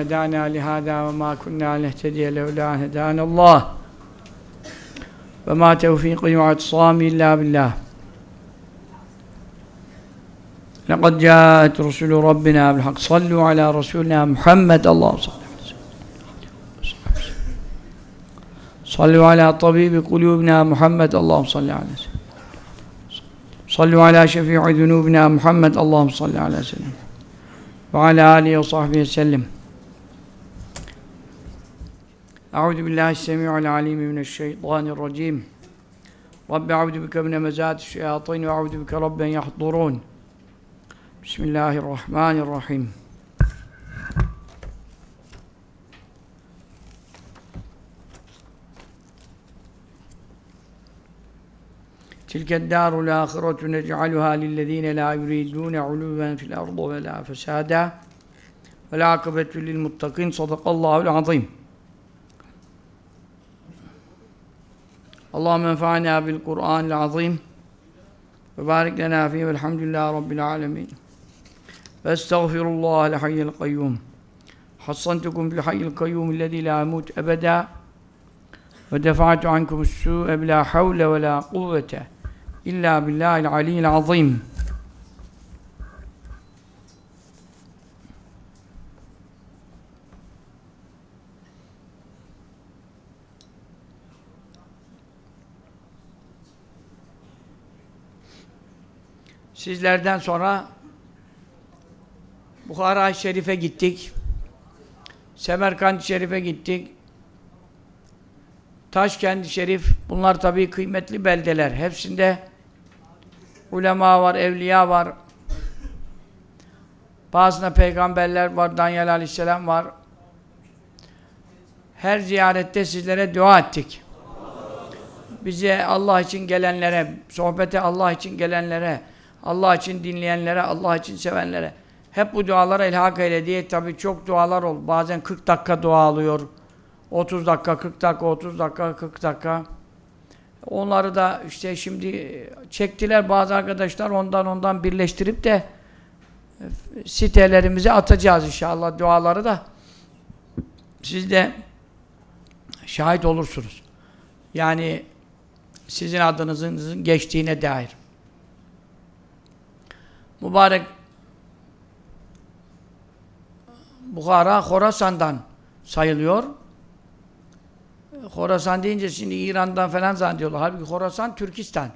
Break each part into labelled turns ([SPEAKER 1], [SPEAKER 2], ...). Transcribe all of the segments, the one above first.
[SPEAKER 1] هدانا لهذا وما كنا نهتدي لولا هدانا الله وما توفيقي واعتصامي الا بالله لقد جاءت رسل ربنا بالحق صلوا على رسولنا محمد اللهم صل صلوا على طبيب قلوبنا محمد اللهم صل على سيدنا صلوا على شفيع ذنوبنا محمد اللهم صل على سيدنا وعلى اله وصحبه وسلم Euzu billahi semiul alim mineşşeytanirracim. Rabbi euzu bike min hemezatiş şeyatin ve euzu bike rabben yahdurun. Bismillahirrahmanirrahim. تلك الدار الآخرة نجعلها للذين لا يريدون علوا في الأرض ولا فسادا والعاقبة للمتقين صدق الله العظيم اللهم انفعنا بالقرآن العظيم وبارك لنا فيه والحمد لله رب العالمين فاستغفر الله الحي القيوم حصنتكم بالحي القيوم الذي لا يموت أبدا ودفعت عنكم السوء بلا حول ولا قوة إلا بالله العلي العظيم Sizlerden sonra Bukhara Şerif'e gittik. Semerkant Şerif'e gittik. Taşkent Şerif. Bunlar tabii kıymetli beldeler. Hepsinde ulema var, evliya var. Bazına peygamberler var, Danyal Aleyhisselam var. Her ziyarette sizlere dua ettik. Bize Allah için gelenlere, sohbete Allah için gelenlere, Allah için dinleyenlere, Allah için sevenlere. Hep bu dualara ilhak eyle diye tabi çok dualar ol. Bazen 40 dakika dua alıyor. 30 dakika, 40 dakika, 30 dakika, 40 dakika. Onları da işte şimdi e, çektiler bazı arkadaşlar ondan ondan birleştirip de e, sitelerimize atacağız inşallah duaları da. Siz de şahit olursunuz. Yani sizin adınızın geçtiğine dair mübarek Bukhara, Horasan'dan sayılıyor. Horasan deyince şimdi İran'dan falan zannediyorlar. Halbuki Horasan, Türkistan.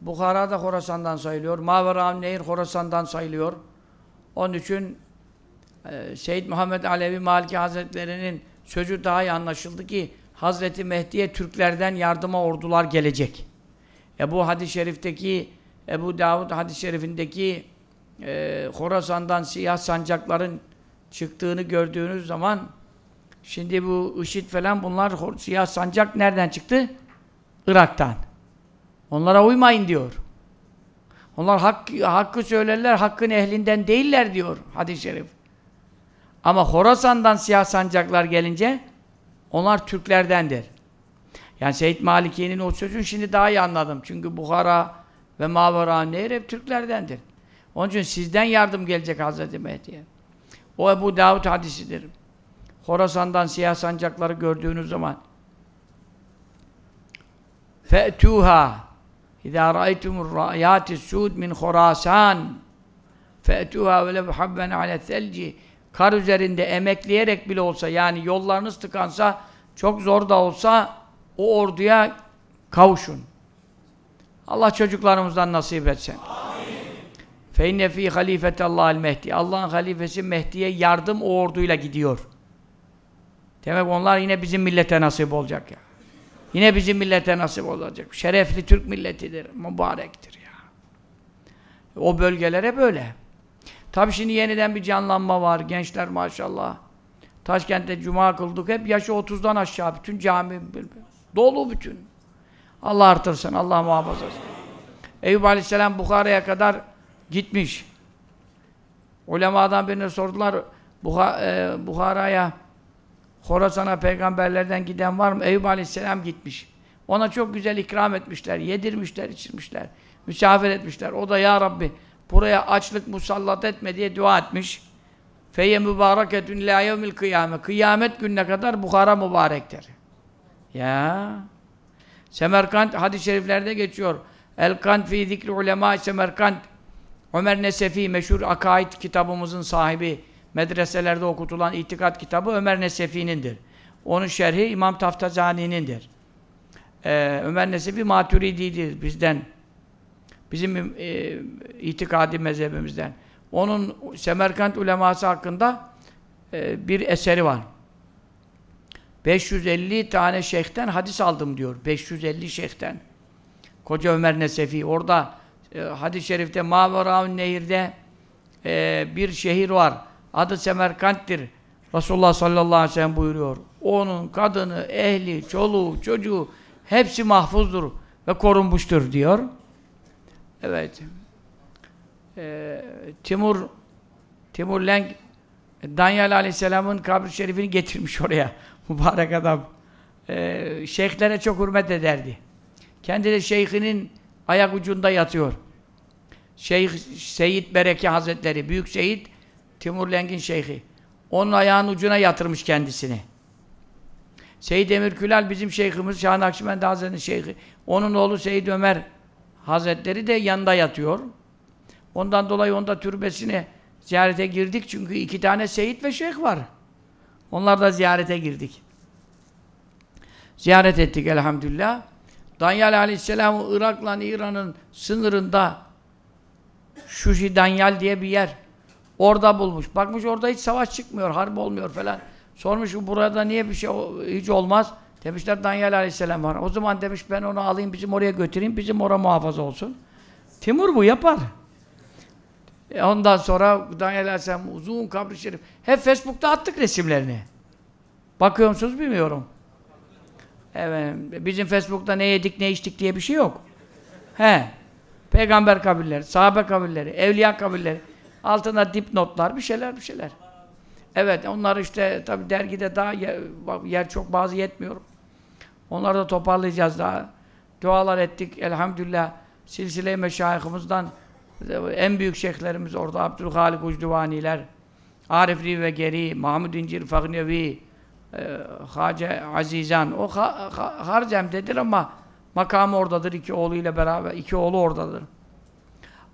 [SPEAKER 1] Bukhara da Horasan'dan sayılıyor. Maveram Nehir Horasan'dan sayılıyor. Onun için e, Seyyid Muhammed Alevi Maliki Hazretleri'nin sözü daha iyi anlaşıldı ki Hazreti Mehdi'ye Türklerden yardıma ordular gelecek. E bu hadis-i şerifteki Ebu Davud hadis-i şerifindeki e, Horasan'dan siyah sancakların çıktığını gördüğünüz zaman şimdi bu IŞİD falan bunlar siyah sancak nereden çıktı? Irak'tan. Onlara uymayın diyor. Onlar hak, hakkı söylerler, hakkın ehlinden değiller diyor hadis-i şerif. Ama Horasan'dan siyah sancaklar gelince onlar Türklerdendir. Yani Seyit Maliki'nin o sözünü şimdi daha iyi anladım. Çünkü Bukhara, ve mavera nehir Türklerdendir. Onun için sizden yardım gelecek Hazreti Mehdi'ye. O Ebu Davud hadisidir. Horasan'dan siyah sancakları gördüğünüz zaman فَأْتُوهَا اِذَا رَأَيْتُمُ الرَّيَاتِ السُّودْ مِنْ خُرَاسَانِ فَأْتُوهَا وَلَوْ حَبَّنْ عَلَى الثَّلْجِ Kar üzerinde emekleyerek bile olsa yani yollarınız tıkansa çok zor da olsa o orduya kavuşun. Allah çocuklarımızdan nasip etsin. فَاِنَّ ف۪ي خَل۪يفَةَ اللّٰهِ الْمَهْدِي Allah'ın halifesi Mehdi'ye yardım o orduyla gidiyor. Demek onlar yine bizim millete nasip olacak ya. Yine bizim millete nasip olacak. Şerefli Türk milletidir, mübarektir ya. O bölgelere böyle. Tabi şimdi yeniden bir canlanma var. Gençler maşallah. Taşkent'te cuma kıldık. Hep yaşı 30'dan aşağı. Bütün cami dolu bütün. Allah artırsın, Allah muhafaza etsin. Eyüp Aleyhisselam Bukhara'ya kadar gitmiş. Ulemadan birine sordular, Buha, e, Bukhara'ya, Horasan'a peygamberlerden giden var mı? Eyüp Aleyhisselam gitmiş. Ona çok güzel ikram etmişler, yedirmişler, içirmişler, misafir etmişler. O da ya Rabbi buraya açlık musallat etme diye dua etmiş. Feyye mübareketün la yevmil kıyame. Kıyamet gününe kadar Bukhara mübarektir. Ya Semerkant hadis-i şeriflerde geçiyor. Elkant fi zikri ulema Semerkant Ömer Nesefi meşhur akaid kitabımızın sahibi medreselerde okutulan itikat kitabı Ömer Nesefi'nindir. Onun şerhi İmam Taftazani'nindir. Ee, Ömer Nesefi Maturidi'dir bizden. Bizim e, itikadi mezhebimizden. Onun Semerkant uleması hakkında e, bir eseri var. 550 tane şeyhten hadis aldım diyor. 550 şeyhten. Koca Ömer Nesefi orada e, hadis-i şerifte Maveraun Nehir'de e, bir şehir var. Adı Semerkant'tir. Resulullah sallallahu aleyhi ve sellem buyuruyor. Onun kadını, ehli, çoluğu, çocuğu hepsi mahfuzdur ve korunmuştur diyor. Evet. E, Timur Timur Lenk Danyal aleyhisselamın kabri şerifini getirmiş oraya mübarek adam e, şeyhlere çok hürmet ederdi. Kendi de şeyhinin ayak ucunda yatıyor. Şeyh Seyit Bereke Hazretleri, Büyük Seyit Timur Lengin Şeyhi. Onun ayağının ucuna yatırmış kendisini. Seyyid Emir Külal bizim şeyhimiz, Şah Nakşibendi Hazretleri'nin şeyhi. Onun oğlu Seyyid Ömer Hazretleri de yanında yatıyor. Ondan dolayı onda türbesine ziyarete girdik çünkü iki tane seyit ve şeyh var. Onlar da ziyarete girdik. Ziyaret ettik elhamdülillah. Danyal Aleyhisselam'ı Irak'la İran'ın sınırında Şuşi şey Danyal diye bir yer orada bulmuş. Bakmış orada hiç savaş çıkmıyor, harp olmuyor falan. Sormuş burada niye bir şey hiç olmaz? Demişler Danyal Aleyhisselam var. O zaman demiş ben onu alayım bizim oraya götüreyim bizim oraya muhafaza olsun. Timur bu yapar. E ondan sonra Daniel Aleyhisselam uzun kabri şerif. Hep Facebook'ta attık resimlerini. Bakıyor musunuz bilmiyorum. Evet, bizim Facebook'ta ne yedik ne içtik diye bir şey yok. He. Peygamber kabirleri, sahabe kabirleri, evliya kabirleri. Altına dipnotlar, bir şeyler bir şeyler. Evet, onlar işte tabi dergide daha yer, yer çok bazı yetmiyor. Onları da toparlayacağız daha. Dualar ettik elhamdülillah. Silsile-i meşayihimizden en büyük şeyhlerimiz orada Abdülhalik Ucduvaniler, Arifli ve Geri, Mahmud İncir Fagnevi, e, Azizan. O ha, ha, ama makamı oradadır. iki oğluyla beraber. iki oğlu oradadır.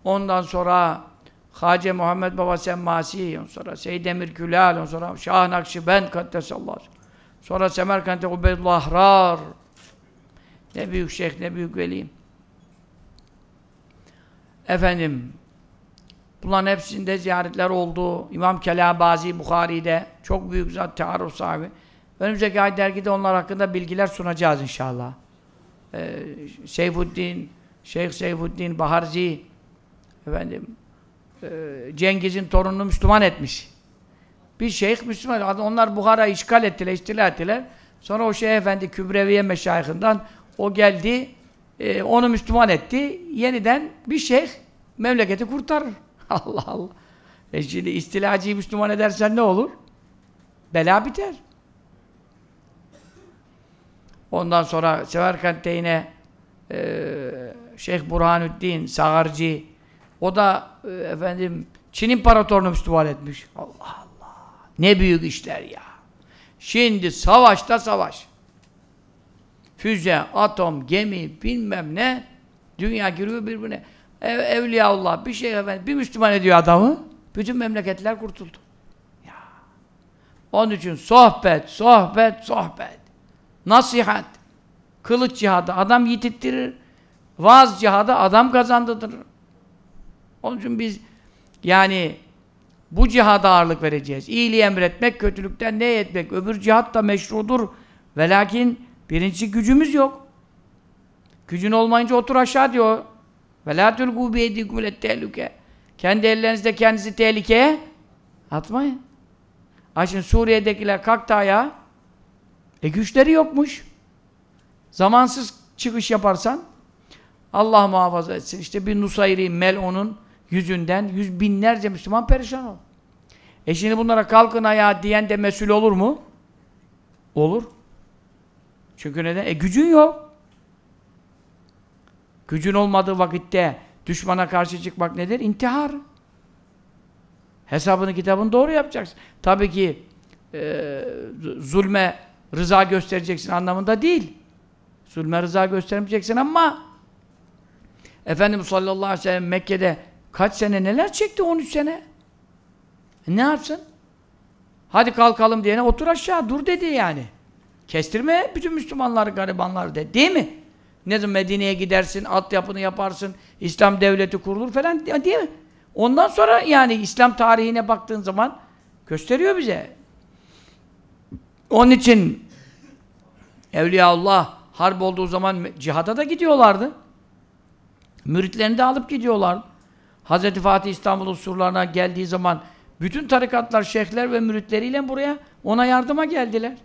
[SPEAKER 1] Ondan sonra Hace Muhammed Baba Semmasi, ondan sonra Seyyid Emir Külal, ondan sonra Şah Nakşibend Kaddesallahu Sonra Semerkant'te Ubeydullah Ahrar. Ne büyük şeyh, ne büyük velim. Efendim, bunların hepsinde ziyaretler oldu. İmam Kelabazi Bukhari'de çok büyük zat taarruf sahibi. Önümüzdeki ay dergide onlar hakkında bilgiler sunacağız inşallah. Ee, Seyfuddin, Şeyh Seyfuddin Baharzi, efendim, e, Cengiz'in torununu Müslüman etmiş. Bir şeyh Müslüman, onlar Bukhara işgal ettiler, istila ettiler. Sonra o şeyh efendi Kübreviye meşayihinden o geldi, e, onu Müslüman etti. Yeniden bir şeyh memleketi kurtarır. Allah Allah. E şimdi istilacıyı Müslüman edersen ne olur? Bela biter. Ondan sonra Severkent'te yine e, Şeyh Burhanüddin Sagarci o da e, efendim Çin İmparatorunu Müslüman etmiş. Allah Allah. Ne büyük işler ya. Şimdi savaşta savaş. Füze, atom, gemi, bilmem ne. Dünya giriyor birbirine. Ev, Evliyaullah bir şey efendim. Bir Müslüman ediyor adamı. Bütün memleketler kurtuldu. Ya. Onun için sohbet, sohbet, sohbet. Nasihat. Kılıç cihadı adam yitirttirir. vaz cihadı adam kazandırır. Onun için biz yani bu cihada ağırlık vereceğiz. İyiliği emretmek, kötülükten ne etmek. Öbür cihat da meşrudur. Ve lakin Birincisi gücümüz yok. Gücün olmayınca otur aşağı diyor. Ve la tulgu biyedikum Kendi ellerinizde kendinizi tehlikeye atmayın. açın Suriye'dekiler kalktı ayağa. E güçleri yokmuş. Zamansız çıkış yaparsan Allah muhafaza etsin. İşte bir Nusayri Mel'on'un yüzünden yüz binlerce Müslüman perişan oldu. E şimdi bunlara kalkın ayağa diyen de mesul olur mu? Olur. Çünkü neden? E gücün yok. Gücün olmadığı vakitte düşmana karşı çıkmak nedir? İntihar. Hesabını kitabını doğru yapacaksın. Tabii ki e, zulme rıza göstereceksin anlamında değil. Zulme rıza göstermeyeceksin ama Efendimiz sallallahu aleyhi ve sellem Mekke'de kaç sene neler çekti? 13 sene. E ne yapsın? Hadi kalkalım diyene otur aşağı dur dedi yani. Kestirme bütün Müslümanlar, garibanlar de. Değil mi? Ne zaman Medine'ye gidersin, altyapını yaparsın, İslam devleti kurulur falan değil mi? Ondan sonra yani İslam tarihine baktığın zaman gösteriyor bize. Onun için Evliyaullah harp olduğu zaman cihada da gidiyorlardı. Müritlerini de alıp gidiyorlar. Hz. Fatih İstanbul'un surlarına geldiği zaman bütün tarikatlar, şeyhler ve müritleriyle buraya ona yardıma geldiler.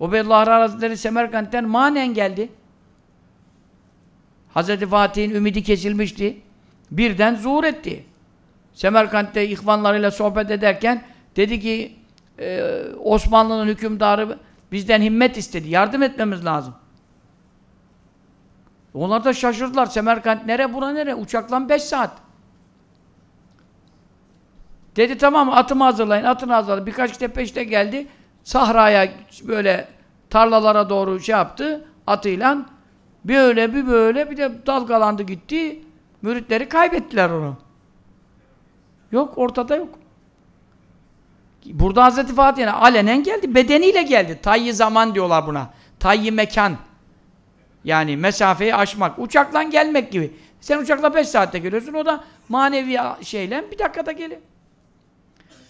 [SPEAKER 1] Ubeydullah Rahar Hazretleri Semerkant'ten manen geldi. Hazreti Fatih'in ümidi kesilmişti. Birden zuhur etti. Semerkant'te ihvanlarıyla sohbet ederken dedi ki e, Osmanlı'nın hükümdarı bizden himmet istedi. Yardım etmemiz lazım. Onlar da şaşırdılar. Semerkant nere bura nere? Uçakla 5 saat. Dedi tamam atımı hazırlayın. Atını hazırlayın. Birkaç tepe işte geldi. Sahraya böyle tarlalara doğru şey yaptı atıyla. Böyle bir böyle bir de dalgalandı gitti. Müritleri kaybettiler onu. Yok ortada yok. Burada Hz Fatih yani alenen geldi, bedeniyle geldi. Tayyi zaman diyorlar buna. Tayyi mekan. Yani mesafeyi aşmak. Uçakla gelmek gibi. Sen uçakla 5 saatte geliyorsun. O da manevi şeyle bir dakikada geliyor.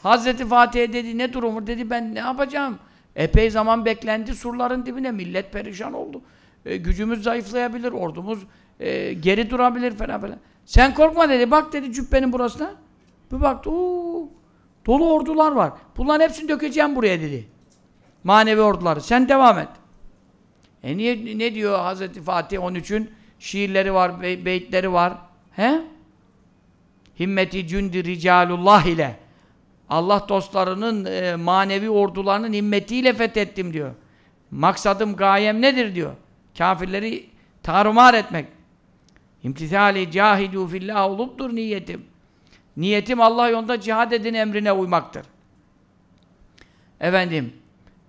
[SPEAKER 1] Hazreti Fatih'e dedi ne durumur dedi ben ne yapacağım? Epey zaman beklendi surların dibine millet perişan oldu. E, gücümüz zayıflayabilir, ordumuz e, geri durabilir falan filan. Sen korkma dedi. Bak dedi cübbenin burasına. Bir baktı ooo dolu ordular var. Bunların hepsini dökeceğim buraya dedi. Manevi orduları. Sen devam et. E niye, ne diyor Hazreti Fatih 13'ün? Şiirleri var, be beytleri var. He? Himmeti cündi ricalullah ile Allah dostlarının e, manevi ordularının himmetiyle fethettim diyor. Maksadım, gayem nedir diyor. Kafirleri tarumar etmek. İmtisali cahidu fillah olupdur niyetim. Niyetim Allah yolunda cihad edin emrine uymaktır. Efendim,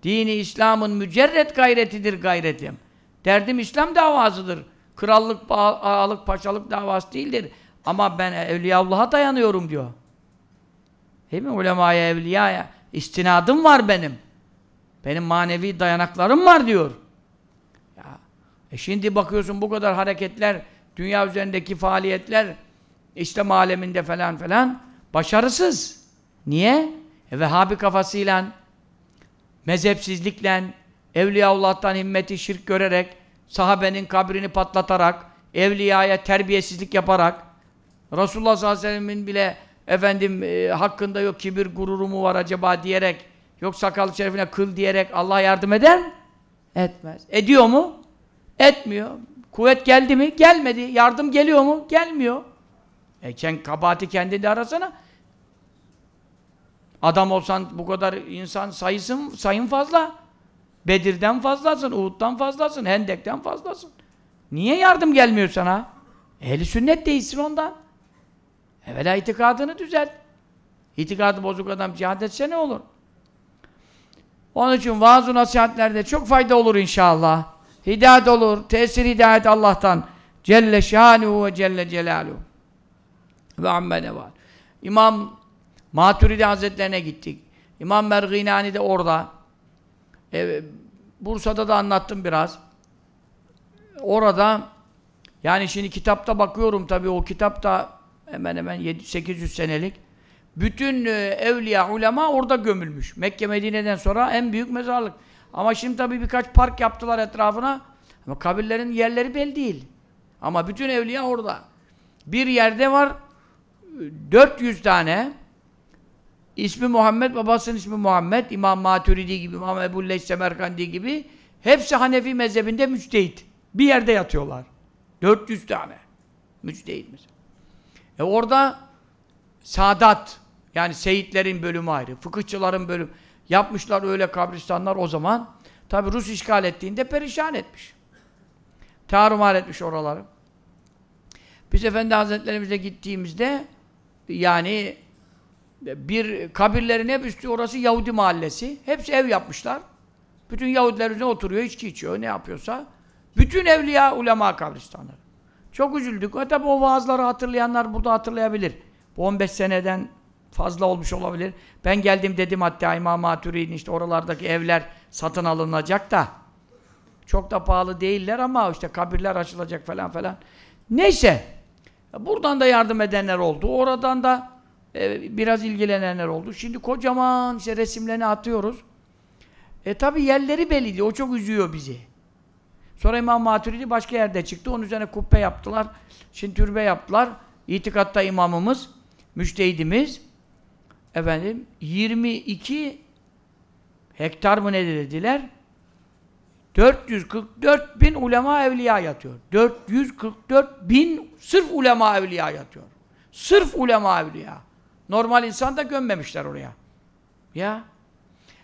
[SPEAKER 1] dini İslam'ın mücerret gayretidir gayretim. Derdim İslam davasıdır. Krallık, ağalık, paşalık davası değildir. Ama ben Evliyaullah'a dayanıyorum diyor. Değil mi? Ulemaya, evliyaya istinadım var benim. Benim manevi dayanaklarım var diyor. Ya, e şimdi bakıyorsun bu kadar hareketler, dünya üzerindeki faaliyetler, işte aleminde falan falan başarısız. Niye? E, Vehhabi kafasıyla, mezhepsizlikle, Evliyaullah'tan himmeti şirk görerek, sahabenin kabrini patlatarak, evliyaya terbiyesizlik yaparak, Resulullah sallallahu aleyhi ve sellem'in bile efendim e, hakkında yok kibir gururu mu var acaba diyerek, yok sakalı şerifine kıl diyerek Allah yardım eder Etmez. Ediyor mu? Etmiyor. Kuvvet geldi mi? Gelmedi. Yardım geliyor mu? Gelmiyor. E sen kabahati kendinde arasana. Adam olsan bu kadar insan sayısın, sayın fazla. Bedir'den fazlasın, Uhud'dan fazlasın, Hendek'ten fazlasın. Niye yardım gelmiyor sana? Ehli sünnet değilsin ondan. Evvela itikadını düzelt. İtikadı bozuk adam cihat etse ne olur? Onun için vaaz nasihatlerde çok fayda olur inşallah. Hidayet olur, tesir hidayet Allah'tan. Celle şanuhu ve celle celaluhu. Ve amme var. İmam Maturidi Hazretlerine gittik. İmam Merginani de orada. Ee, Bursa'da da anlattım biraz. Orada yani şimdi kitapta bakıyorum tabii o kitapta hemen hemen 700-800 senelik bütün e, evliya, ulema orada gömülmüş. Mekke, Medine'den sonra en büyük mezarlık. Ama şimdi tabii birkaç park yaptılar etrafına. Ama kabirlerin yerleri belli değil. Ama bütün evliya orada. Bir yerde var 400 tane ismi Muhammed, babasının ismi Muhammed, İmam Maturidi gibi, İmam Ebu Leys Semerkandi gibi hepsi Hanefi mezhebinde müçtehit. Bir yerde yatıyorlar. 400 tane. Müçtehit mesela. E orada Sadat yani Seyitlerin bölümü ayrı, fıkıhçıların bölümü yapmışlar öyle kabristanlar o zaman. Tabi Rus işgal ettiğinde perişan etmiş. Tarumar etmiş oraları. Biz Efendi Hazretlerimizle gittiğimizde yani e, bir kabirlerin hep üstü orası Yahudi mahallesi. Hepsi ev yapmışlar. Bütün Yahudiler üzerine oturuyor, içki içiyor, ne yapıyorsa. Bütün evliya ulema kabristanları. Çok üzüldük. O e, tabi o vaazları hatırlayanlar burada hatırlayabilir. Bu 15 seneden fazla olmuş olabilir. Ben geldim dedim hatta İmam Maturi'nin işte oralardaki evler satın alınacak da çok da pahalı değiller ama işte kabirler açılacak falan falan. Neyse. E, buradan da yardım edenler oldu. Oradan da e, biraz ilgilenenler oldu. Şimdi kocaman işte resimlerini atıyoruz. E tabi yerleri belli. O çok üzüyor bizi. Sonra İmam Maturidi başka yerde çıktı. Onun üzerine kubbe yaptılar. Şimdi türbe yaptılar. İtikatta imamımız, müştehidimiz efendim 22 hektar mı ne dediler? 444 bin ulema evliya yatıyor. 444 bin sırf ulema evliya yatıyor. Sırf ulema evliya. Normal insan da gömmemişler oraya. Ya.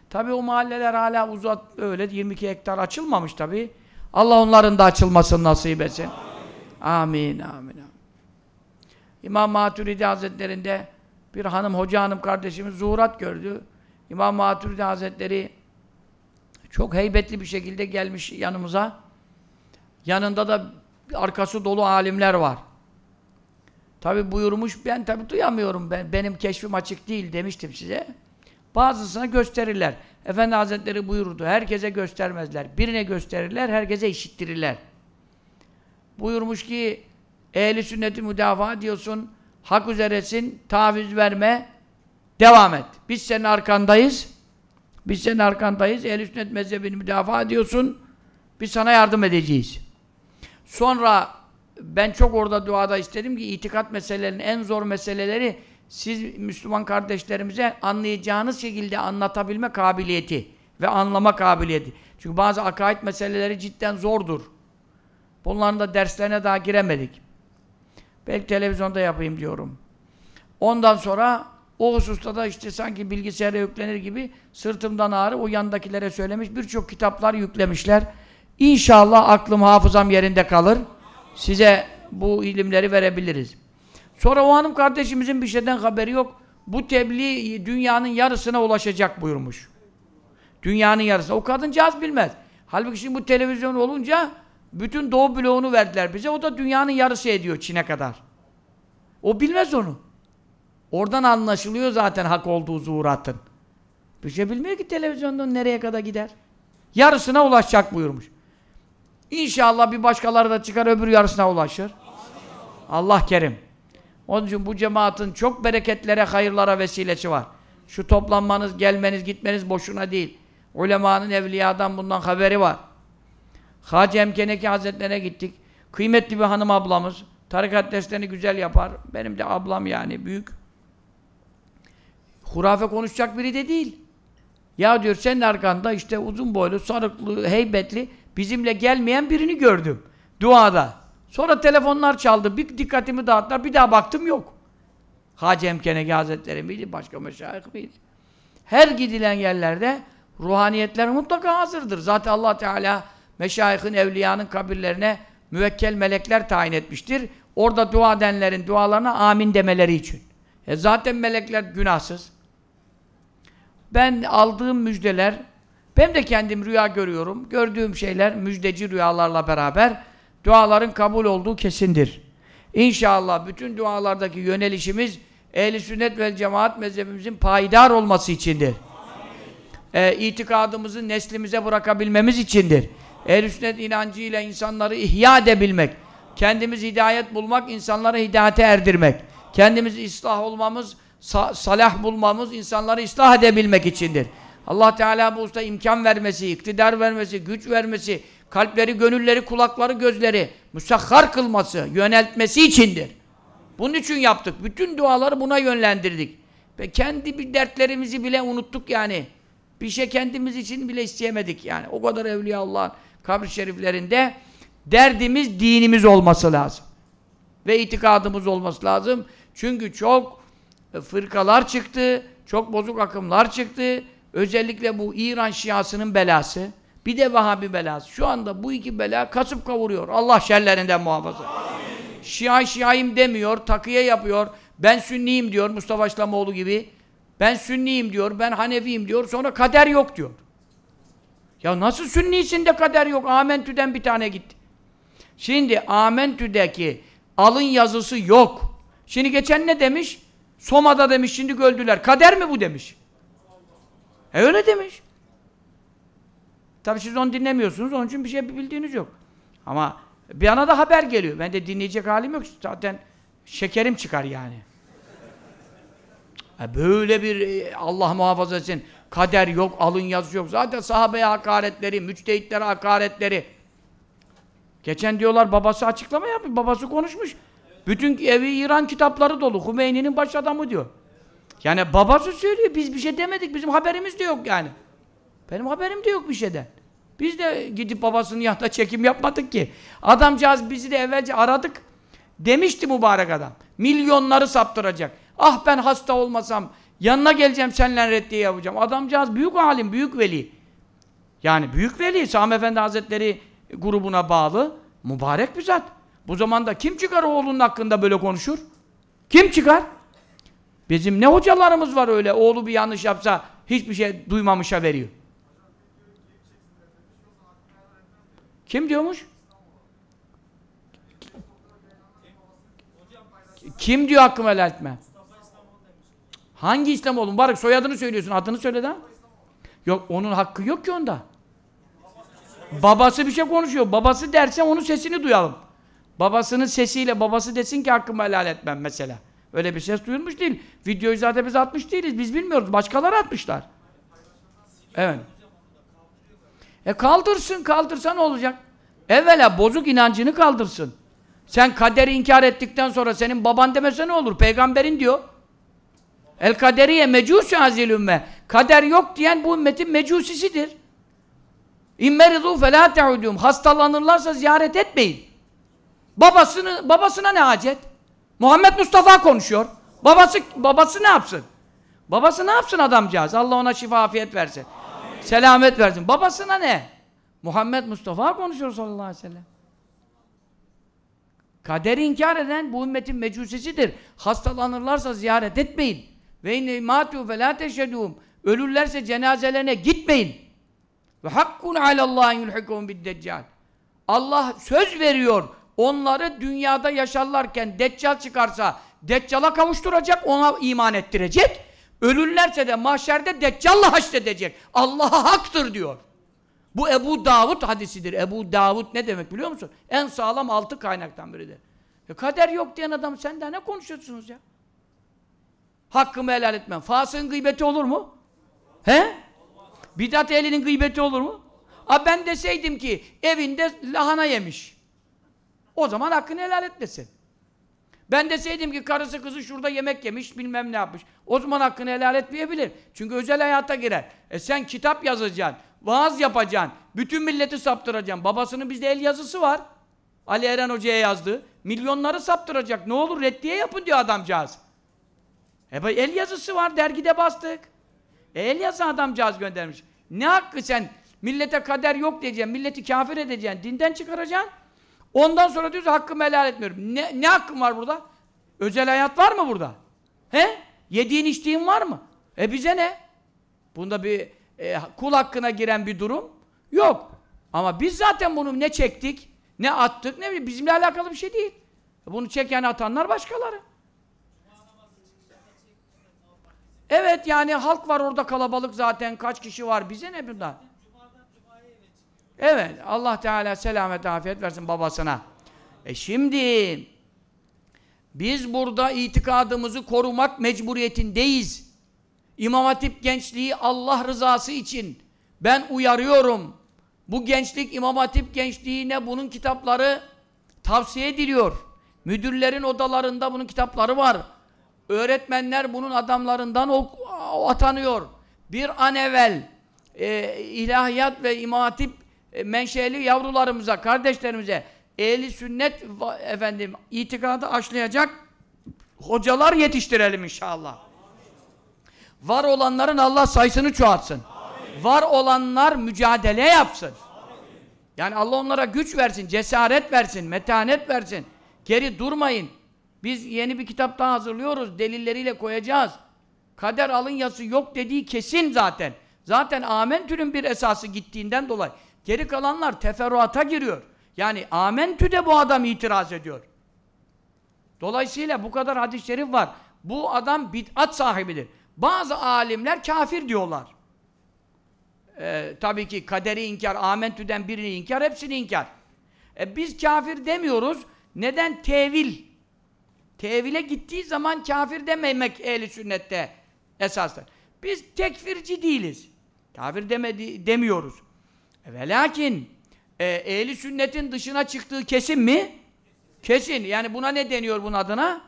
[SPEAKER 1] tabii o mahalleler hala uzat öyle 22 hektar açılmamış tabii. Allah onların da açılmasını nasip etsin. Amin, amin. amin. İmam Maturidi Hazretleri'nde bir hanım, hoca hanım kardeşimiz zuhurat gördü. İmam Maturidi Hazretleri çok heybetli bir şekilde gelmiş yanımıza. Yanında da arkası dolu alimler var. Tabi buyurmuş, ben tabi duyamıyorum, ben, benim keşfim açık değil demiştim size. Bazısına gösterirler. Efendi Hazretleri buyurdu. Herkese göstermezler. Birine gösterirler, herkese işittirirler. Buyurmuş ki ehli sünneti müdafaa diyorsun. Hak üzeresin. Taviz verme. Devam et. Biz senin arkandayız. Biz senin arkandayız. ehl sünnet mezhebini müdafaa ediyorsun. Biz sana yardım edeceğiz. Sonra ben çok orada duada istedim ki itikat meselelerinin en zor meseleleri siz Müslüman kardeşlerimize anlayacağınız şekilde anlatabilme kabiliyeti ve anlama kabiliyeti. Çünkü bazı akaid meseleleri cidden zordur. Bunların da derslerine daha giremedik. Belki televizyonda yapayım diyorum. Ondan sonra o hususta da işte sanki bilgisayara yüklenir gibi sırtımdan ağrı o yandakilere söylemiş. Birçok kitaplar yüklemişler. İnşallah aklım hafızam yerinde kalır. Size bu ilimleri verebiliriz. Sonra o hanım kardeşimizin bir şeyden haberi yok. Bu tebliğ dünyanın yarısına ulaşacak buyurmuş. Dünyanın yarısına. O kadıncağız bilmez. Halbuki şimdi bu televizyon olunca bütün Doğu bloğunu verdiler bize. O da dünyanın yarısı ediyor Çin'e kadar. O bilmez onu. Oradan anlaşılıyor zaten hak olduğu zuhuratın. Bir şey bilmiyor ki televizyondan nereye kadar gider. Yarısına ulaşacak buyurmuş. İnşallah bir başkaları da çıkar öbür yarısına ulaşır. Allah kerim. Onun için bu cemaatin çok bereketlere, hayırlara vesilesi var. Şu toplanmanız, gelmeniz, gitmeniz boşuna değil. Ulemanın evliyadan bundan haberi var. Hacı Emkeneki Hazretlerine gittik. Kıymetli bir hanım ablamız. Tarikat derslerini güzel yapar. Benim de ablam yani büyük. Hurafe konuşacak biri de değil. Ya diyor senin arkanda işte uzun boylu, sarıklı, heybetli bizimle gelmeyen birini gördüm duada. Sonra telefonlar çaldı. Bir dikkatimi dağıttılar. Bir daha baktım yok. Hacı Emkenegi Hazretleri miydi? Başka meşayih miydi? Her gidilen yerlerde ruhaniyetler mutlaka hazırdır. Zaten allah Teala meşayihin, evliyanın kabirlerine müvekkel melekler tayin etmiştir. Orada dua edenlerin dualarına amin demeleri için. E zaten melekler günahsız. Ben aldığım müjdeler, ben de kendim rüya görüyorum. Gördüğüm şeyler müjdeci rüyalarla beraber duaların kabul olduğu kesindir. İnşallah bütün dualardaki yönelişimiz ehli sünnet ve cemaat mezhebimizin payidar olması içindir. E, itikadımızı neslimize bırakabilmemiz içindir. Ehl-i sünnet inancıyla insanları ihya edebilmek, kendimiz hidayet bulmak, insanları hidayete erdirmek, kendimiz ıslah olmamız, sa salah bulmamız, insanları ıslah edebilmek içindir. Allah Teala bu usta imkan vermesi, iktidar vermesi, güç vermesi, kalpleri, gönülleri, kulakları, gözleri müsahhar kılması, yöneltmesi içindir. Bunun için yaptık. Bütün duaları buna yönlendirdik. Ve kendi bir dertlerimizi bile unuttuk yani. Bir şey kendimiz için bile isteyemedik yani. O kadar evliya Allah kabri şeriflerinde derdimiz dinimiz olması lazım. Ve itikadımız olması lazım. Çünkü çok e, fırkalar çıktı, çok bozuk akımlar çıktı. Özellikle bu İran şiasının belası bir de Vahabi belası. Şu anda bu iki bela kasıp kavuruyor. Allah şerlerinden muhafaza. Amin. Şia şiayım demiyor, takıya yapıyor. Ben sünniyim diyor Mustafa İslamoğlu gibi. Ben sünniyim diyor, ben hanefiyim diyor. Sonra kader yok diyor. Ya nasıl sünnisin de kader yok? Amentü'den bir tane gitti. Şimdi Amentü'deki alın yazısı yok. Şimdi geçen ne demiş? Soma'da demiş şimdi öldüler. Kader mi bu demiş. E öyle demiş. Tabi siz onu dinlemiyorsunuz. Onun için bir şey bildiğiniz yok. Ama bir ana da haber geliyor. Ben de dinleyecek halim yok. Zaten şekerim çıkar yani. E, böyle bir e, Allah muhafaza etsin. Kader yok, alın yazı yok. Zaten sahabeye hakaretleri, müçtehitlere hakaretleri. Geçen diyorlar babası açıklama yapıyor. Babası konuşmuş. Bütün evi İran kitapları dolu. Hümeyni'nin baş adamı diyor. Yani babası söylüyor. Biz bir şey demedik. Bizim haberimiz de yok yani. Benim haberim de yok bir şeyden. Biz de gidip babasının yanında çekim yapmadık ki. Adamcağız bizi de evvelce aradık. Demişti mübarek adam. Milyonları saptıracak. Ah ben hasta olmasam yanına geleceğim seninle reddiye yapacağım. Adamcağız büyük alim, büyük veli. Yani büyük veli Sami Efendi Hazretleri grubuna bağlı mübarek bir zat. Bu zamanda kim çıkar oğlunun hakkında böyle konuşur? Kim çıkar? Bizim ne hocalarımız var öyle oğlu bir yanlış yapsa hiçbir şey duymamışa veriyor. Kim diyormuş? Kim diyor hakkımı helal etme? Hangi İslam oğlum? Barık soyadını söylüyorsun, adını söyle de. Yok, onun hakkı yok ki onda. Babası bir şey konuşuyor. Babası derse onun sesini duyalım. Babasının sesiyle babası desin ki hakkımı helal etmem mesela. Öyle bir ses duyulmuş değil. Videoyu zaten biz atmış değiliz. Biz bilmiyoruz. Başkaları atmışlar. Evet. E kaldırsın, kaldırsa ne olacak? Evvela bozuk inancını kaldırsın. Sen kaderi inkar ettikten sonra senin baban demese ne olur? Peygamberin diyor. El kaderiye mecusi hazil ümme. Kader yok diyen bu ümmetin mecusisidir. İmmeridû felâ te'udûm. Hastalanırlarsa ziyaret etmeyin. Babasını, babasına ne acet? Muhammed Mustafa konuşuyor. Babası, babası ne yapsın? Babası ne yapsın adamcağız? Allah ona şifa afiyet versin. Selamet versin. Babasına ne? Muhammed Mustafa konuşuyor sallallahu aleyhi ve sellem. Kaderi inkar eden bu ümmetin mecusesidir. Hastalanırlarsa ziyaret etmeyin. Ve inne matu fe la teşhedûm. Ölürlerse cenazelerine gitmeyin. Ve hakkun alallâhin yulhikum biddeccal. Allah söz veriyor. Onları dünyada yaşarlarken deccal çıkarsa deccala kavuşturacak, ona iman ettirecek. Ölürlerse de mahşerde Deccal'la haşredecek. Allah'a haktır diyor. Bu Ebu Davud hadisidir. Ebu Davud ne demek biliyor musun? En sağlam altı kaynaktan biridir. E kader yok diyen adam sen daha ne konuşuyorsunuz ya? Hakkımı helal etmem. Fasığın gıybeti olur mu? He? Bidat elinin gıybeti olur mu? A ben deseydim ki evinde lahana yemiş. O zaman hakkını helal etmesin. Ben deseydim ki karısı kızı şurada yemek yemiş, bilmem ne yapmış. O zaman hakkını helal etmeyebilir. Çünkü özel hayata girer. E sen kitap yazacaksın, vaaz yapacaksın, bütün milleti saptıracaksın. Babasının bizde el yazısı var. Ali Eren Hoca'ya yazdı. Milyonları saptıracak. Ne olur reddiye yapın diyor adamcağız. E bak el yazısı var, dergide bastık. E el yazı adamcağız göndermiş. Ne hakkı sen millete kader yok diyeceksin, milleti kafir edeceksin, dinden çıkaracaksın. Ondan sonra diyoruz hakkımı helal etmiyorum. Ne, ne hakkım var burada? Özel hayat var mı burada? He? Yediğin içtiğin var mı? E bize ne? Bunda bir e, kul hakkına giren bir durum yok. Ama biz zaten bunu ne çektik, ne attık, ne bileyim bizimle alakalı bir şey değil. Bunu çeken atanlar başkaları. Evet yani halk var orada kalabalık zaten kaç kişi var bize ne bundan? Evet, Allah Teala selamet, afiyet versin babasına. E şimdi biz burada itikadımızı korumak mecburiyetindeyiz. İmam Hatip gençliği Allah rızası için ben uyarıyorum. Bu gençlik İmam Hatip gençliğine bunun kitapları tavsiye ediliyor. Müdürlerin odalarında bunun kitapları var. Öğretmenler bunun adamlarından ok atanıyor. Bir an evvel e, ilahiyat ve İmam Hatip e, menşeli yavrularımıza, kardeşlerimize ehli sünnet efendim itikadı aşlayacak hocalar yetiştirelim inşallah. Var olanların Allah sayısını çoğaltsın. Amin. Var olanlar mücadele yapsın. Amin. Yani Allah onlara güç versin, cesaret versin, metanet versin. Geri durmayın. Biz yeni bir kitap daha hazırlıyoruz. Delilleriyle koyacağız. Kader alın yası yok dediği kesin zaten. Zaten Amentü'nün bir esası gittiğinden dolayı. Geri kalanlar teferruata giriyor. Yani amentü de bu adam itiraz ediyor. Dolayısıyla bu kadar hadis-i şerif var. Bu adam bid'at sahibidir. Bazı alimler kafir diyorlar. Ee, tabii ki kaderi inkar, amentüden birini inkar, hepsini inkar. E biz kafir demiyoruz. Neden? Tevil. Tevile gittiği zaman kafir dememek ehli sünnette esastır. Biz tekfirci değiliz. Kafir demedi, demiyoruz. E, ve lakin e, ehli sünnetin dışına çıktığı kesin mi? Kesin. Yani buna ne deniyor bunun adına?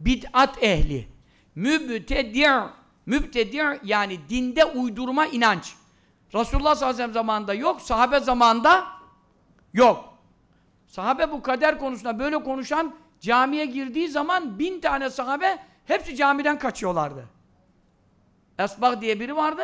[SPEAKER 1] Bid'at ehli. Mübtedir, mübtedir yani dinde uydurma inanç. Resulullah sallallahu aleyhi ve sellem zamanında yok, sahabe zamanında yok. Sahabe bu kader konusunda böyle konuşan camiye girdiği zaman bin tane sahabe hepsi camiden kaçıyorlardı. Esbah diye biri vardı.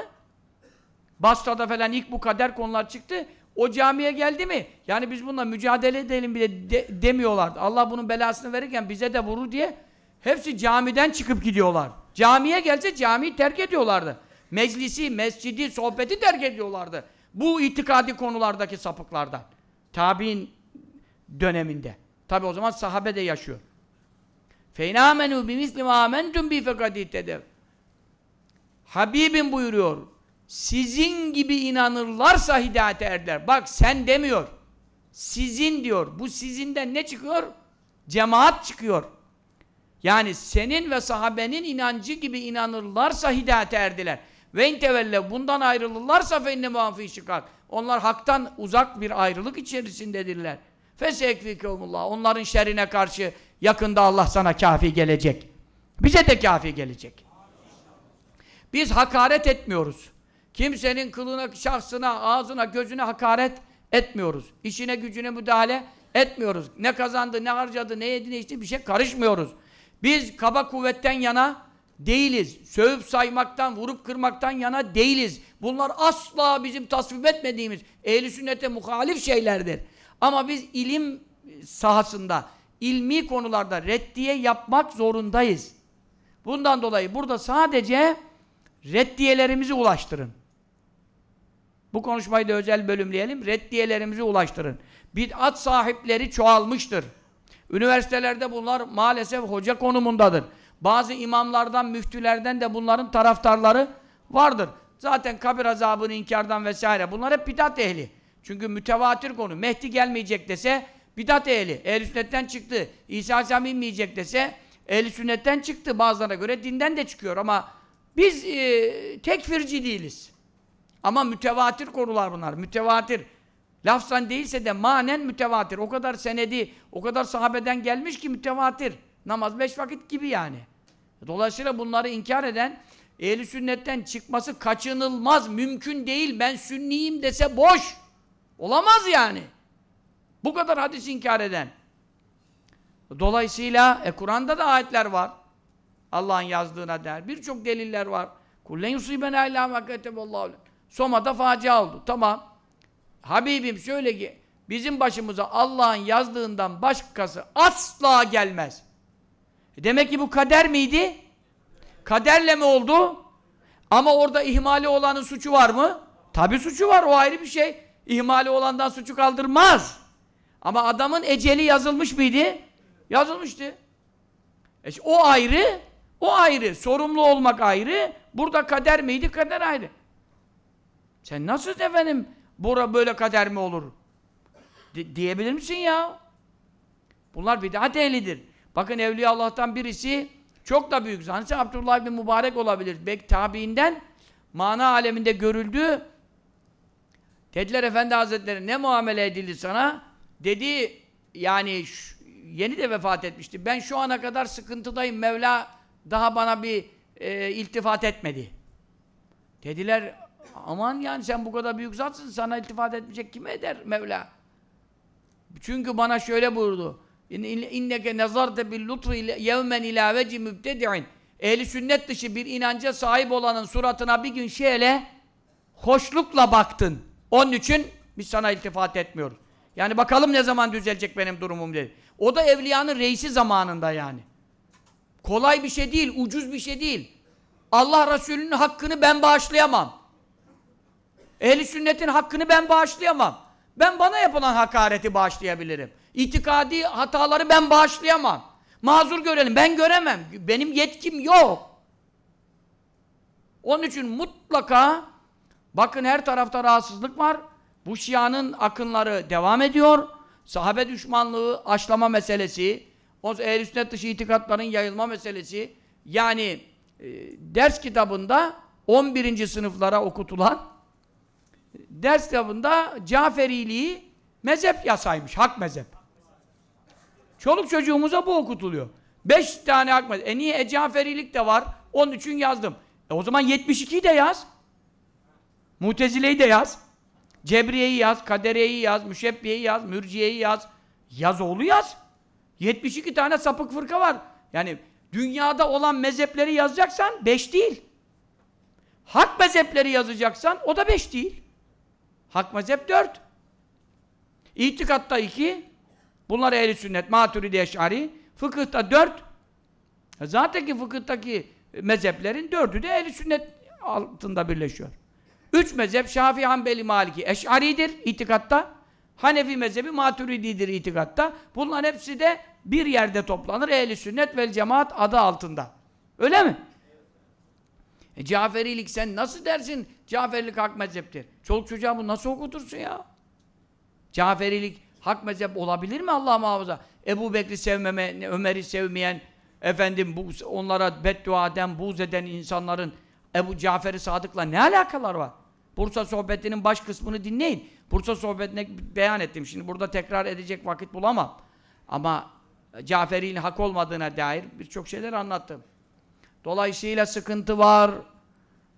[SPEAKER 1] Basra'da falan ilk bu kader konular çıktı. O camiye geldi mi? Yani biz bununla mücadele edelim bile de, demiyorlardı. Allah bunun belasını verirken bize de vurur diye hepsi camiden çıkıp gidiyorlar. Camiye gelse camiyi terk ediyorlardı. Meclisi, mescidi, sohbeti terk ediyorlardı. Bu itikadi konulardaki sapıklardan. Tabi'in döneminde. Tabi o zaman sahabe de yaşıyor. فَاِنَا مَنُوا بِمِسْلِ مَا مَنْتُمْ بِي فَقَدِيتَدَوْا Habibim buyuruyor sizin gibi inanırlarsa hidayete erdiler. Bak sen demiyor. Sizin diyor. Bu sizinden ne çıkıyor? Cemaat çıkıyor. Yani senin ve sahabenin inancı gibi inanırlarsa hidayete erdiler. Ve intevelle bundan ayrılırlarsa fenne muhafi şikak. Onlar haktan uzak bir ayrılık içerisindedirler. Fesekfikumullah. Onların şerine karşı yakında Allah sana kafi gelecek. Bize de kafi gelecek. Biz hakaret etmiyoruz. Kimsenin kılına, şahsına, ağzına, gözüne hakaret etmiyoruz. İşine gücüne müdahale etmiyoruz. Ne kazandı, ne harcadı, ne yedi, ne içti bir şey karışmıyoruz. Biz kaba kuvvetten yana değiliz. Sövüp saymaktan, vurup kırmaktan yana değiliz. Bunlar asla bizim tasvip etmediğimiz ehli sünnete muhalif şeylerdir. Ama biz ilim sahasında, ilmi konularda reddiye yapmak zorundayız. Bundan dolayı burada sadece reddiyelerimizi ulaştırın. Bu konuşmayı da özel bölümleyelim. Reddiyelerimizi ulaştırın. Bid'at sahipleri çoğalmıştır. Üniversitelerde bunlar maalesef hoca konumundadır. Bazı imamlardan, müftülerden de bunların taraftarları vardır. Zaten kabir azabını inkardan vesaire. Bunlar hep bidat ehli. Çünkü mütevatir konu. Mehdi gelmeyecek dese bidat ehli. Ehl-i sünnetten çıktı. İsa Aleyhisselam inmeyecek dese ehl-i sünnetten çıktı. Bazılarına göre dinden de çıkıyor ama biz e, tekfirci değiliz. Ama mütevatir konular bunlar. Mütevatir. Lafzan değilse de manen mütevatir. O kadar senedi, o kadar sahabeden gelmiş ki mütevatir. Namaz beş vakit gibi yani. Dolayısıyla bunları inkar eden ehli sünnetten çıkması kaçınılmaz, mümkün değil. Ben sünniyim dese boş. Olamaz yani. Bu kadar hadis inkar eden. Dolayısıyla e, Kur'an'da da ayetler var. Allah'ın yazdığına der. Birçok deliller var. Kullen yusibena illa ma kataballahu Soma'da facia oldu. Tamam. Habibim şöyle ki bizim başımıza Allah'ın yazdığından başkası asla gelmez. E demek ki bu kader miydi? Kaderle mi oldu? Ama orada ihmali olanın suçu var mı? Tabi suçu var o ayrı bir şey. İhmali olandan suçu kaldırmaz. Ama adamın eceli yazılmış mıydı? Yazılmıştı. E işte o ayrı, o ayrı. Sorumlu olmak ayrı. Burada kader miydi? Kader ayrı. Sen nasıl efendim bura böyle kader mi olur? De diyebilir misin ya? Bunlar bidat ehlidir. Bakın Evliya Allah'tan birisi çok da büyük. Zannetse Abdullah bin Mübarek olabilir. Belki tabiinden mana aleminde görüldü. Dediler Efendi Hazretleri ne muamele edildi sana? Dedi yani yeni de vefat etmişti. Ben şu ana kadar sıkıntıdayım. Mevla daha bana bir e, iltifat etmedi. Dediler aman yani sen bu kadar büyük zatsın sana iltifat etmeyecek kime eder Mevla? Çünkü bana şöyle buyurdu. İnneke nazarte bil lutfi yevmen ila veci mübtedi'in. Ehli sünnet dışı bir inanca sahip olanın suratına bir gün şöyle hoşlukla baktın. Onun için biz sana iltifat etmiyoruz. Yani bakalım ne zaman düzelecek benim durumum dedi. O da evliyanın reisi zamanında yani. Kolay bir şey değil, ucuz bir şey değil. Allah Resulü'nün hakkını ben bağışlayamam. Ehli sünnetin hakkını ben bağışlayamam. Ben bana yapılan hakareti bağışlayabilirim. İtikadi hataları ben bağışlayamam. Mazur görelim. Ben göremem. Benim yetkim yok. Onun için mutlaka bakın her tarafta rahatsızlık var. Bu şianın akınları devam ediyor. Sahabe düşmanlığı, aşlama meselesi, o ehl-i sünnet dışı itikatların yayılma meselesi yani e, ders kitabında 11. sınıflara okutulan ders kitabında Caferiliği mezhep yasaymış. Hak mezhep. Çoluk çocuğumuza bu okutuluyor. Beş tane hak mezhep. E niye? E Caferilik de var. Onun için yazdım. E o zaman 72'yi de yaz. Mutezile'yi de yaz. Cebriye'yi yaz, Kadere'yi yaz, Müşebbiye'yi yaz, Mürciye'yi yaz. Yaz oğlu yaz. 72 tane sapık fırka var. Yani dünyada olan mezhepleri yazacaksan 5 değil. Hak mezhepleri yazacaksan o da 5 değil. Hak mezhep dört. İtikatta iki. Bunlar ehli sünnet, maturidi eşari. Fıkıhta dört. Zaten ki fıkıhtaki mezheplerin dördü de ehli sünnet altında birleşiyor. Üç mezhep Şafii, Hanbeli, Maliki eşaridir itikatta. Hanefi mezhebi maturididir itikatta. Bunların hepsi de bir yerde toplanır ehli sünnet vel cemaat adı altında. Öyle mi? E, Caferilik sen nasıl dersin? Caferilik hak mezheptir. Çoluk çocuğa bu nasıl okutursun ya? Caferilik hak mezhep olabilir mi Allah muhafaza? Ebu Bekri sevmeme, Ömer'i sevmeyen, efendim bu, onlara beddua eden, buğz eden insanların Ebu Cafer-i Sadık'la ne alakalar var? Bursa sohbetinin baş kısmını dinleyin. Bursa sohbetine beyan ettim. Şimdi burada tekrar edecek vakit bulamam. Ama e, Caferi'nin hak olmadığına dair birçok şeyler anlattım. Dolayısıyla sıkıntı var.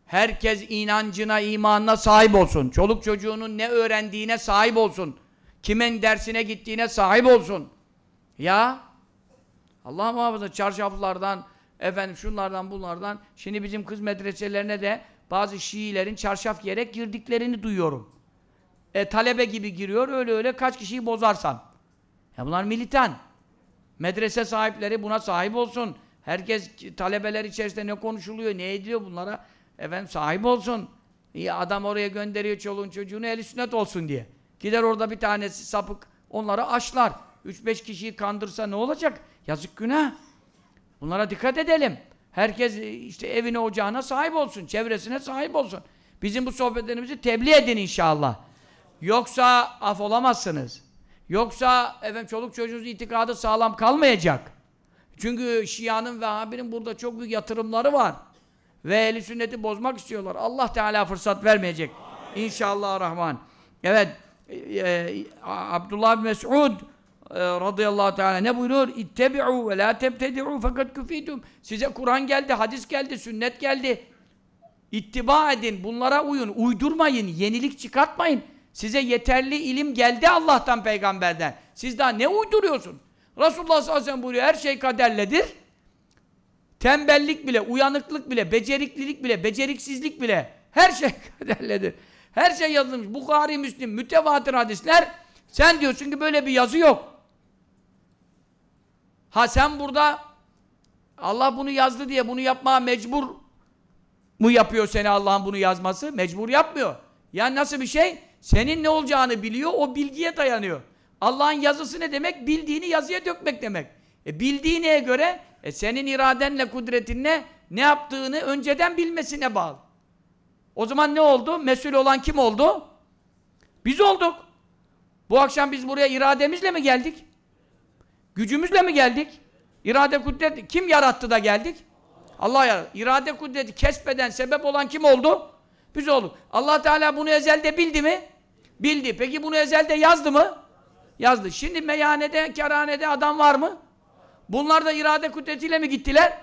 [SPEAKER 1] Herkes inancına, imanına sahip olsun. Çoluk çocuğunun ne öğrendiğine sahip olsun. Kimin dersine gittiğine sahip olsun. Ya Allah muhafaza çarşaflardan, efendim şunlardan bunlardan. Şimdi bizim kız medreselerine de bazı Şiilerin çarşaf giyerek girdiklerini duyuyorum. E, talebe gibi giriyor öyle öyle kaç kişiyi bozarsan. Ya bunlar militan. Medrese sahipleri buna sahip olsun. Herkes talebeler içerisinde ne konuşuluyor, ne ediliyor bunlara Efendim sahip olsun. İyi adam oraya gönderiyor çoluğun çocuğunu eli sünnet olsun diye. Gider orada bir tanesi sapık onları açlar. 3-5 kişiyi kandırsa ne olacak? Yazık günah. Bunlara dikkat edelim. Herkes e, işte evine ocağına sahip olsun. Çevresine sahip olsun. Bizim bu sohbetlerimizi tebliğ edin inşallah. Yoksa af olamazsınız. Yoksa efendim çoluk çocuğunuz itikadı sağlam kalmayacak. Çünkü Şia'nın ve Habi'nin burada çok büyük yatırımları var. Ve ehli sünneti bozmak istiyorlar. Allah Teala fırsat vermeyecek. İnşallah Rahman. Evet. E, e, Abdullah bin Mes'ud e, radıyallahu teala ne buyurur? İttebi'u ve la tebtedi'u fakat küfitum. Size Kur'an geldi, hadis geldi, sünnet geldi. İttiba edin, bunlara uyun, uydurmayın, yenilik çıkartmayın. Size yeterli ilim geldi Allah'tan, peygamberden. Siz daha ne uyduruyorsun? Resulullah sallallahu aleyhi ve sellem buyuruyor, her şey kaderledir. Tembellik bile, uyanıklık bile, beceriklilik bile, beceriksizlik bile her şey kaderledir. Her şey yazılmış. Bukhari, Müslim, mütevatir hadisler sen diyorsun ki böyle bir yazı yok. Ha sen burada Allah bunu yazdı diye bunu yapmaya mecbur mu yapıyor seni Allah'ın bunu yazması? Mecbur yapmıyor. Yani nasıl bir şey? Senin ne olacağını biliyor, o bilgiye dayanıyor. Allah'ın yazısı ne demek? Bildiğini yazıya dökmek demek. E bildiğine göre e senin iradenle, kudretinle ne yaptığını önceden bilmesine bağlı. O zaman ne oldu? Mesul olan kim oldu? Biz olduk. Bu akşam biz buraya irademizle mi geldik? Gücümüzle mi geldik? İrade kudret kim yarattı da geldik? Allah yarattı. İrade kudreti kesmeden sebep olan kim oldu? Biz olduk. Allah Teala bunu ezelde bildi mi? Bildi. Peki bunu ezelde yazdı mı? Yazdı. Şimdi meyhanede, kerhanede adam var mı? Bunlar da irade kudretiyle mi gittiler?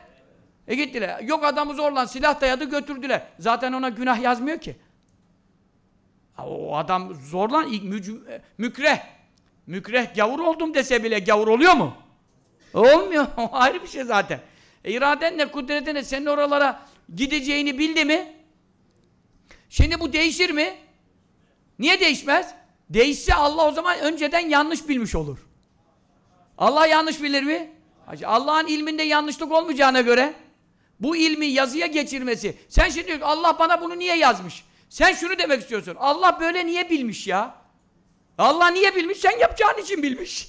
[SPEAKER 1] E gittiler. Yok adamı zorla silah dayadı götürdüler. Zaten ona günah yazmıyor ki. O adam zorla mükreh. Mükreh gavur oldum dese bile gavur oluyor mu? Olmuyor. O ayrı bir şey zaten. E, iradenle, kudretinle senin oralara gideceğini bildi mi? Şimdi bu değişir mi? Niye değişmez? Değişse Allah o zaman önceden yanlış bilmiş olur. Allah yanlış bilir mi? Allah'ın ilminde yanlışlık olmayacağına göre bu ilmi yazıya geçirmesi. Sen şimdi diyorsun Allah bana bunu niye yazmış? Sen şunu demek istiyorsun. Allah böyle niye bilmiş ya? Allah niye bilmiş? Sen yapacağın için bilmiş.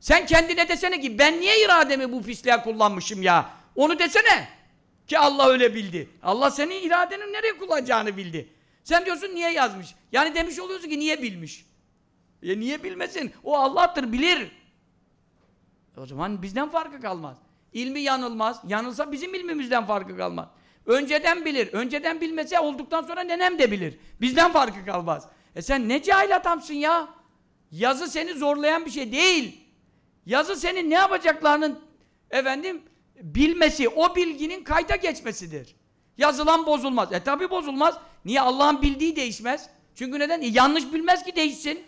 [SPEAKER 1] Sen kendine desene ki ben niye irademi bu pisliğe kullanmışım ya? Onu desene. Ki Allah öyle bildi. Allah senin iradenin nereye kullanacağını bildi. Sen diyorsun niye yazmış? Yani demiş oluyorsun ki niye bilmiş? E niye bilmesin? O Allah'tır, bilir. O zaman bizden farkı kalmaz. İlmi yanılmaz. Yanılsa bizim ilmimizden farkı kalmaz. Önceden bilir. Önceden bilmese olduktan sonra nenem de bilir. Bizden farkı kalmaz. E sen ne cahil adamsın ya? Yazı seni zorlayan bir şey değil. Yazı senin ne yapacaklarının efendim bilmesi, o bilginin kayda geçmesidir. Yazılan bozulmaz. E tabi bozulmaz. Niye? Allah'ın bildiği değişmez. Çünkü neden? E, yanlış bilmez ki değişsin.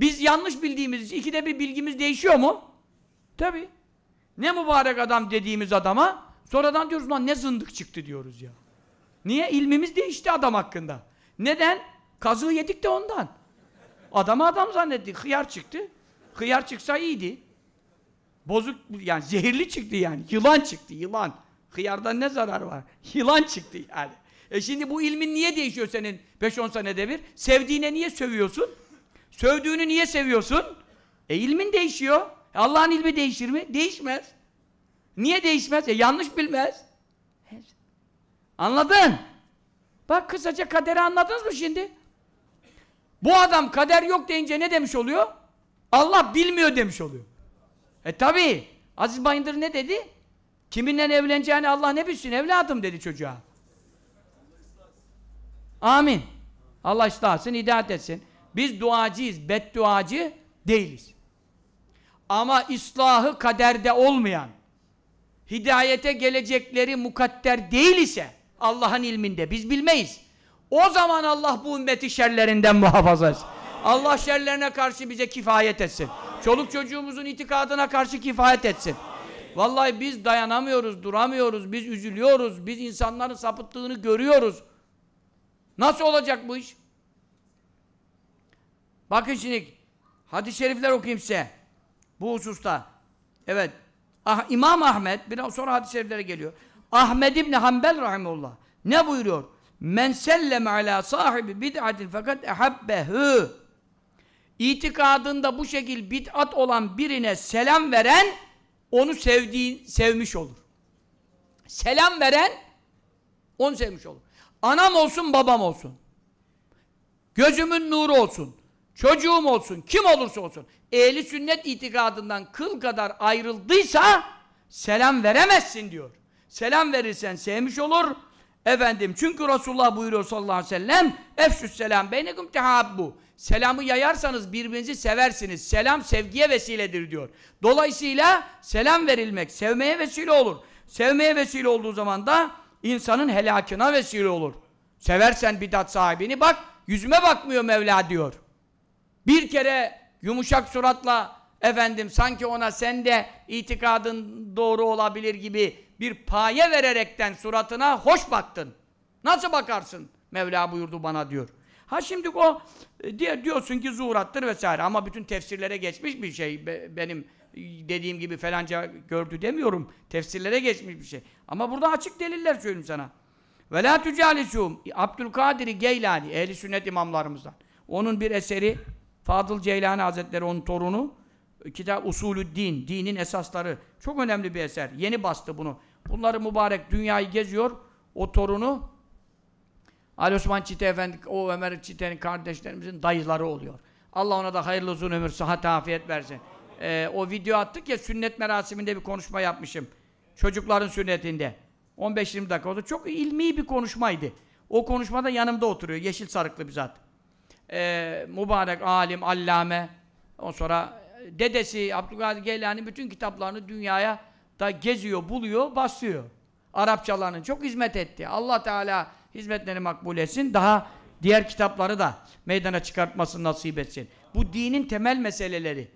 [SPEAKER 1] Biz yanlış bildiğimiz için ikide bir bilgimiz değişiyor mu? Tabi. Ne mübarek adam dediğimiz adama sonradan diyoruz lan ne zındık çıktı diyoruz ya. Niye? ilmimiz değişti adam hakkında. Neden? Kazığı yedik de ondan. Adamı adam zannettik. Hıyar çıktı. Hıyar çıksa iyiydi. Bozuk, yani zehirli çıktı yani. Yılan çıktı, yılan. Hıyardan ne zarar var? Yılan çıktı yani. E şimdi bu ilmin niye değişiyor senin 5-10 senede bir? Sevdiğine niye sövüyorsun? Sövdüğünü niye seviyorsun? E ilmin değişiyor. E, Allah'ın ilmi değişir mi? Değişmez. Niye değişmez? E yanlış bilmez. Şey. Anladın? Bak kısaca kaderi anladınız mı şimdi? Bu adam kader yok deyince ne demiş oluyor? Allah bilmiyor demiş oluyor. E tabi. Aziz Bayındır ne dedi? Kiminle evleneceğini Allah ne bilsin evladım dedi çocuğa. Amin. Allah ıslah etsin, hidayet etsin. Biz duacıyız, bedduacı değiliz. Ama ıslahı kaderde olmayan, hidayete gelecekleri mukadder değil ise Allah'ın ilminde biz bilmeyiz. O zaman Allah bu ümmeti şerlerinden muhafaza etsin. Allah şerlerine karşı bize kifayet etsin. Çoluk çocuğumuzun itikadına karşı kifayet etsin. Vallahi biz dayanamıyoruz, duramıyoruz, biz üzülüyoruz, biz insanların sapıttığını görüyoruz. Nasıl olacak bu iş? Bakın şimdi hadis-i şerifler okuyayım size. Bu hususta. Evet. Ah, İmam Ahmet, biraz sonra hadis-i şeriflere geliyor. Ahmed İbni Hanbel rahimullah. Ne buyuruyor? Men selleme ala sahibi bid'atin fakat ehabbehu. İtikadında bu şekil bid'at olan birine selam veren onu sevdiği, sevmiş olur. Selam veren onu sevmiş olur. Anam olsun babam olsun. Gözümün nuru olsun çocuğum olsun, kim olursa olsun, ehli sünnet itikadından kıl kadar ayrıldıysa selam veremezsin diyor. Selam verirsen sevmiş olur. Efendim çünkü Resulullah buyuruyor sallallahu aleyhi ve sellem efşüs selam beynekum tehabbu. Selamı yayarsanız birbirinizi seversiniz. Selam sevgiye vesiledir diyor. Dolayısıyla selam verilmek sevmeye vesile olur. Sevmeye vesile olduğu zaman da insanın helakına vesile olur. Seversen bidat sahibini bak yüzüme bakmıyor Mevla diyor. Bir kere yumuşak suratla efendim sanki ona sen de itikadın doğru olabilir gibi bir paye vererekten suratına hoş baktın. Nasıl bakarsın? Mevla buyurdu bana diyor. Ha şimdi o e, diye diyorsun ki zuhurattır vesaire ama bütün tefsirlere geçmiş bir şey Be, benim e, dediğim gibi falanca gördü demiyorum. Tefsirlere geçmiş bir şey. Ama burada açık deliller söyleyeyim sana. Ve la tücalisûm Abdülkadir Geylani ehli sünnet imamlarımızdan. Onun bir eseri Fadıl Ceylani Hazretleri onun torunu. Kitap Usulü Din, dinin esasları. Çok önemli bir eser. Yeni bastı bunu. Bunları mübarek dünyayı geziyor. O torunu Ali Osman Çite Efendi, o Ömer Çite'nin kardeşlerimizin dayıları oluyor. Allah ona da hayırlı uzun ömür, sıhhat, afiyet versin. Ee, o video attık ya sünnet merasiminde bir konuşma yapmışım. Çocukların sünnetinde. 15-20 dakika oldu. Çok ilmi bir konuşmaydı. O konuşmada yanımda oturuyor. Yeşil sarıklı bir zat e, mübarek alim, allame, on sonra e, dedesi Abdülkadir Geylani bütün kitaplarını dünyaya da geziyor, buluyor, basıyor. Arapçalarının çok hizmet etti. Allah Teala hizmetlerini makbul etsin. Daha diğer kitapları da meydana çıkartmasını nasip etsin. Bu dinin temel meseleleri,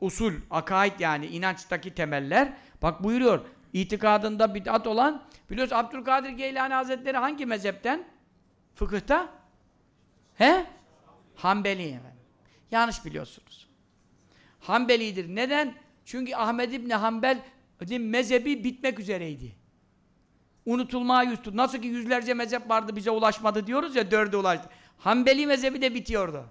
[SPEAKER 1] usul, akaid yani inançtaki temeller. Bak buyuruyor, itikadında bid'at olan, biliyorsun Abdülkadir Geylani Hazretleri hangi mezhepten? Fıkıhta? He? Hanbeli Yanlış biliyorsunuz. Hanbelidir. Neden? Çünkü Ahmed İbni Hanbel mezhebi bitmek üzereydi. Unutulmaya yüz Nasıl ki yüzlerce mezhep vardı bize ulaşmadı diyoruz ya dördü ulaştı. Hanbeli mezhebi de bitiyordu.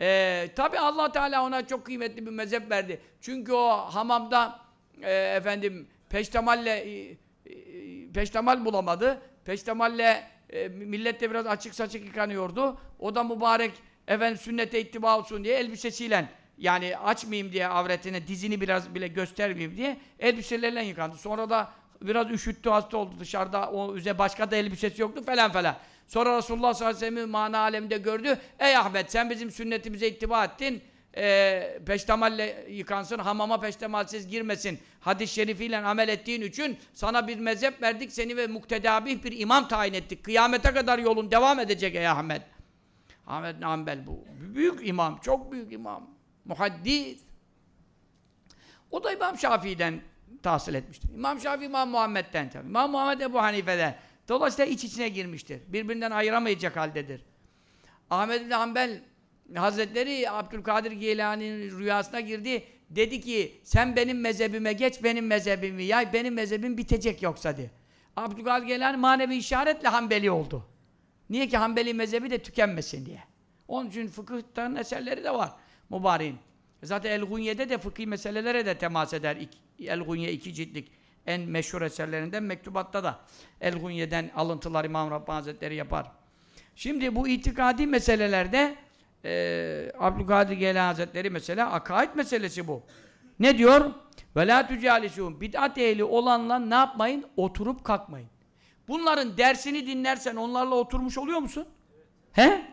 [SPEAKER 1] Ee, Tabi allah Teala ona çok kıymetli bir mezhep verdi. Çünkü o hamamda e, efendim peştemalle e, e peştemal bulamadı. Peştemalle e, millet de biraz açık saçık yıkanıyordu. O da mübarek even sünnete ittiba olsun diye elbisesiyle yani açmayayım diye avretine dizini biraz bile göstermeyeyim diye elbiselerle yıkandı. Sonra da biraz üşüttü hasta oldu dışarıda o üze başka da elbisesi yoktu falan falan. Sonra Resulullah sallallahu aleyhi ve sellem'i mana alemde gördü. Ey Ahmet sen bizim sünnetimize ittiba ettin e, peştemalle yıkansın, hamama peştemalsiz girmesin hadis-i şerifiyle amel ettiğin için sana bir mezhep verdik seni ve muktedabih bir imam tayin ettik. Kıyamete kadar yolun devam edecek ey Ahmet. Ahmet Nambel bu. Büyük imam, çok büyük imam. Muhaddis. O da İmam Şafii'den tahsil etmiştir. İmam Şafii İmam Muhammed'den tabii. İmam Muhammed Ebu Hanife'den. Dolayısıyla iç içine girmiştir. Birbirinden ayıramayacak haldedir. Ahmet bin Hanbel Hazretleri Abdülkadir Geylani'nin rüyasına girdi. Dedi ki sen benim mezhebime geç benim mezhebimi yay benim mezhebim bitecek yoksa diye. Abdülkadir Geylani manevi işaretle Hanbeli oldu. Niye ki Hanbeli mezhebi de tükenmesin diye. Onun için fıkıhtan eserleri de var mübareğin. Zaten El Gunye'de de fıkhi meselelere de temas eder. El Gunye iki ciltlik en meşhur eserlerinden mektubatta da El Gunye'den alıntılar İmam Rabbani Hazretleri yapar. Şimdi bu itikadi meselelerde e, Abdülkadir Geylan Hazretleri mesela akaid meselesi bu. Ne diyor? Ve la tücalisun bid'at ehli olanla ne yapmayın? Oturup kalkmayın. Bunların dersini dinlersen onlarla oturmuş oluyor musun? He?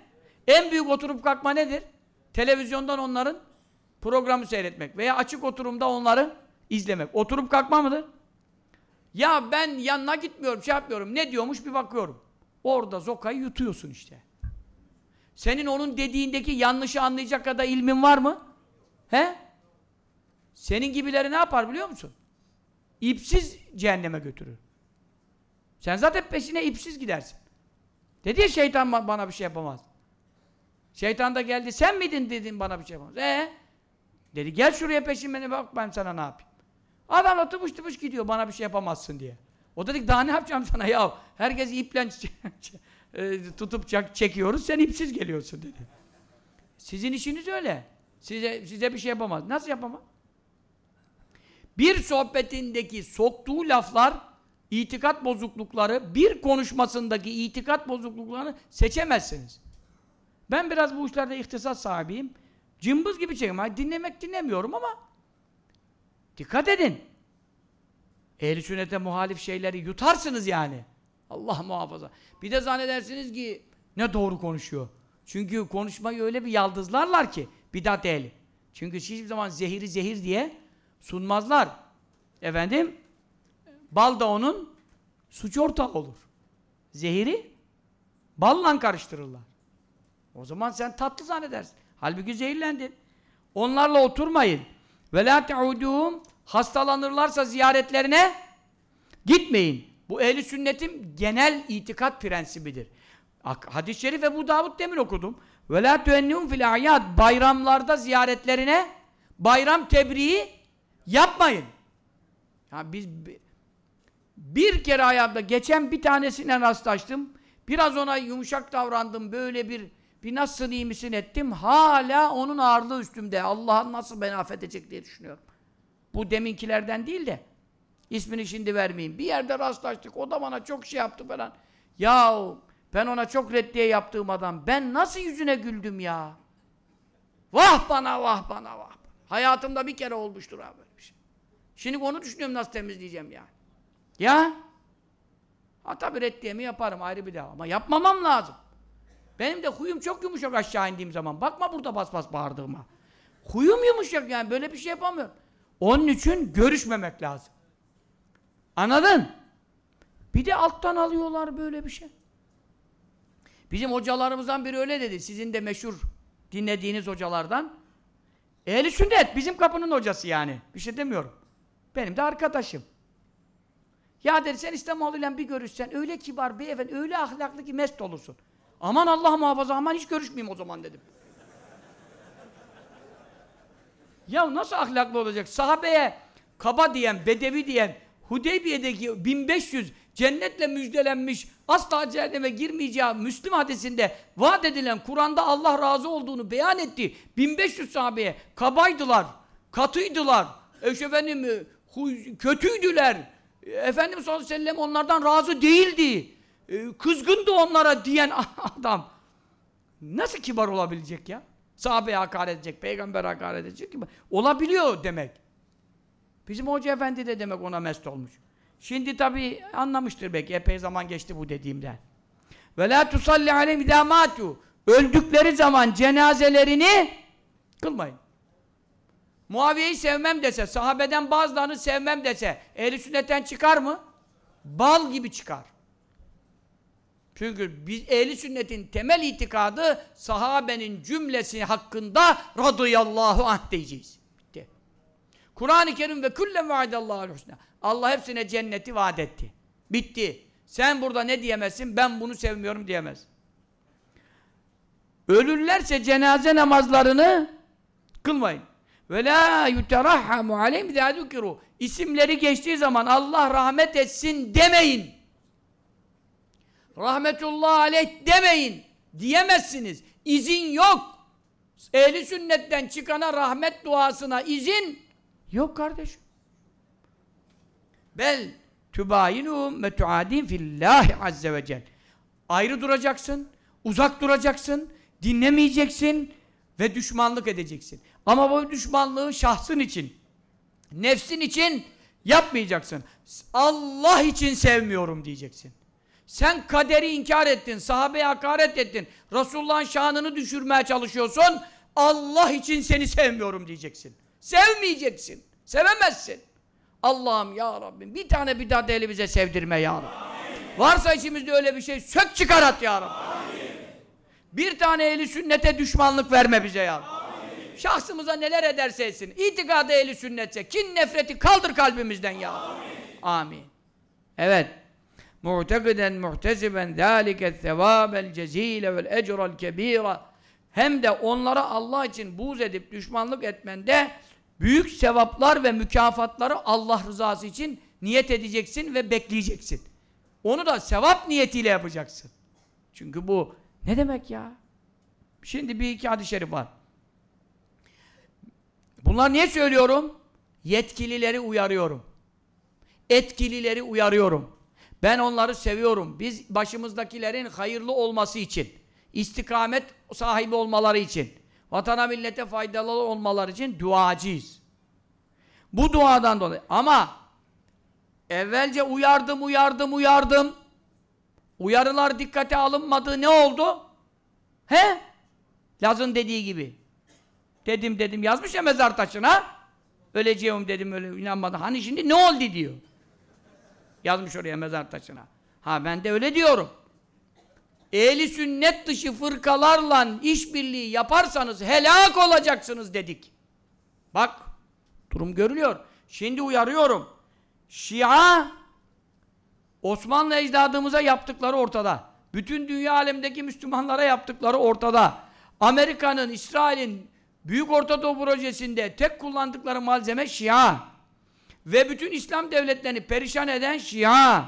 [SPEAKER 1] En büyük oturup kalkma nedir? Televizyondan onların programı seyretmek veya açık oturumda onları izlemek. Oturup kalkma mıdır? Ya ben yanına gitmiyorum, şey yapmıyorum. Ne diyormuş bir bakıyorum. Orada zokayı yutuyorsun işte. Senin onun dediğindeki yanlışı anlayacak kadar ilmin var mı? He? Senin gibileri ne yapar biliyor musun? İpsiz cehenneme götürür. Sen zaten peşine ipsiz gidersin. Dedi ya şeytan bana bir şey yapamaz. Şeytan da geldi. Sen miydin dedin bana bir şey yapamaz. Ee? Dedi gel şuraya peşin beni bak ben sana ne yapayım. Adam da tıpış tıpış gidiyor bana bir şey yapamazsın diye. O dedik daha ne yapacağım sana ya? Herkes iple e, tutup çak, çekiyoruz, sen ipsiz geliyorsun dedi. Sizin işiniz öyle. Size, size bir şey yapamaz. Nasıl yapamaz? Bir sohbetindeki soktuğu laflar, itikat bozuklukları, bir konuşmasındaki itikat bozukluklarını seçemezsiniz. Ben biraz bu işlerde ihtisas sahibiyim. Cımbız gibi çekim. Hayır, dinlemek dinlemiyorum ama dikkat edin. Ehli sünnete muhalif şeyleri yutarsınız yani. Allah muhafaza. Bir de zannedersiniz ki ne doğru konuşuyor. Çünkü konuşmayı öyle bir yaldızlarlar ki bidat el. Çünkü hiçbir zaman zehiri zehir diye sunmazlar. Efendim bal da onun suç ortağı olur. Zehiri balla karıştırırlar. O zaman sen tatlı zannedersin. Halbuki zehirlendin. Onlarla oturmayın. Ve la te'udûm hastalanırlarsa ziyaretlerine gitmeyin. Bu ehli sünnetin genel itikat prensibidir. Hadis-i şerif Ebu Davud demin okudum. Ve la tüennûn fil ayyad bayramlarda ziyaretlerine bayram tebriği yapmayın. Ya biz bir kere hayatımda geçen bir tanesine rastlaştım. Biraz ona yumuşak davrandım. Böyle bir bir nasılsın iyi misin ettim. Hala onun ağırlığı üstümde. Allah'ın nasıl beni affedecek diye düşünüyorum. Bu deminkilerden değil de İsmini şimdi vermeyeyim. Bir yerde rastlaştık. O da bana çok şey yaptı falan. Yahu ben ona çok reddiye yaptığım adam. Ben nasıl yüzüne güldüm ya? Vah bana vah bana vah. Hayatımda bir kere olmuştur abi şey. Şimdi onu düşünüyorum nasıl temizleyeceğim yani. Ya? Ha tabii reddiyemi yaparım ayrı bir daha ama yapmamam lazım. Benim de huyum çok yumuşak aşağı indiğim zaman. Bakma burada bas bas bağırdığıma. Huyum yumuşak yani böyle bir şey yapamıyorum. Onun için görüşmemek lazım. Anladın? Bir de alttan alıyorlar böyle bir şey. Bizim hocalarımızdan biri öyle dedi. Sizin de meşhur dinlediğiniz hocalardan. Ehli sünnet bizim kapının hocası yani. Bir şey demiyorum. Benim de arkadaşım. Ya dedi sen İslamoğlu ile bir görüşsen öyle kibar bir beyefendi, öyle ahlaklı ki mest olursun. Aman Allah muhafaza aman hiç görüşmeyeyim o zaman dedim. ya nasıl ahlaklı olacak? Sahabeye kaba diyen, bedevi diyen, Hudeybiye'deki 1500 cennetle müjdelenmiş, asla cehenneme girmeyeceği Müslim hadisinde vaat edilen Kur'an'da Allah razı olduğunu beyan etti. 1500 sahabeye kabaydılar, katıydılar, efendim, e, kötüydüler. Efendim sallallahu aleyhi ve sellem onlardan razı değildi. E, kızgındı onlara diyen adam. Nasıl kibar olabilecek ya? Sahabeye hakaret edecek, peygamber hakaret edecek. Olabiliyor demek. Bizim hoca efendi de demek ona mest olmuş. Şimdi tabi anlamıştır belki epey zaman geçti bu dediğimden. Ve la tusalli aleyhim idamatu. Öldükleri zaman cenazelerini kılmayın. Muaviye'yi sevmem dese, sahabeden bazılarını sevmem dese, ehli sünnetten çıkar mı? Bal gibi çıkar. Çünkü biz ehli sünnetin temel itikadı sahabenin cümlesi hakkında radıyallahu anh diyeceğiz. Kur'an-ı Kerim ve küllen vaadallahu husna. Allah hepsine cenneti vaat etti. Bitti. Sen burada ne diyemezsin? Ben bunu sevmiyorum diyemez. Ölürlerse cenaze namazlarını kılmayın. Ve la yuterahhamu aleyhim zâdûkirû. İsimleri geçtiği zaman Allah rahmet etsin demeyin. Rahmetullah aleyh demeyin. Diyemezsiniz. İzin yok. Ehli sünnetten çıkana rahmet duasına izin Yok kardeş. Bel tübayinuhum ve tuadin fillahi azze ve cel. Ayrı duracaksın, uzak duracaksın, dinlemeyeceksin ve düşmanlık edeceksin. Ama bu düşmanlığı şahsın için, nefsin için yapmayacaksın. Allah için sevmiyorum diyeceksin. Sen kaderi inkar ettin, sahabeye hakaret ettin, Resulullah'ın şanını düşürmeye çalışıyorsun, Allah için seni sevmiyorum diyeceksin. Sevmeyeceksin. Sevemezsin. Allah'ım ya Rabbim bir tane bidat elimize sevdirme ya Rabbim. Amin. Varsa içimizde öyle bir şey sök çıkarat at ya Rabbim. Amin. Bir tane eli sünnete düşmanlık verme bize ya Rabbim. Amin. Şahsımıza neler ederse etsin. İtikadı eli sünnetse. Kin nefreti kaldır kalbimizden ya Rabbim. Amin. Evet. Mu'tekiden muhtesiben zâlike sevâbel cezîle vel ecrel kebîra. Hem de onlara Allah için buz edip düşmanlık etmende büyük sevaplar ve mükafatları Allah rızası için niyet edeceksin ve bekleyeceksin. Onu da sevap niyetiyle yapacaksın. Çünkü bu ne demek ya? Şimdi bir iki hadis-i şerif var. Bunlar niye söylüyorum? Yetkilileri uyarıyorum. Etkilileri uyarıyorum. Ben onları seviyorum. Biz başımızdakilerin hayırlı olması için, istikamet sahibi olmaları için Vatana millete faydalı olmaları için duacıyız. Bu duadan dolayı. Ama evvelce uyardım, uyardım, uyardım. Uyarılar dikkate alınmadı. Ne oldu? He? Laz'ın dediği gibi. Dedim dedim yazmış ya mezar taşına. Öleceğim dedim öyle inanmadı. Hani şimdi ne oldu diyor. Yazmış oraya mezar taşına. Ha ben de öyle diyorum ehli sünnet dışı fırkalarla işbirliği yaparsanız helak olacaksınız dedik. Bak durum görülüyor. Şimdi uyarıyorum. Şia Osmanlı ecdadımıza yaptıkları ortada. Bütün dünya alemdeki Müslümanlara yaptıkları ortada. Amerika'nın, İsrail'in Büyük Orta Doğu projesinde tek kullandıkları malzeme Şia. Ve bütün İslam devletlerini perişan eden Şia.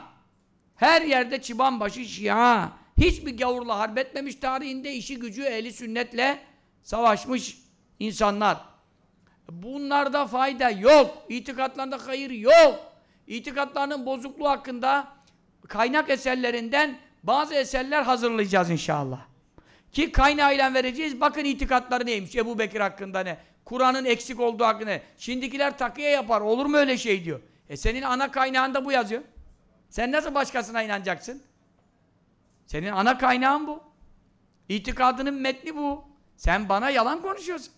[SPEAKER 1] Her yerde çıban başı Şia. Hiçbir gavurla harbetmemiş tarihinde işi gücü eli sünnetle savaşmış insanlar. Bunlarda fayda yok. İtikatlarında hayır yok. İtikatlarının bozukluğu hakkında kaynak eserlerinden bazı eserler hazırlayacağız inşallah. Ki kaynağıyla vereceğiz. Bakın itikatları neymiş Ebu Bekir hakkında ne? Kur'an'ın eksik olduğu hakkında ne? Şimdikiler takıya yapar. Olur mu öyle şey diyor. E senin ana kaynağında bu yazıyor. Sen nasıl başkasına inanacaksın? Senin ana kaynağın bu. İtikadının metni bu. Sen bana yalan konuşuyorsun.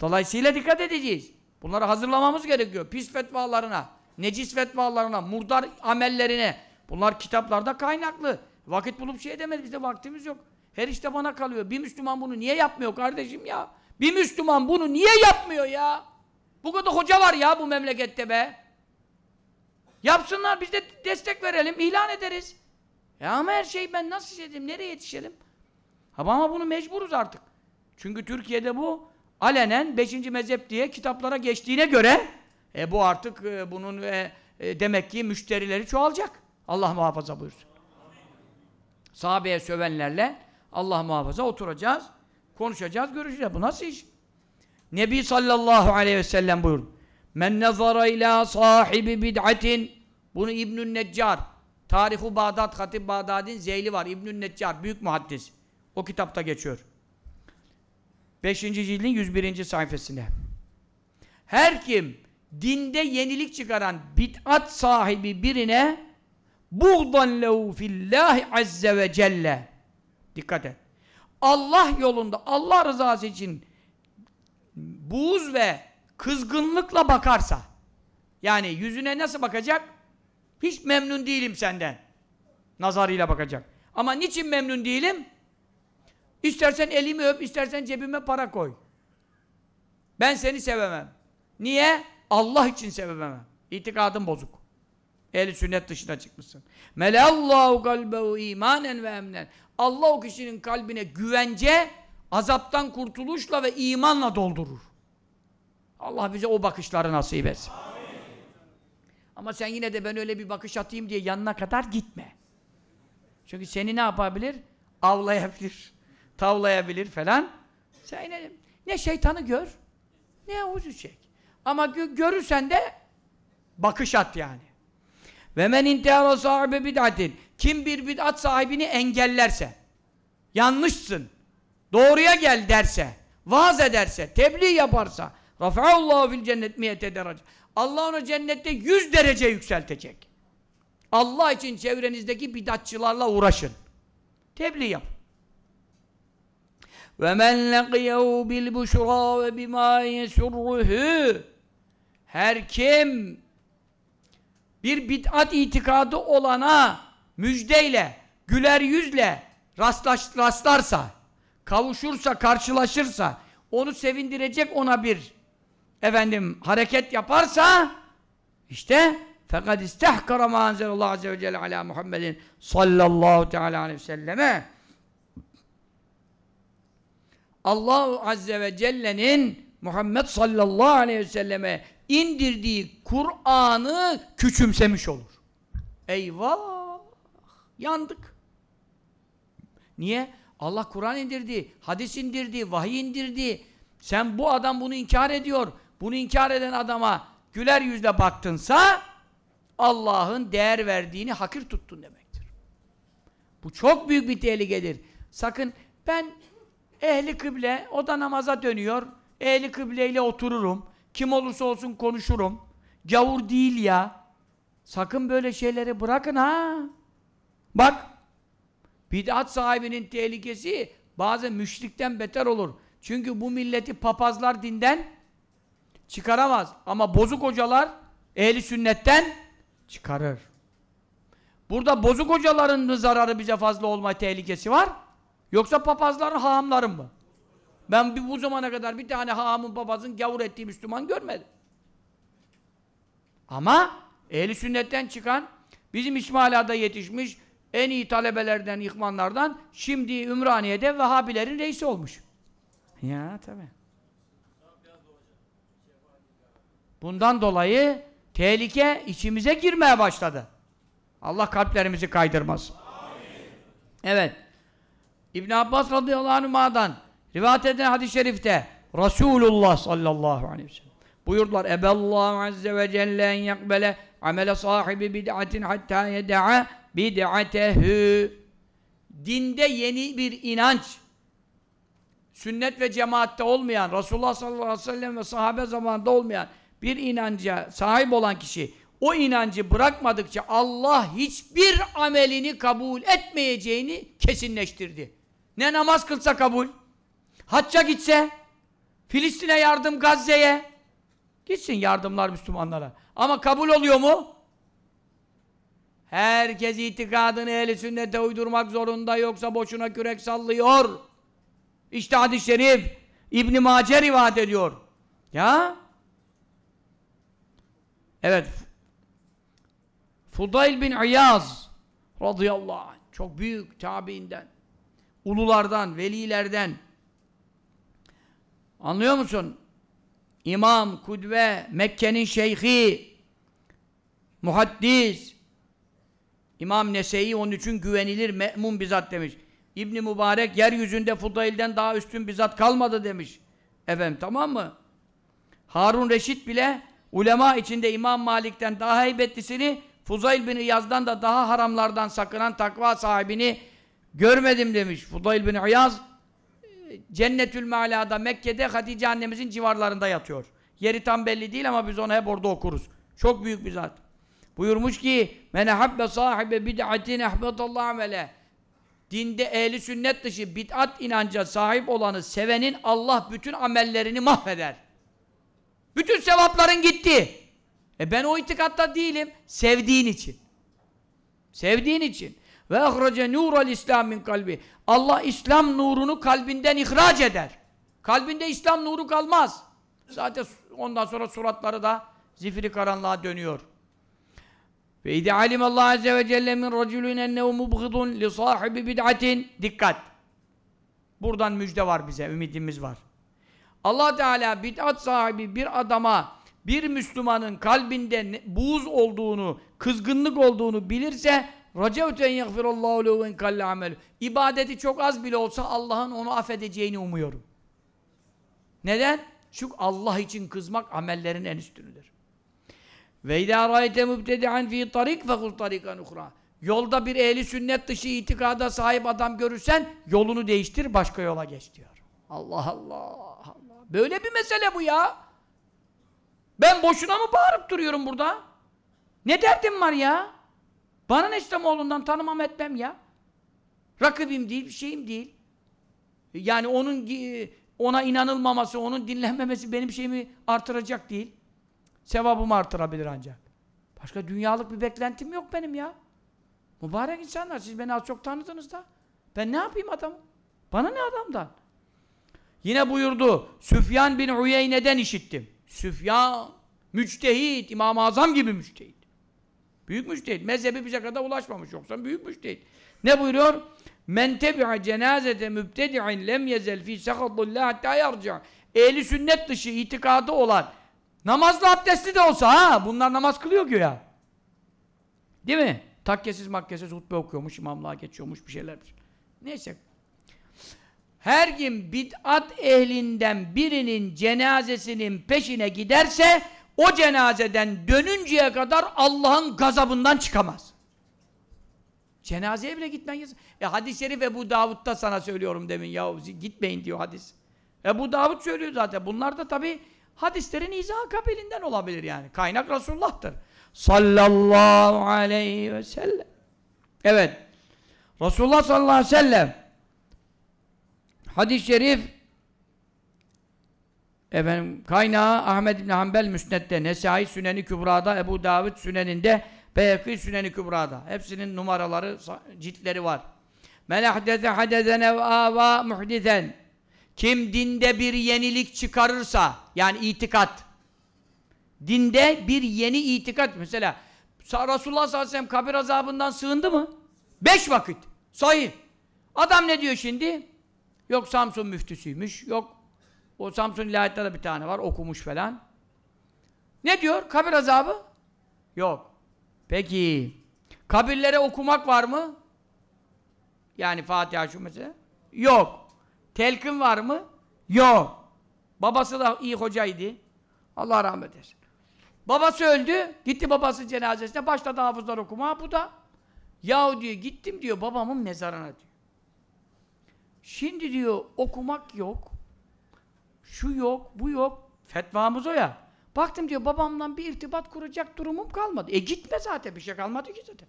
[SPEAKER 1] Dolayısıyla dikkat edeceğiz. Bunları hazırlamamız gerekiyor. Pis fetvalarına, necis fetvalarına, murdar amellerine. Bunlar kitaplarda kaynaklı. Vakit bulup şey edemeyiz. Bizde vaktimiz yok. Her işte bana kalıyor. Bir Müslüman bunu niye yapmıyor kardeşim ya? Bir Müslüman bunu niye yapmıyor ya? Bu kadar hoca var ya bu memlekette be. Yapsınlar biz de destek verelim, ilan ederiz. E ama her şeyi ben nasıl hissedeyim, nereye yetişelim? Ama bunu mecburuz artık. Çünkü Türkiye'de bu alenen 5. mezhep diye kitaplara geçtiğine göre e bu artık e, bunun e, e, demek ki müşterileri çoğalacak. Allah muhafaza buyursun. Sahabeye sövenlerle Allah muhafaza oturacağız, konuşacağız, görüşeceğiz. Bu nasıl iş? Nebi sallallahu aleyhi ve sellem buyurdu. Men nezara ila sahibi bid'atin bunu İbnü'n Neccar Tarihu Bağdat, Hatip Bağdadi'nin Zeyli var. İbnül Neccar, büyük muhaddis. O kitapta geçiyor. 5. cildin 101. sayfasında. Her kim dinde yenilik çıkaran bid'at sahibi birine buğdan lehu fillahi azze ve celle dikkat et. Allah yolunda, Allah rızası için buğz ve kızgınlıkla bakarsa yani yüzüne nasıl bakacak? Hiç memnun değilim senden. Nazarıyla bakacak. Ama niçin memnun değilim? İstersen elimi öp, istersen cebime para koy. Ben seni sevemem. Niye? Allah için sevemem. İtikadım bozuk. Ehli sünnet dışına çıkmışsın. Melallahu kalbehu imanen ve emnen. Allah o kişinin kalbine güvence, azaptan kurtuluşla ve imanla doldurur. Allah bize o bakışları nasip etsin. Ama sen yine de ben öyle bir bakış atayım diye yanına kadar gitme. Çünkü seni ne yapabilir? Avlayabilir, tavlayabilir falan. Sen ne, ne şeytanı gör, ne havuzu çek. Ama görürsen de bakış at yani. Ve men intihara sahibi bid'atin. Kim bir bid'at sahibini engellerse, yanlışsın, doğruya gel derse, vaaz ederse, tebliğ yaparsa, Rafaullahu fil cennet miyete derece. Allah onu cennette 100 derece yükseltecek. Allah için çevrenizdeki bidatçılarla uğraşın. Tebliğ yap. Ve men laqiyahu bil لَقِيَهُ بِالْبُشْرَى bima يَسُرُّهُ Her kim bir bid'at itikadı olana müjdeyle, güler yüzle rastlaş, rastlarsa, kavuşursa, karşılaşırsa, onu sevindirecek ona bir efendim hareket yaparsa işte fakat istehkara ma enzelallahu azze ve celle ala Muhammedin sallallahu teala aleyhi ve selleme Allah azze ve celle'nin Muhammed sallallahu aleyhi ve selleme indirdiği Kur'an'ı küçümsemiş olur. Eyvah! Yandık. Niye? Allah Kur'an indirdi, hadis indirdi, vahiy indirdi. Sen bu adam bunu inkar ediyor bunu inkar eden adama güler yüzle baktınsa Allah'ın değer verdiğini hakir tuttun demektir. Bu çok büyük bir tehlikedir. Sakın ben ehli kıble, o da namaza dönüyor. Ehli kıbleyle otururum. Kim olursa olsun konuşurum. Gavur değil ya. Sakın böyle şeyleri bırakın ha. Bak, bid'at sahibinin tehlikesi bazı müşrikten beter olur. Çünkü bu milleti papazlar dinden Çıkaramaz. Ama bozuk hocalar ehli sünnetten çıkarır. Burada bozuk hocaların zararı bize fazla olma tehlikesi var. Yoksa papazların, hahamların mı? Ben bu zamana kadar bir tane hahamın papazın gavur ettiği Müslüman görmedim. Ama ehli sünnetten çıkan bizim İsmaila'da yetişmiş en iyi talebelerden, ihmanlardan şimdi Ümraniye'de Vehhabilerin reisi olmuş. Ya tabii. Bundan dolayı tehlike içimize girmeye başladı. Allah kalplerimizi kaydırmasın. Evet. İbn Abbas radıyallahu anhuma'dan rivayet eden hadis-i şerifte Resulullah sallallahu aleyhi ve sellem buyurdular Eballahu azze ve celle en yakbele amele sahibi bid'atin hatta yeda'a bid'atehü dinde yeni bir inanç sünnet ve cemaatte olmayan Resulullah sallallahu aleyhi ve sellem ve sahabe zamanında olmayan bir inanca sahip olan kişi o inancı bırakmadıkça Allah hiçbir amelini kabul etmeyeceğini kesinleştirdi. Ne namaz kılsa kabul, hacca gitse, Filistin'e yardım Gazze'ye, gitsin yardımlar Müslümanlara. Ama kabul oluyor mu? Herkes itikadını ehli sünnete uydurmak zorunda yoksa boşuna kürek sallıyor. İşte hadis-i şerif İbn-i Mace rivayet ediyor. Ya Evet. Fudayl bin İyaz radıyallahu anh. Çok büyük tabiinden. Ululardan, velilerden. Anlıyor musun? İmam, kudve, Mekke'nin şeyhi, muhaddis, İmam Nese'yi onun için güvenilir me'mun bizzat demiş. İbni Mübarek yeryüzünde Fudail'den daha üstün bizzat kalmadı demiş. Efendim tamam mı? Harun Reşit bile Ulema içinde İmam Malik'ten daha heybetlisini, Fuzail bin İyaz'dan da daha haramlardan sakınan takva sahibini görmedim demiş. Fuzail bin İyaz, Cennetül Ma'la'da, Mekke'de Hatice annemizin civarlarında yatıyor. Yeri tam belli değil ama biz onu hep orada okuruz. Çok büyük bir zat. Buyurmuş ki men habbe sahibe bid'atin ehbetallah amele dinde ehli sünnet dışı bid'at inanca sahip olanı sevenin Allah bütün amellerini mahveder. Bütün sevapların gitti. E ben o itikatta değilim. Sevdiğin için. Sevdiğin için. Ve ehrece nural İslam min kalbi. Allah İslam nurunu kalbinden ihraç eder. Kalbinde İslam nuru kalmaz. Zaten ondan sonra suratları da zifiri karanlığa dönüyor. Ve alim Allah azze ve celle min racülün ennehu mubgıdun li sahibi bid'atin. Dikkat! Buradan müjde var bize, ümidimiz var. Allah Teala bid'at sahibi bir adama bir Müslümanın kalbinde buz olduğunu, kızgınlık olduğunu bilirse رَجَوْتَنْ يَغْفِرَ اللّٰهُ لَهُ اَنْ amel. İbadeti çok az bile olsa Allah'ın onu affedeceğini umuyorum. Neden? Çünkü Allah için kızmak amellerin en üstünüdür. Ve idâ râite mübtedi'an fî tarik fekul tarikan uhra. Yolda bir ehli sünnet dışı itikada sahip adam görürsen yolunu değiştir başka yola geç diyor. Allah Allah. Böyle bir mesele bu ya. Ben boşuna mı bağırıp duruyorum burada? Ne derdim var ya? Bana ne İslamoğlu'ndan tanımam etmem ya. Rakibim değil, bir şeyim değil. Yani onun ona inanılmaması, onun dinlenmemesi benim şeyimi artıracak değil. Sevabımı artırabilir ancak. Başka dünyalık bir beklentim yok benim ya. Mübarek insanlar, siz beni az çok tanıdınız da. Ben ne yapayım adam? Bana ne adamdan? Yine buyurdu. Süfyan bin Uyeyne'den işittim. Süfyan müçtehit. İmam-ı Azam gibi müçtehit. Büyük müçtehit. Mezhebi bize kadar ulaşmamış yoksa büyük müçtehit. Ne buyuruyor? Men tebi'a cenazete mübtedi'in lem yezel fi sekadullah hatta yarca. Ehli sünnet dışı itikadı olan namazlı abdestli de olsa ha bunlar namaz kılıyor ki ya. Değil mi? Takkesiz makkesiz hutbe okuyormuş, imamlığa geçiyormuş bir şeyler. Neyse her gün bid'at ehlinden birinin cenazesinin peşine giderse o cenazeden dönünceye kadar Allah'ın gazabından çıkamaz. Cenazeye bile gitmen yasak. E hadis-i şerif Ebu Davud'da sana söylüyorum demin ya gitmeyin diyor hadis. Ebu Davud söylüyor zaten. Bunlar da tabi hadislerin izahı kabilinden olabilir yani. Kaynak Resulullah'tır. Sallallahu aleyhi ve sellem. Evet. Resulullah sallallahu aleyhi ve sellem Hadis-i şerif efendim kaynağı Ahmed bin Hanbel Müsned'de, Nesai Süneni Kübra'da, Ebu Davud Süneninde, Beyhki Süneni Kübra'da. Hepsinin numaraları, ciltleri var. Men ahdese hadesen ev ava Kim dinde bir yenilik çıkarırsa, yani itikat. Dinde bir yeni itikat. Mesela Resulullah sallallahu aleyhi ve sellem kabir azabından sığındı mı? Beş vakit. Sahih. Adam ne diyor şimdi? Yok Samsun müftüsüymüş, yok o Samsun ilahiyatında da bir tane var, okumuş falan. Ne diyor? Kabir azabı? Yok. Peki, kabirlere okumak var mı? Yani Fatiha şu mesela. Yok. Telkin var mı? Yok. Babası da iyi hocaydı. Allah rahmet eylesin. Babası öldü, gitti babası cenazesine, başladı hafızlar okumaya. Bu da, yahu diyor, gittim diyor babamın mezarına diyor. Şimdi diyor okumak yok, şu yok, bu yok, fetvamız o ya. Baktım diyor babamla bir irtibat kuracak durumum kalmadı. E gitme zaten bir şey kalmadı ki zaten.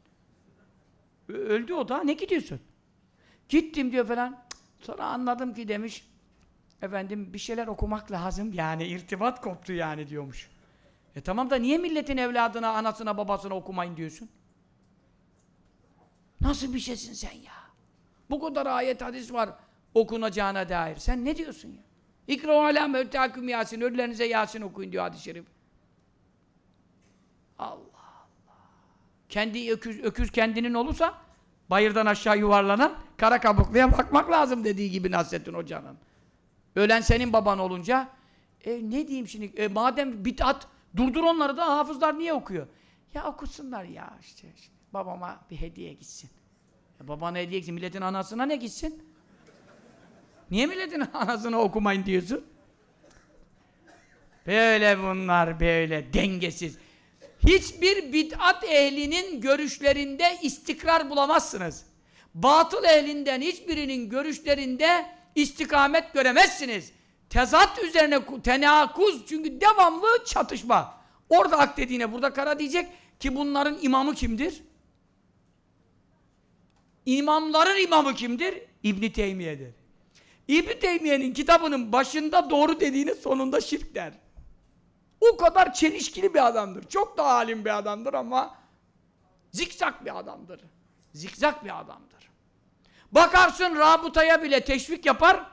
[SPEAKER 1] Ö öldü o da ne gidiyorsun? Gittim diyor falan. Sonra anladım ki demiş efendim bir şeyler okumak lazım yani irtibat koptu yani diyormuş. E tamam da niye milletin evladına, anasına, babasına okumayın diyorsun? Nasıl bir şeysin sen ya? Bu kadar ayet hadis var okunacağına dair. Sen ne diyorsun ya? İkra ala mevtaküm Yasin. Ölülerinize Yasin okuyun diyor hadis-i şerif. Allah Allah. Kendi öküz, öküz kendinin olursa bayırdan aşağı yuvarlanan kara kabukluya bakmak lazım dediği gibi Nasrettin Hoca'nın. Ölen senin baban olunca e, ne diyeyim şimdi e, madem bit'at durdur onları da hafızlar niye okuyor? Ya okusunlar ya işte. işte babama bir hediye gitsin. E, babana hediye gitsin. Milletin anasına ne gitsin? Niye milletin anasını okumayın diyorsun? Böyle bunlar böyle dengesiz. Hiçbir bid'at ehlinin görüşlerinde istikrar bulamazsınız. Batıl ehlinden hiçbirinin görüşlerinde istikamet göremezsiniz. Tezat üzerine tenakuz çünkü devamlı çatışma. Orada ak dediğine burada kara diyecek ki bunların imamı kimdir? İmamların imamı kimdir? İbn Teymiye'dir. İbni Teymiye'nin kitabının başında doğru dediğini sonunda şirk der. O kadar çelişkili bir adamdır. Çok da alim bir adamdır ama zikzak bir adamdır. Zikzak bir adamdır. Bakarsın Rabuta'ya bile teşvik yapar.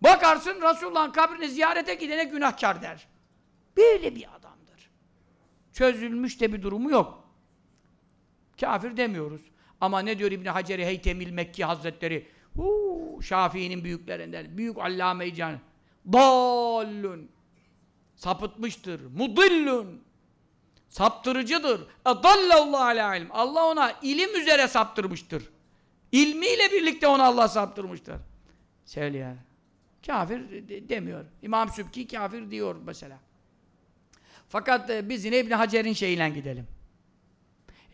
[SPEAKER 1] Bakarsın Resulullah'ın kabrini ziyarete gidene günahkar der. Böyle bir adamdır. Çözülmüş de bir durumu yok. Kafir demiyoruz. Ama ne diyor İbni Hacer Heytemil Mekki Hazretleri? Huu, Şafii'nin büyüklerinden, büyük allame-i can. Dallun. Sapıtmıştır. Mudillun. Saptırıcıdır. Adallallahu ala ilim, Allah ona ilim üzere saptırmıştır. İlmiyle birlikte onu Allah saptırmıştır. Söyleyen. Kafir de demiyor. İmam Sübki kafir diyor mesela. Fakat e, biz yine İbn Hacer'in şeyiyle gidelim.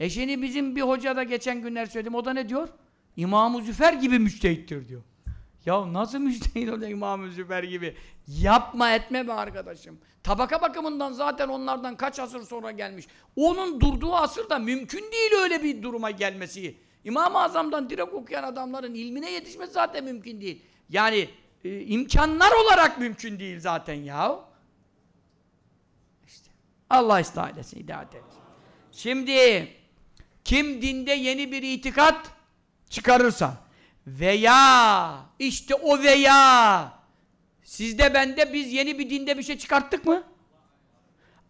[SPEAKER 1] E şimdi bizim bir hoca da geçen günler söyledim. O da ne diyor? İmam-ı Züfer gibi müçtehittir diyor. Ya nasıl müçtehit olacak İmam-ı Züfer gibi? Yapma etme be arkadaşım. Tabaka bakımından zaten onlardan kaç asır sonra gelmiş. Onun durduğu asırda mümkün değil öyle bir duruma gelmesi. İmam-ı Azam'dan direkt okuyan adamların ilmine yetişmesi zaten mümkün değil. Yani e, imkanlar olarak mümkün değil zaten ya. İşte Allah istahilesi, hidayet etsin. Şimdi kim dinde yeni bir itikat çıkarırsa veya işte o veya sizde bende biz yeni bir dinde bir şey çıkarttık mı?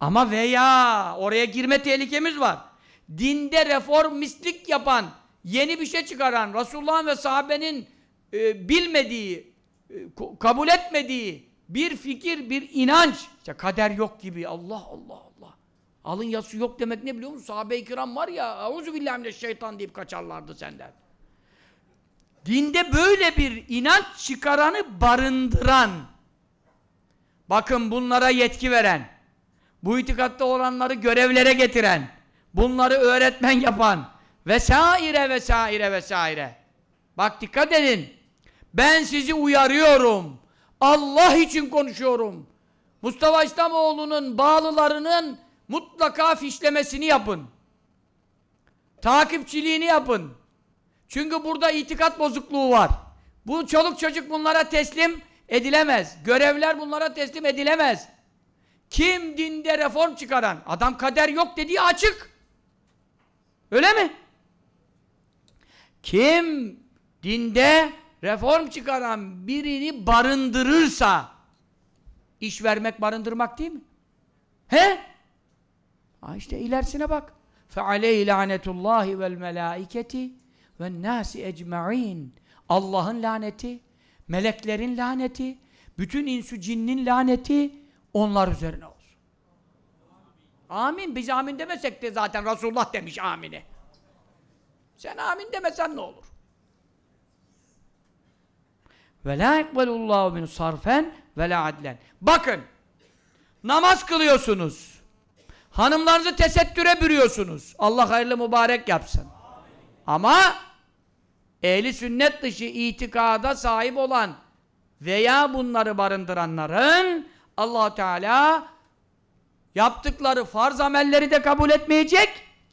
[SPEAKER 1] Ama veya oraya girme tehlikemiz var. Dinde reformistlik yapan, yeni bir şey çıkaran, Resulullah'ın ve sahabenin e, bilmediği, e, kabul etmediği bir fikir, bir inanç. İşte kader yok gibi. Allah Allah Allah. Alın yası yok demek ne biliyor musun? Sahabe-i kiram var ya, auzu billahi şeytan deyip kaçarlardı senden dinde böyle bir inanç çıkaranı barındıran bakın bunlara yetki veren bu itikatta olanları görevlere getiren bunları öğretmen yapan vesaire vesaire vesaire bak dikkat edin ben sizi uyarıyorum Allah için konuşuyorum Mustafa İslamoğlu'nun bağlılarının mutlaka fişlemesini yapın takipçiliğini yapın çünkü burada itikat bozukluğu var. Bu çoluk çocuk bunlara teslim edilemez. Görevler bunlara teslim edilemez. Kim dinde reform çıkaran, adam kader yok dediği açık. Öyle mi? Kim dinde reform çıkaran birini barındırırsa iş vermek barındırmak değil mi? He? Ha işte ilerisine bak. فَعَلَيْهِ لَعْنَةُ اللّٰهِ Melaiketi ve nasi ecmaîn. Allah'ın laneti, meleklerin laneti, bütün insü cinnin laneti onlar üzerine olsun. Amin. Biz amin demesek de zaten Resulullah demiş amini. Sen amin demesen ne olur? Ve la ekbelullahu min sarfen ve la adlen. Bakın. Namaz kılıyorsunuz. Hanımlarınızı tesettüre bürüyorsunuz. Allah hayırlı mübarek yapsın. Amin. Ama ehli sünnet dışı itikada sahip olan veya bunları barındıranların allah Teala yaptıkları farz amelleri de kabul etmeyecek,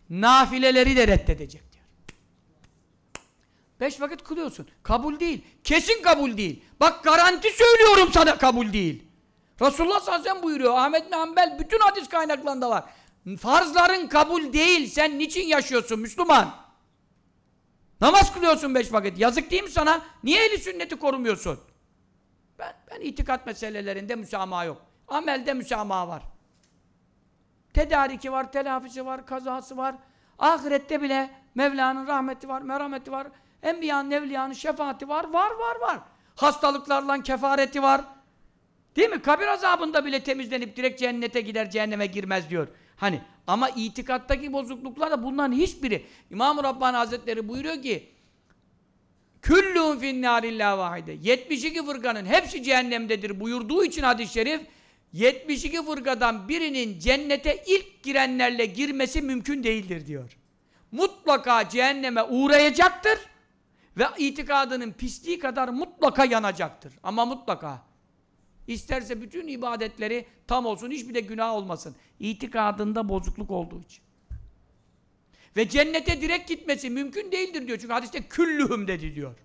[SPEAKER 1] nafileleri de reddedecek diyor. Beş vakit kılıyorsun. Kabul değil. Kesin kabul değil. Bak garanti söylüyorum sana kabul değil. Resulullah sallallahu aleyhi buyuruyor. Ahmet Hanbel bütün hadis kaynaklarında var. Farzların kabul değil. Sen niçin yaşıyorsun Müslüman? Namaz kılıyorsun beş vakit. Yazık değil mi sana? Niye eli sünneti korumuyorsun? Ben, ben itikat meselelerinde müsamaha yok. Amelde müsamaha var. Tedariki var, telafisi var, kazası var. Ahirette bile Mevla'nın rahmeti var, merhameti var. Enbiya'nın, evliyanın şefaati var. Var, var, var. Hastalıklarla kefareti var. Değil mi? Kabir azabında bile temizlenip direkt cennete gider, cehenneme girmez diyor. Hani ama itikattaki bozukluklar da bunların hiçbiri. İmam-ı Rabbani Hazretleri buyuruyor ki Küllün finnâr illâ vahide. 72 fırkanın hepsi cehennemdedir buyurduğu için hadis-i şerif 72 fırkadan birinin cennete ilk girenlerle girmesi mümkün değildir diyor. Mutlaka cehenneme uğrayacaktır ve itikadının pisliği kadar mutlaka yanacaktır. Ama mutlaka. İsterse bütün ibadetleri tam olsun, hiçbir de günah olmasın. İtikadında bozukluk olduğu için. Ve cennete direkt gitmesi mümkün değildir diyor. Çünkü hadiste küllühüm dedi diyor.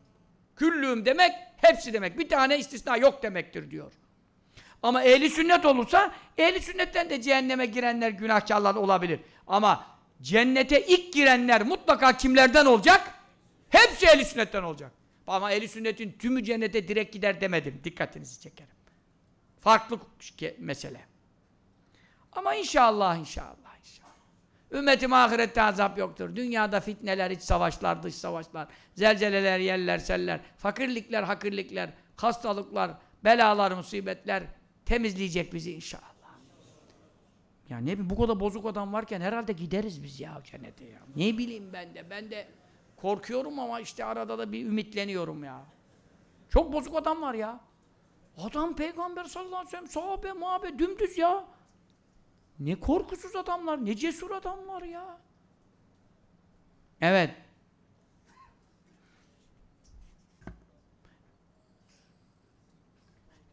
[SPEAKER 1] Küllühüm demek hepsi demek. Bir tane istisna yok demektir diyor. Ama ehli sünnet olursa ehli sünnetten de cehenneme girenler günahkarlar olabilir. Ama cennete ilk girenler mutlaka kimlerden olacak? Hepsi ehli sünnetten olacak. Ama ehli sünnetin tümü cennete direkt gider demedim. Dikkatinizi çekerim. Farklı mesele. Ama inşallah, inşallah, inşallah. Ümmetim ahirette azap yoktur. Dünyada fitneler, iç savaşlar, dış savaşlar, zelzeleler, yeller, seller, fakirlikler, hakirlikler, hastalıklar, belalar, musibetler temizleyecek bizi inşallah. Ya ne bileyim bu kadar bozuk adam varken herhalde gideriz biz ya cennete ya. Ne bileyim ben de, ben de korkuyorum ama işte arada da bir ümitleniyorum ya. Çok bozuk adam var ya. Adam peygamber sallallahu aleyhi ve sellem sahabe muhabe dümdüz ya. Ne korkusuz adamlar, ne cesur adamlar ya. Evet.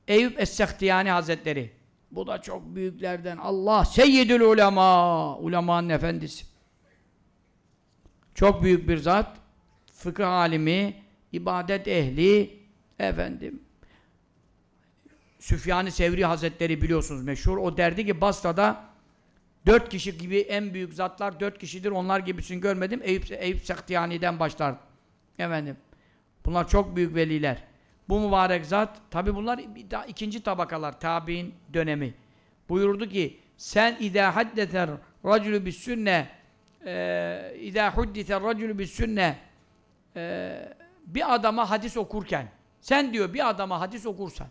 [SPEAKER 1] Eyüp Es-Sehtiyani Hazretleri. Bu da çok büyüklerden. Allah seyyidül ulema. Ulemanın efendisi. Çok büyük bir zat. Fıkıh alimi, ibadet ehli, efendim, Süfyan-ı Sevri Hazretleri biliyorsunuz meşhur. O derdi ki Basra'da dört kişi gibi en büyük zatlar dört kişidir. Onlar gibisini görmedim. Eyüp, Eyüp Sektiyani'den başlar. Efendim. Bunlar çok büyük veliler. Bu mübarek zat, tabi bunlar daha ikinci tabakalar, tabi'in dönemi. Buyurdu ki, sen idâ haddeter racülü bis sünne e, idâ hudditer racülü bis sünne e, bir adama hadis okurken, sen diyor bir adama hadis okursan,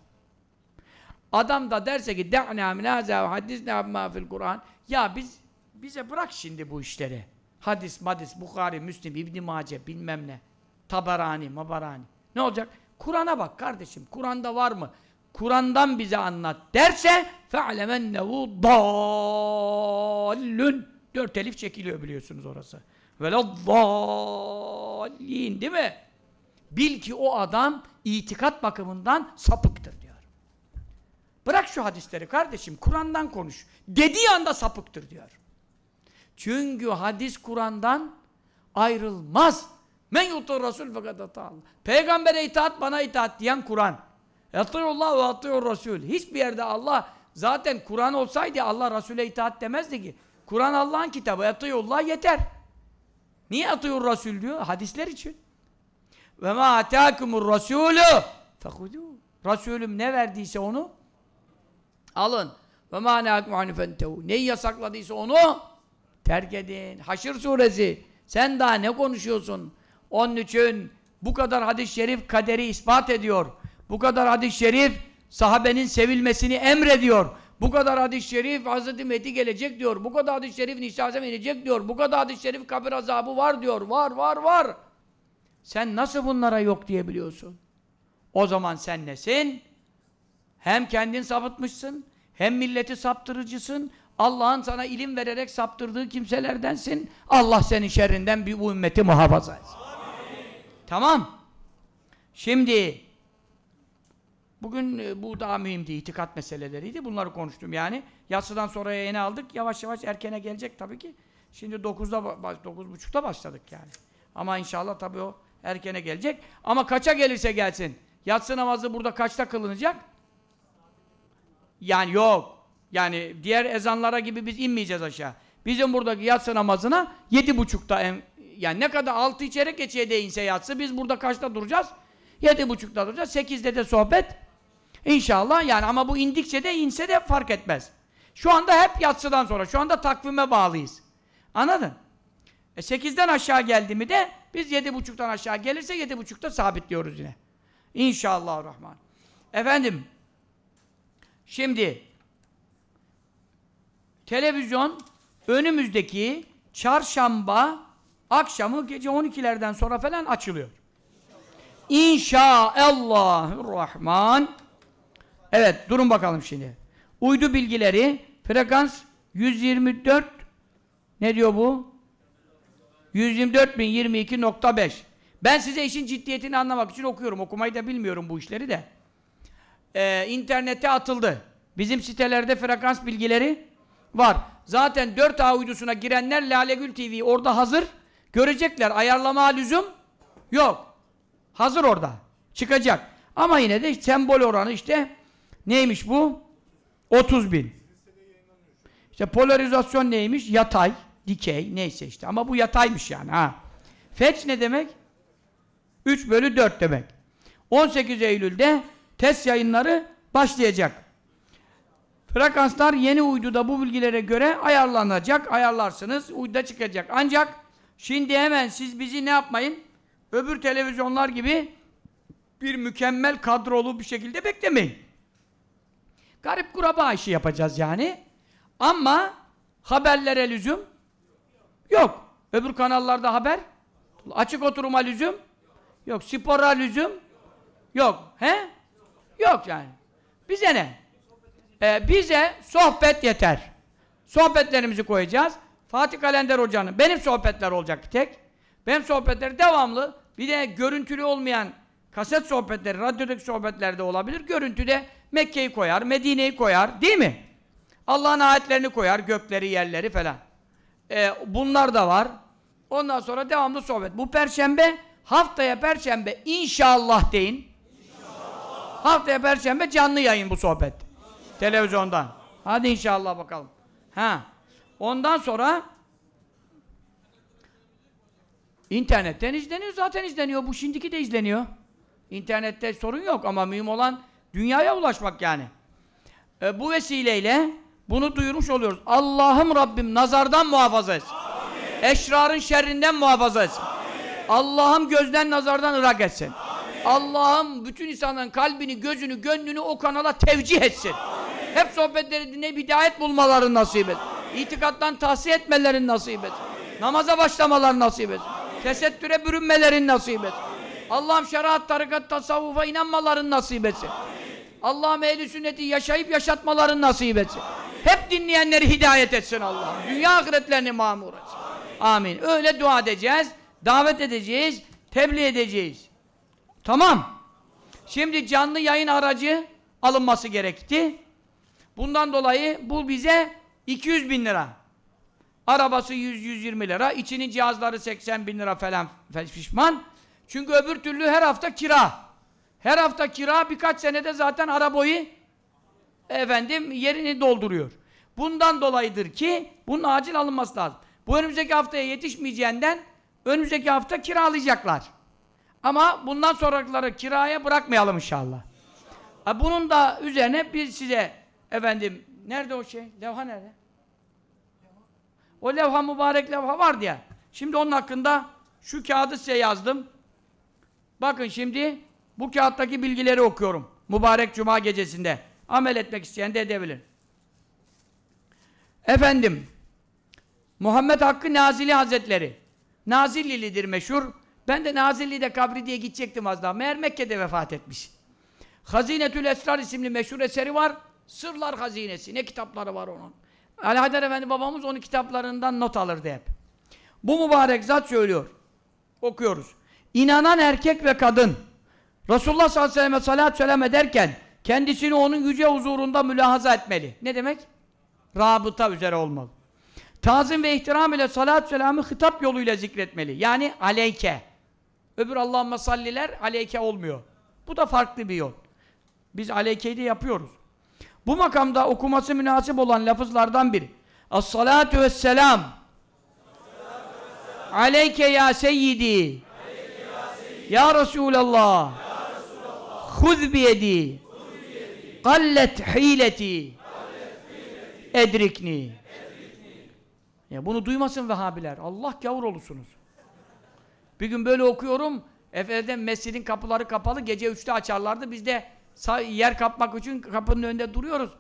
[SPEAKER 1] Adam da derse ki de'nâ min hâzâ ve hadisnâ mâ fil Kur'an. Ya biz bize bırak şimdi bu işleri. Hadis, madis, Bukhari, Müslim, İbn Mace, bilmem ne. Tabarani, Mabarani. Ne olacak? Kur'an'a bak kardeşim. Kur'an'da var mı? Kur'an'dan bize anlat derse fe'lemennehu dallün. Dört elif çekiliyor biliyorsunuz orası. Ve dallin değil mi? Bil ki o adam itikat bakımından sapıktır diyor. Bırak şu hadisleri kardeşim, Kur'an'dan konuş. Dediği anda sapıktır diyor. Çünkü hadis Kur'an'dan ayrılmaz. Men yutur Resul fakat Allah. Peygambere itaat bana itaat diyen Kur'an. Yatıyullah ve atıyor Resul. Hiçbir yerde Allah zaten Kur'an olsaydı Allah Resul'e itaat demezdi ki. Kur'an Allah'ın kitabı. Allah yeter. Niye atıyor Resul diyor? Hadisler için. Ve ma atâkumur Resulü fekudû. Resulüm ne verdiyse onu Alın. Ve mâ nâkum hanifentehu. Neyi yasakladıysa onu terk edin. Haşr suresi. Sen daha ne konuşuyorsun? Onun için bu kadar hadis-i şerif kaderi ispat ediyor. Bu kadar hadis-i şerif sahabenin sevilmesini emrediyor. Bu kadar hadis-i şerif Hazreti Mehdi gelecek diyor. Bu kadar hadis-i şerif Nişazem inecek diyor. Bu kadar hadis-i şerif kabir azabı var diyor. Var var var. Sen nasıl bunlara yok diyebiliyorsun? O zaman sen nesin? Hem kendin sapıtmışsın, hem milleti saptırıcısın, Allah'ın sana ilim vererek saptırdığı kimselerdensin. Allah senin şerrinden bir ümmeti muhafaza etsin. Tamam. Şimdi bugün e, bu daha mühimdi. itikat meseleleriydi. Bunları konuştum yani. Yatsıdan sonra yeni aldık. Yavaş yavaş erkene gelecek tabii ki. Şimdi 9'da 9.30'da başladık yani. Ama inşallah tabii o erkene gelecek. Ama kaça gelirse gelsin. Yatsı namazı burada kaçta kılınacak? Yani yok. Yani diğer ezanlara gibi biz inmeyeceğiz aşağı. Bizim buradaki yatsı namazına yedi buçukta en, yani ne kadar altı içerek geçeye inse yatsı biz burada kaçta duracağız? Yedi buçukta duracağız. Sekizde de sohbet. İnşallah yani ama bu indikçe de inse de fark etmez. Şu anda hep yatsıdan sonra. Şu anda takvime bağlıyız. Anladın? E 8'den aşağı geldi mi de biz yedi buçuktan aşağı gelirse yedi buçukta sabitliyoruz yine. İnşallah rahman. Efendim Şimdi televizyon önümüzdeki çarşamba akşamı gece 12'lerden sonra falan açılıyor. İnşaallahurrahman. Evet, durun bakalım şimdi. Uydu bilgileri frekans 124 ne diyor bu? 124.022.5 Ben size işin ciddiyetini anlamak için okuyorum. Okumayı da bilmiyorum bu işleri de e, internete atıldı. Bizim sitelerde frekans bilgileri var. Zaten 4A uydusuna girenler Lale Gül TV orada hazır. Görecekler. Ayarlama lüzum yok. Hazır orada. Çıkacak. Ama yine de sembol oranı işte neymiş bu? 30 bin. İşte polarizasyon neymiş? Yatay, dikey neyse işte. Ama bu yataymış yani ha. Fetch ne demek? 3 bölü 4 demek. 18 Eylül'de test yayınları başlayacak. Frekanslar yeni uyduda bu bilgilere göre ayarlanacak, ayarlarsınız, uyduda çıkacak. Ancak şimdi hemen siz bizi ne yapmayın? Öbür televizyonlar gibi bir mükemmel kadrolu bir şekilde beklemeyin. Garip kuraba işi yapacağız yani. Ama haberlere lüzum yok. Öbür kanallarda haber açık oturuma lüzum yok. Spora lüzum yok. He? Yok yani. Bize ne? Ee, bize sohbet yeter. Sohbetlerimizi koyacağız. Fatih Kalender Hoca'nın benim sohbetler olacak bir tek. Benim sohbetler devamlı. Bir de görüntülü olmayan kaset sohbetleri, radyodaki sohbetlerde olabilir. Görüntüde Mekke'yi koyar, Medine'yi koyar. Değil mi? Allah'ın ayetlerini koyar. Gökleri, yerleri falan. Ee, bunlar da var. Ondan sonra devamlı sohbet. Bu perşembe, haftaya perşembe inşallah deyin. Haftaya perşembe canlı yayın bu sohbet. Televizyondan. Hadi inşallah bakalım. Ha. Ondan sonra internetten izleniyor. Zaten izleniyor. Bu şimdiki de izleniyor. İnternette sorun yok ama mühim olan dünyaya ulaşmak yani. E, bu vesileyle bunu duyurmuş oluyoruz. Allah'ım Rabbim nazardan muhafaza etsin. Amin. Eşrarın şerrinden muhafaza etsin. Allah'ım gözden nazardan ırak etsin. Amin. Allah'ım bütün insanların kalbini, gözünü, gönlünü o kanala tevcih etsin. Amin. Hep sohbetleri dinleyip hidayet bulmaları nasip et. Amin. İtikattan tahsiye etmelerini nasip et. Amin. Namaza başlamaları nasip et. Tesettüre bürünmelerini nasip et. Allah'ım şeriat, tarikat, tasavvufa inanmaların nasip etsin. Allah'ım ehli sünneti yaşayıp yaşatmaların nasip etsin. Hep dinleyenleri hidayet etsin Allah. Dünya ahiretlerini mamur etsin. Amin. Öyle dua edeceğiz, davet edeceğiz, tebliğ edeceğiz. Tamam. Şimdi canlı yayın aracı alınması gerekti. Bundan dolayı bu bize 200 bin lira. Arabası 100-120 lira. İçinin cihazları 80 bin lira falan pişman. Çünkü öbür türlü her hafta kira. Her hafta kira birkaç senede zaten arabayı efendim yerini dolduruyor. Bundan dolayıdır ki bunun acil alınması lazım. Bu önümüzdeki haftaya yetişmeyeceğinden önümüzdeki hafta kiralayacaklar. Ama bundan sonrakları kiraya bırakmayalım inşallah. inşallah. E, bunun da üzerine bir size efendim nerede o şey? Levha nerede? O levha mübarek levha var diye. Şimdi onun hakkında şu kağıdı size yazdım. Bakın şimdi bu kağıttaki bilgileri okuyorum. Mübarek cuma gecesinde. Amel etmek isteyen de edebilir. Efendim Muhammed Hakkı Nazili Hazretleri Nazilli'lidir meşhur. Ben de Nazilli'de kabri diye gidecektim az daha. Meğer Mekke'de vefat etmiş. Hazinetül Esrar isimli meşhur eseri var. Sırlar Hazinesi. Ne kitapları var onun. Ali Haydar Efendi babamız onun kitaplarından not alırdı hep. Bu mübarek zat söylüyor. Okuyoruz. İnanan erkek ve kadın Resulullah sallallahu aleyhi ve sellem'e salat selam ederken kendisini onun yüce huzurunda mülahaza etmeli. Ne demek? Rabıta üzere olmalı. Tazim ve ihtiram ile salat selamı hitap yoluyla zikretmeli. Yani aleyke. Öbür Allahümme salliler aleyke olmuyor. Bu da farklı bir yol. Biz aleykeyi de yapıyoruz. Bu makamda okuması münasip olan lafızlardan biri. As-salatu vesselam. Aleyke ya seyyidi. Ya Resulallah. Huz biyedi. Kallet hileti. Edrikni. Ya bunu duymasın Vehhabiler. Allah gavur olursunuz. Bir gün böyle okuyorum. Efendim mescidin kapıları kapalı. Gece üçte açarlardı. Biz de yer kapmak için kapının önünde duruyoruz.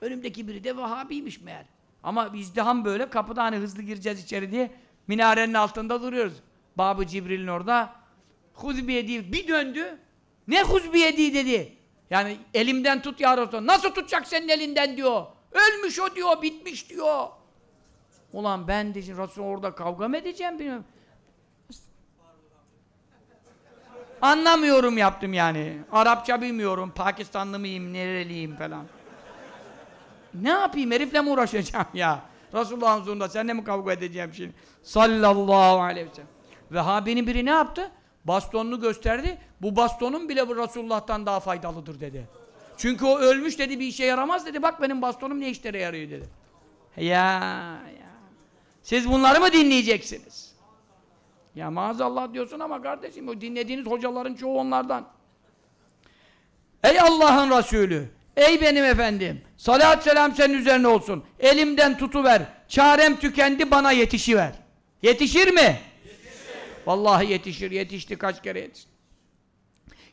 [SPEAKER 1] Önümdeki biri de Vahabiymiş meğer. Ama izdiham böyle. Kapıda hani hızlı gireceğiz içeri diye. Minarenin altında duruyoruz. Babı Cibril'in orada. Huzbiyedi bir döndü. Ne huzbiyedi dedi. Yani elimden tut ya Resulallah. Nasıl tutacak senin elinden diyor. Ölmüş o diyor, bitmiş diyor. Ulan ben de Resul orada kavga mı edeceğim bilmiyorum. Anlamıyorum yaptım yani. Arapça bilmiyorum. Pakistanlı mıyım, nereliyim falan. ne yapayım? Herifle mi uğraşacağım ya? Resulullah'ın zorunda seninle mi kavga edeceğim şimdi? Sallallahu aleyhi ve sellem. Vehhabi'nin biri ne yaptı? Bastonunu gösterdi. Bu bastonun bile bu Resulullah'tan daha faydalıdır dedi. Çünkü o ölmüş dedi bir işe yaramaz dedi. Bak benim bastonum ne işlere yarıyor dedi. Ya ya. Siz bunları mı dinleyeceksiniz? Ya maazallah diyorsun ama kardeşim o dinlediğiniz hocaların çoğu onlardan. Ey Allah'ın Resulü! Ey benim efendim! Salat selam senin üzerine olsun. Elimden tutuver. Çarem tükendi bana yetişiver. Yetişir mi? Yetişir. Vallahi yetişir. Yetişti kaç kere yetişti.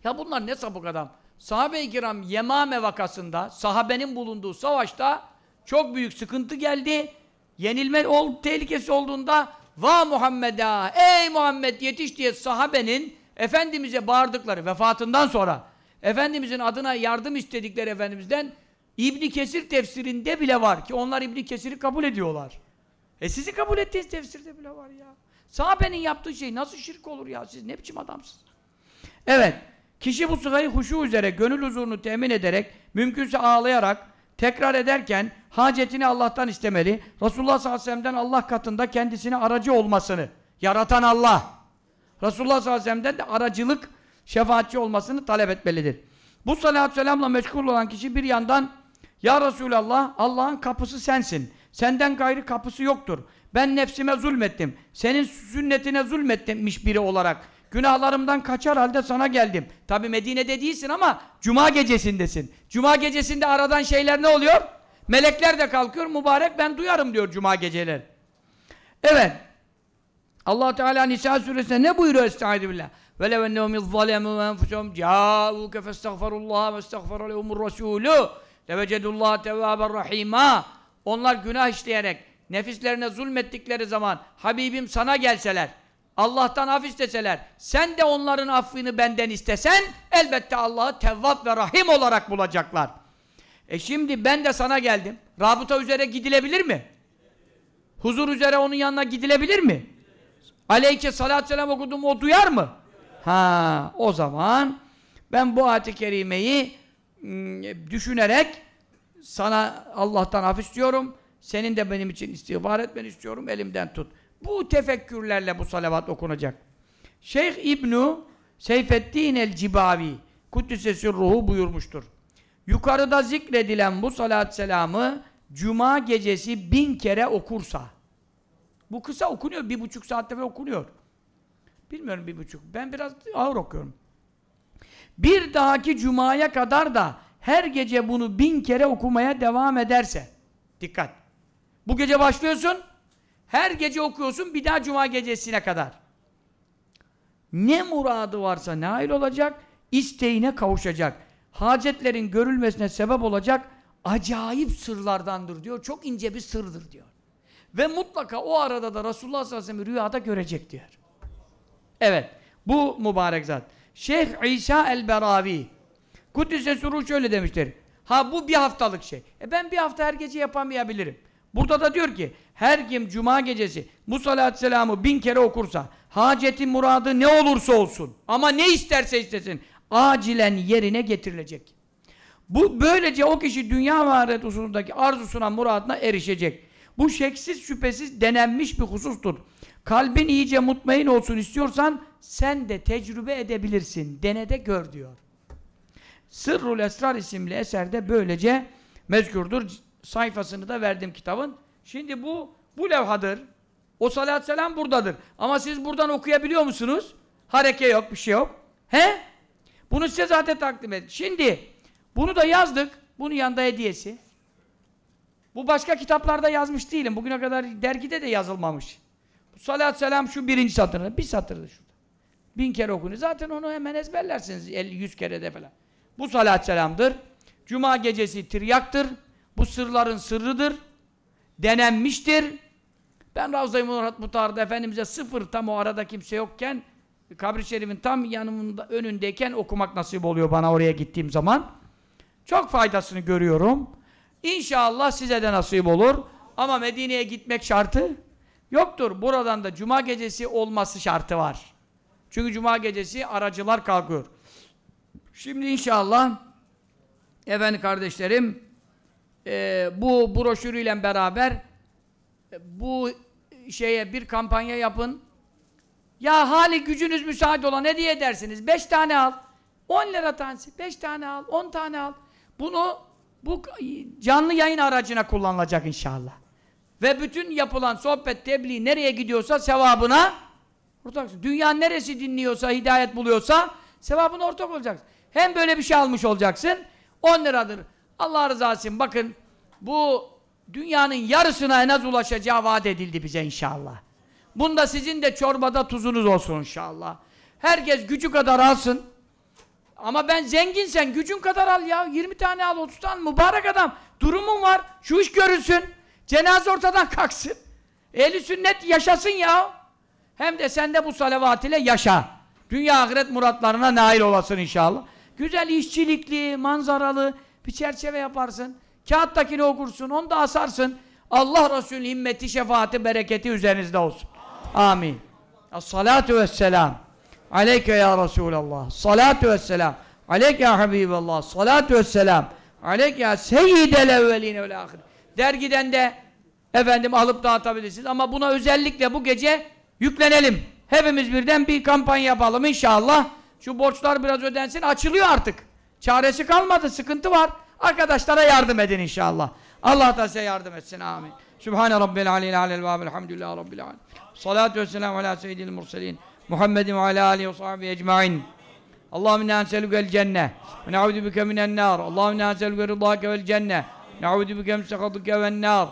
[SPEAKER 1] Ya bunlar ne sapık adam. Sahabe-i kiram Yemame vakasında sahabenin bulunduğu savaşta çok büyük sıkıntı geldi. Yenilme ol, tehlikesi olduğunda Va Muhammed'a ey Muhammed yetiş diye sahabenin Efendimiz'e bağırdıkları vefatından sonra Efendimiz'in adına yardım istedikleri Efendimiz'den İbni Kesir tefsirinde bile var ki onlar İbni Kesir'i kabul ediyorlar. E sizi kabul ettiğiniz tefsirde bile var ya. Sahabenin yaptığı şey nasıl şirk olur ya? Siz ne biçim adamsınız? Evet. Kişi bu sıgayı huşu üzere gönül huzurunu temin ederek mümkünse ağlayarak Tekrar ederken hacetini Allah'tan istemeli. Resulullah sallallahu aleyhi ve sellem'den Allah katında kendisine aracı olmasını yaratan Allah. Resulullah sallallahu aleyhi ve sellem'den de aracılık, şefaatçi olmasını talep etmelidir. Bu salatü selamla meşgul olan kişi bir yandan Ya Resulallah Allah'ın kapısı sensin. Senden gayrı kapısı yoktur. Ben nefsime zulmettim. Senin sünnetine zulmetmiş biri olarak Günahlarımdan kaçar halde sana geldim. Tabi Medine'de değilsin ama cuma gecesindesin. Cuma gecesinde aradan şeyler ne oluyor? Melekler de kalkıyor. Mübarek ben duyarım diyor cuma geceleri. Evet. Allah Teala Nisa suresinde ne buyuruyor Estaizu billah? وَلَوْ اَنَّهُمْ اِظَّلَمُوا وَاَنْفُسَهُمْ جَاءُوكَ فَاسْتَغْفَرُوا اللّٰهَ وَاسْتَغْفَرَ لَهُمُ الرَّسُولُ لَوَجَدُوا اللّٰهَ تَوَّابًا رَحِيمًا Onlar günah işleyerek, nefislerine zulmettikleri zaman Habibim sana gelseler, Allah'tan af isteseler, sen de onların affını benden istesen, elbette Allah'ı tevvap ve rahim olarak bulacaklar. E şimdi ben de sana geldim. Rabıta üzere gidilebilir mi? Huzur üzere onun yanına gidilebilir mi? Aleyke salatü selam okudum o duyar mı? Ha, o zaman ben bu ayet-i kerimeyi hmm, düşünerek sana Allah'tan af istiyorum. Senin de benim için istiğfar etmeni istiyorum. Elimden tut. Bu tefekkürlerle bu salavat okunacak. Şeyh İbnu Seyfettin el-Cibavi Kuddisesi ruhu buyurmuştur. Yukarıda zikredilen bu salat selamı cuma gecesi bin kere okursa bu kısa okunuyor. Bir buçuk saatte ve okunuyor. Bilmiyorum bir buçuk. Ben biraz ağır okuyorum. Bir dahaki cumaya kadar da her gece bunu bin kere okumaya devam ederse dikkat. Bu gece başlıyorsun her gece okuyorsun bir daha cuma gecesine kadar. Ne muradı varsa nail olacak, isteğine kavuşacak. Hacetlerin görülmesine sebep olacak acayip sırlardandır diyor. Çok ince bir sırdır diyor. Ve mutlaka o arada da Resulullah sallallahu aleyhi ve sellem rüyada görecek diyor. Evet. Bu mübarek zat. Şeyh İsa el-Beravi Kudüs'e suru şöyle demiştir. Ha bu bir haftalık şey. E ben bir hafta her gece yapamayabilirim. Burada da diyor ki her kim cuma gecesi Musa salatü selamı bin kere okursa haceti muradı ne olursa olsun ama ne isterse istesin acilen yerine getirilecek. Bu böylece o kişi dünya ve hususundaki arzusuna muradına erişecek. Bu şeksiz şüphesiz denenmiş bir husustur. Kalbin iyice mutmain olsun istiyorsan sen de tecrübe edebilirsin. Dene de gör diyor. Sırrul Esrar isimli eserde böylece mezkurdur sayfasını da verdim kitabın. Şimdi bu bu levhadır. O salat selam buradadır. Ama siz buradan okuyabiliyor musunuz? Hareke yok, bir şey yok. He? Bunu size zaten takdim ettik. Şimdi bunu da yazdık. Bunun yanında hediyesi. Bu başka kitaplarda yazmış değilim. Bugüne kadar dergide de yazılmamış. Salat selam şu birinci satırı. Bir satırda şurada. Bin kere okunu. Zaten onu hemen ezberlersiniz. 50, 100 kere de falan. Bu salat selamdır. Cuma gecesi tiryaktır. Bu sırların sırrıdır. Denenmiştir. Ben Ravza-i Mutahhar'da Efendimiz'e sıfır tam o arada kimse yokken kabri şerifin tam yanımda önündeyken okumak nasip oluyor bana oraya gittiğim zaman. Çok faydasını görüyorum. İnşallah size de nasip olur. Ama Medine'ye gitmek şartı yoktur. Buradan da cuma gecesi olması şartı var. Çünkü cuma gecesi aracılar kalkıyor. Şimdi inşallah efendim kardeşlerim e, bu broşürüyle beraber e, bu şeye bir kampanya yapın. Ya hali gücünüz müsaade olan ne diye dersiniz? Beş tane al. On lira tanesi. Beş tane al. On tane al. Bunu bu canlı yayın aracına kullanılacak inşallah. Ve bütün yapılan sohbet, tebliğ nereye gidiyorsa sevabına ortak, Dünya neresi dinliyorsa, hidayet buluyorsa sevabına ortak olacaksın. Hem böyle bir şey almış olacaksın. 10 liradır. Allah rızası için bakın bu dünyanın yarısına en az ulaşacağı vaat edildi bize inşallah. Bunda sizin de çorbada tuzunuz olsun inşallah. Herkes gücü kadar alsın. Ama ben zenginsen gücün kadar al ya. 20 tane al 30 tane mübarek adam. Durumun var. Şu iş görülsün. Cenaze ortadan kalksın. Ehli sünnet yaşasın ya. Hem de sen de bu salavat ile yaşa. Dünya ahiret muratlarına nail olasın inşallah. Güzel işçilikli, manzaralı, bir çerçeve yaparsın. Kağıttakini okursun, onu da asarsın. Allah Resulü himmeti, şefaati, bereketi üzerinizde olsun. Amin. As-salatu vesselam. Aleyke ya Resulallah. Salatu vesselam. Aleyke ya Habiballah. Salatu vesselam. Aleyke ya seyyidel evveline vel ahir. Dergiden de efendim alıp dağıtabilirsiniz ama buna özellikle bu gece yüklenelim. Hepimiz birden bir kampanya yapalım inşallah. Şu borçlar biraz ödensin. Açılıyor artık. Çaresi kalmadı, sıkıntı var. Arkadaşlara yardım edin inşallah. Allah da size yardım etsin. Amin. Sübhane Rabbil Aleyhi Alel Vâb. Elhamdülillah Rabbil Aleyhi. Salatu ve selamu ala seyyidil murselin. Muhammedin ve ala alihi ve sahibi ecmain. Allahümme inna enselükel cenne. Ve ne'udu bike minen nar. Allahümme inna enselükel rıdâke vel cenne. Ne'udu bike msekatike vel nar.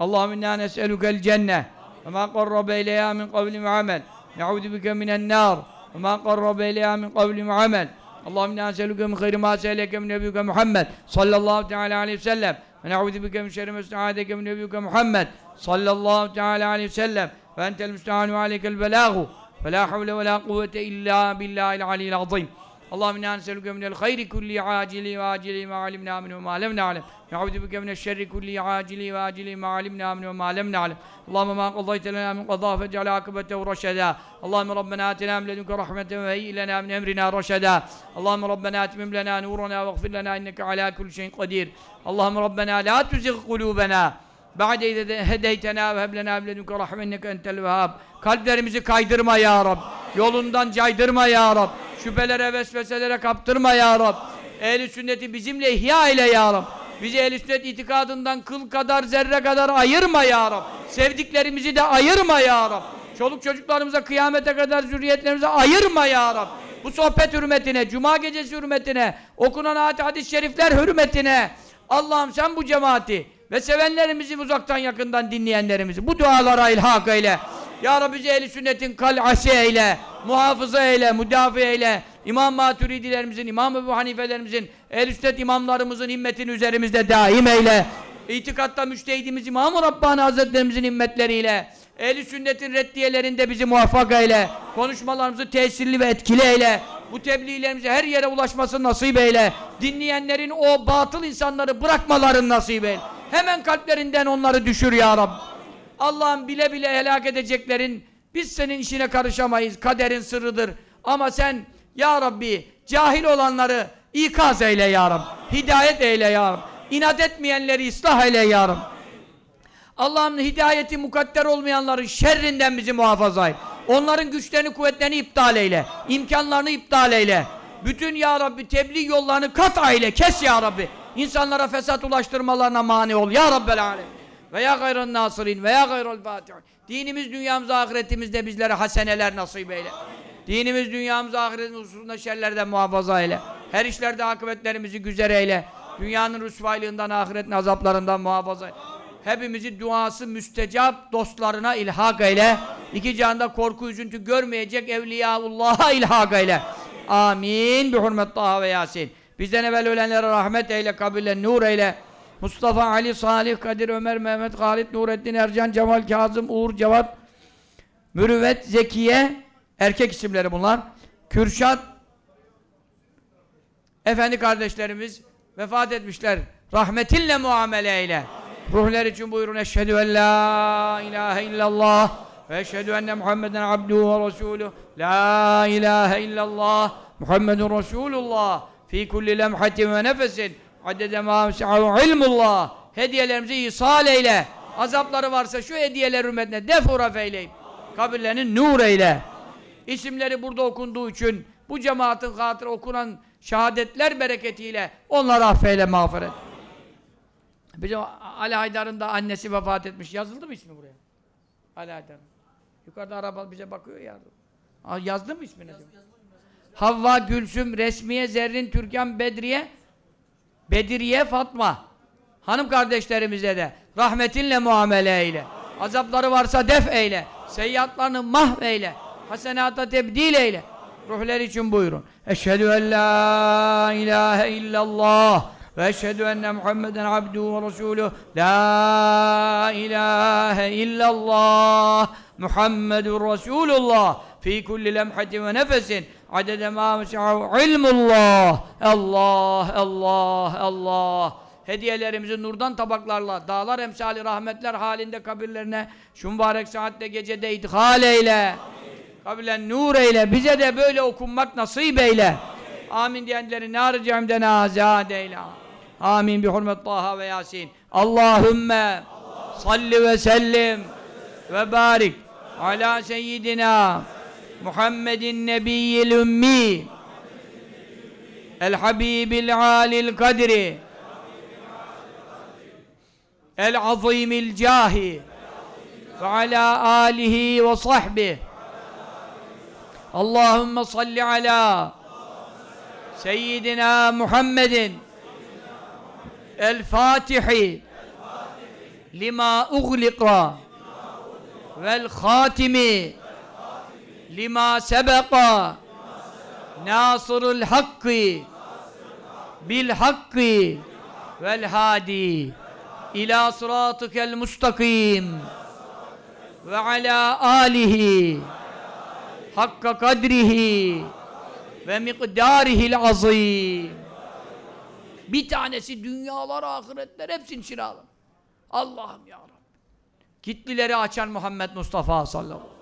[SPEAKER 1] Allahümme inna neselükel cenne. Ve ma qarrabe ileyâ min kavlim amel. Ne'udu bike minen nar. Ve ma qarrabe ileyâ min kavlim muamel. Allahümme nâselüke min gayri mâ seyleke min Muhammed sallallahu teala aleyhi ve sellem ve ne'udhu bike min şerri mesta'adeke min Muhammed sallallahu teala aleyhi ve sellem ve entel müstehanu aleykel belâhu ve la havle ve la kuvvete illâ billâhil aliyyil azîm اللهم إنا نسألك من الخير كل عاجل وآجل ما علمنا منه وما لم نعلم نعوذ بك من الشر كل عاجل وآجل ما علمنا منه وما لم نعلم اللهم ما قضيت لنا من قضاء فاجعل عاقبته رشدا اللهم ربنا آتنا من لدنك رحمة وهيئ لنا من أمرنا رشدا اللهم ربنا أتمم لنا نورنا واغفر لنا إنك على كل شيء قدير اللهم ربنا لا تزغ قلوبنا بعد إذا هديتنا hedeytena ve heblena ebledüke rahmenneke entel vehhab. Kalplerimizi يا رب Rab. Yolundan caydırma يا رب Şüphelere, vesveselere kaptırma ya Rab. Ehli sünneti bizimle ihya ile ya Rab. Bizi ehli sünnet itikadından kıl kadar, zerre kadar ayırma ya Rab. Sevdiklerimizi de ayırma ya Rab. Çoluk çocuklarımıza kıyamete kadar zürriyetlerimize ayırma ya Rab. Bu sohbet hürmetine, cuma gecesi hürmetine, okunan hadis-i şerifler hürmetine Allah'ım sen bu cemaati ve sevenlerimizi uzaktan yakından dinleyenlerimizi bu dualara ilhak eyle. Ya Rabbi bizi ehl sünnetin kal'ası eyle, muhafaza eyle, müdafi eyle. İmam Maturidilerimizin, İmam Ebu Hanifelerimizin, ehl sünnet imamlarımızın himmetini üzerimizde daim eyle. İtikatta müştehidimiz İmam-ı Rabbani Hazretlerimizin himmetleriyle. Ehl-i sünnetin reddiyelerinde bizi muvaffak eyle. Konuşmalarımızı tesirli ve etkili eyle. Bu tebliğlerimize her yere ulaşması nasip eyle. Dinleyenlerin o batıl insanları bırakmaların nasip eyle. Hemen kalplerinden onları düşür ya Rabbi. Allah'ın bile bile helak edeceklerin biz senin işine karışamayız. Kaderin sırrıdır. Ama sen ya Rabbi cahil olanları ikaz eyle ya Rabbi. Hidayet eyle ya Rabbi. İnat etmeyenleri ıslah eyle ya Rabbi. Allah'ın hidayeti mukadder olmayanların şerrinden bizi muhafaza et. Onların güçlerini, kuvvetlerini iptal eyle. İmkanlarını iptal eyle. Bütün ya Rabbi tebliğ yollarını kat eyle. Kes ya Rabbi. İnsanlara fesat ulaştırmalarına mani ol. Ya Rabbel Alem veya gayran nasirin veya gayrol fatihin. Dinimiz, dünyamız, ahiretimizde bizlere haseneler nasip eyle. Dinimiz, dünyamız, ahiretimiz hususunda şerlerden muhafaza eyle. Her işlerde akıbetlerimizi güzel eyle. Dünyanın rüsvaylığından, ahiretin azaplarından muhafaza eyle. Hepimizi duası müstecap dostlarına ilhak eyle. İki canda korku üzüntü görmeyecek evliyaullah'a ilhak eyle. Amin. Bi hurmet Taha ve Yasin. Bizden evvel ölenlere rahmet eyle, kabirle nur eyle. Mustafa, Ali, Salih, Kadir, Ömer, Mehmet, Halit, Nurettin, Ercan, Cemal, Kazım, Uğur, Cevat, Mürüvvet, Zekiye, erkek isimleri bunlar. Kürşat, efendi kardeşlerimiz vefat etmişler. Rahmetinle muamele eyle. Amin. Ruhlar için buyurun. Eşhedü en la ilahe illallah ve eşhedü enne Muhammeden abduhu ve resuluh. La ilahe illallah Muhammedun Resulullah fi kulli lemhatin ve nefesin adede ma ilmullah. Hediyelerimizi ihsal eyle. Azapları varsa şu hediyeler hürmetine defuraf eyleyip kabirlerini nur eyle. İsimleri burada okunduğu için bu cemaatin hatırı okunan şehadetler bereketiyle onları affeyle mağfiret. Bizim Ali Haydar'ın da annesi vefat etmiş. Yazıldı mı ismi buraya? Ali Haydar'ın. Yukarıda araba bize bakıyor ya. Aa, yazdı mı ismini? Yaz, Havva Gülsüm Resmiye Zerrin Türkan Bedriye Bediriye Fatma hanım kardeşlerimize de rahmetinle muamele eyle. Azapları varsa def eyle. Seyyatlarını mahveyle. Hasenata tebdil eyle. Ruhler için buyurun. Eşhedü en la ilahe illallah ve eşhedü enne Muhammeden abduhu ve resuluhu la ilahe illallah Muhammedun Resulullah fi kulli lemhati ve nefesin adede ma mesahu ilmullah Allah Allah Allah hediyelerimizi nurdan tabaklarla dağlar emsali rahmetler halinde kabirlerine şu mübarek saatte gecede idhal eyle kabirlen nur eyle bize de böyle okunmak nasip eyle amin, amin diyenleri nar cemden azad eyle amin bi hurmet taha ve yasin Allahümme Allah. salli ve sellim ve barik ala seyyidina محمد النبي الأمي الحبيب العالي القدر العظيم الجاه وعلى آله وصحبه اللهم صل على سيدنا محمد الفاتح لما أغلق والخاتم lima sebeqa nasırul hakkı bil hakkı vel hadi ila sıratikel mustakim ve ala alihi hakka kadrihi ve mikdarihil azim bir tanesi dünyalar ahiretler hepsini çırağla Allah'ım ya Rabbi kitlileri açan Muhammed Mustafa sallallahu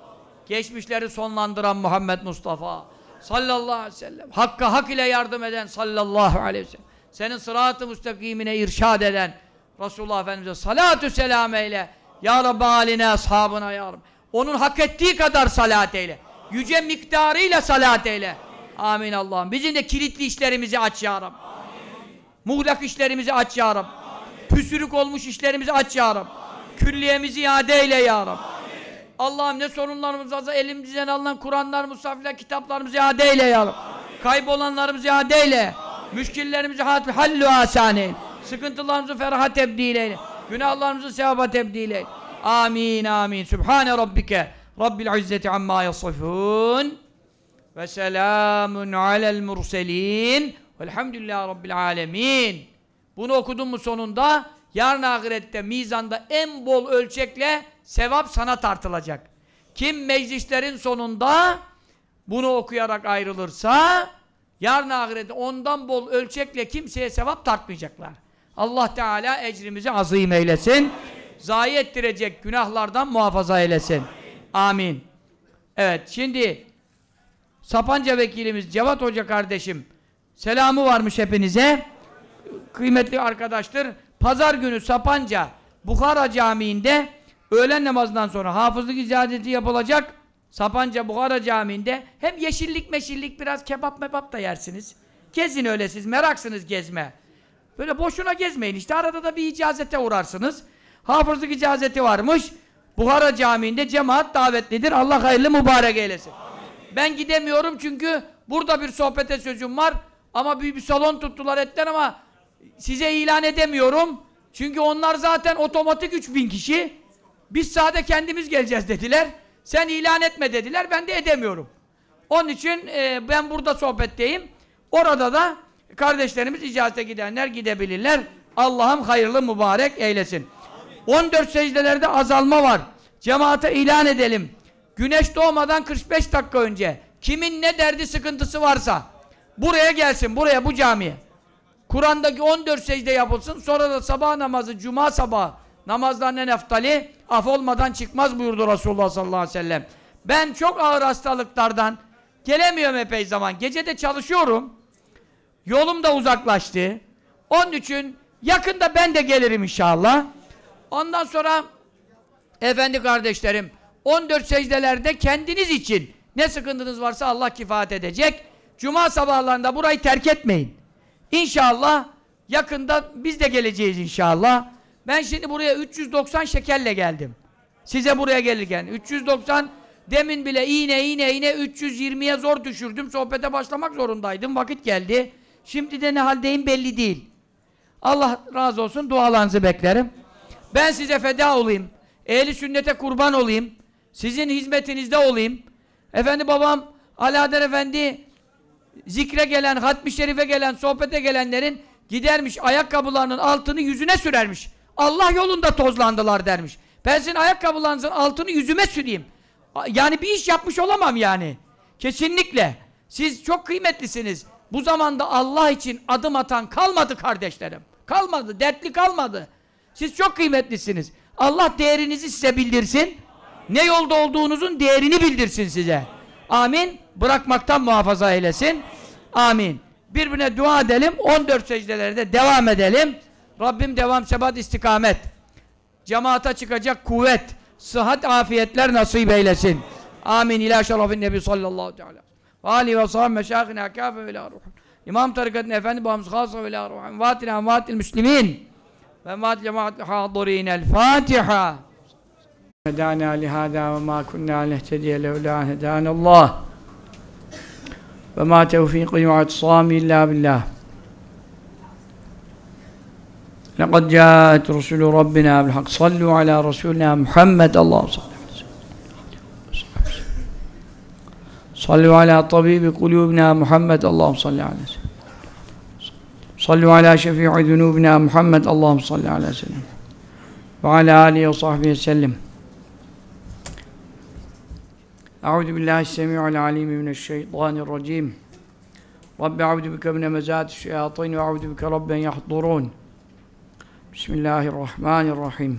[SPEAKER 1] geçmişleri sonlandıran Muhammed Mustafa sallallahu aleyhi ve sellem, hakka hak ile yardım eden sallallahu aleyhi ve sellem, senin sırat-ı müstakimine irşad eden Resulullah Efendimiz'e salatü selam eyle. Ya Rabbi haline, ashabına ya Rabbi. Onun hak ettiği kadar salat eyle. Yüce miktarıyla salat eyle. Amin Allah'ım. Bizim de kilitli işlerimizi aç ya Rabbi. Muhlak işlerimizi aç ya Rabbi. Püsürük olmuş işlerimizi aç ya Rabbi. Külliyemizi iade eyle ya Rabbi. Allah'ım ne sorunlarımız varsa elimizden alınan Kur'anlar, musafirler, kitaplarımızı iade eyle ya Rabbi. Kaybolanlarımızı iade eyle. Müşkillerimizi hallü asane. Amin. Sıkıntılarımızı feraha tebdil eyle. Günahlarımızı sevaba tebdil eyle. Amin amin. Sübhane rabbike rabbil izzeti amma yasifun. Ve selamun alel murselin. Velhamdülillahi rabbil alemin. Bunu okudun mu sonunda? Yarın ahirette mizanda en bol ölçekle sevap sana tartılacak. Kim meclislerin sonunda bunu okuyarak ayrılırsa yarın ahirette ondan bol ölçekle kimseye sevap tartmayacaklar. Allah Teala ecrimizi azim eylesin. Zayi ettirecek günahlardan muhafaza eylesin. Amin. Evet şimdi Sapanca vekilimiz Cevat Hoca kardeşim selamı varmış hepinize. Kıymetli arkadaştır. Pazar günü Sapanca Bukhara Camii'nde öğlen namazından sonra hafızlık icazeti yapılacak. Sapanca Bukhara Camii'nde hem yeşillik meşillik biraz kebap mebap da yersiniz. Gezin öyle siz meraksınız gezme. Böyle boşuna gezmeyin işte arada da bir icazete uğrarsınız. Hafızlık icazeti varmış. Bukhara Camii'nde cemaat davetlidir. Allah hayırlı mübarek eylesin. Amin. Ben gidemiyorum çünkü burada bir sohbete sözüm var. Ama bir, bir salon tuttular etten ama size ilan edemiyorum. Çünkü onlar zaten otomatik 3000 kişi. Biz sade kendimiz geleceğiz dediler. Sen ilan etme dediler. Ben de edemiyorum. Onun için e, ben burada sohbetteyim. Orada da kardeşlerimiz icazete gidenler gidebilirler. Allah'ım hayırlı mübarek eylesin. 14 secdelerde azalma var. Cemaate ilan edelim. Güneş doğmadan 45 dakika önce kimin ne derdi sıkıntısı varsa buraya gelsin, buraya bu camiye. Kur'an'daki 14 secde yapılsın. Sonra da sabah namazı, cuma sabahı namazdan en eftali af olmadan çıkmaz buyurdu Resulullah sallallahu aleyhi ve sellem. Ben çok ağır hastalıklardan gelemiyorum epey zaman. Gece de çalışıyorum. Yolum da uzaklaştı. Onun için yakında ben de gelirim inşallah. Ondan sonra efendi kardeşlerim 14 secdelerde kendiniz için ne sıkıntınız varsa Allah kifayet edecek. Cuma sabahlarında burayı terk etmeyin. İnşallah yakında biz de geleceğiz inşallah. Ben şimdi buraya 390 şekerle geldim. Size buraya gelirken 390 demin bile iğne iğne iğne 320'ye zor düşürdüm. Sohbete başlamak zorundaydım. Vakit geldi. Şimdi de ne haldeyim belli değil. Allah razı olsun dualarınızı beklerim. Ben size feda olayım. Ehli sünnete kurban olayım. Sizin hizmetinizde olayım. Efendi babam Alaeddin Efendi zikre gelen, hatmi şerife gelen, sohbete gelenlerin gidermiş ayakkabılarının altını yüzüne sürermiş. Allah yolunda tozlandılar dermiş. Ben sizin ayakkabılarınızın altını yüzüme süreyim. Yani bir iş yapmış olamam yani. Kesinlikle. Siz çok kıymetlisiniz. Bu zamanda Allah için adım atan kalmadı kardeşlerim. Kalmadı, dertli kalmadı. Siz çok kıymetlisiniz. Allah değerinizi size bildirsin. Ne yolda olduğunuzun değerini bildirsin size. Amin bırakmaktan muhafaza eylesin. Amin. Birbirine dua edelim. 14 secdelerde devam edelim. Rabbim devam, sebat, istikamet. Cemaata çıkacak kuvvet, sıhhat, afiyetler nasip eylesin. Amin. İlâ şerefin nebi sallallahu teala. Ve âli ve sahâb meşâhina kâfe ve lâ ruhun. İmam tarikatına efendi babamız khâsa ve lâ ruhun. Vâtina vâtil müslimîn. Ve mâtil cemaatil hâdurîn. El Fatiha. Hedâna lihâdâ ve mâ kunnâ lehtediye levlâ hedânallâh. وما توفيقي واعتصامي إلا بالله لقد جاءت رسل ربنا بالحق صلوا على رسولنا محمد اللهم صل صلوا على طبيب قلوبنا محمد اللهم صل على سيدنا صلوا على شفيع ذنوبنا محمد اللهم صل على سيدنا وعلى آله وصحبه وسلم Euzu billahi semiul alim mineşşeytanirracim. Rabbi euzu bike min hemezati şeyatin ve euzu bike rabben yahdurun. Bismillahirrahmanirrahim.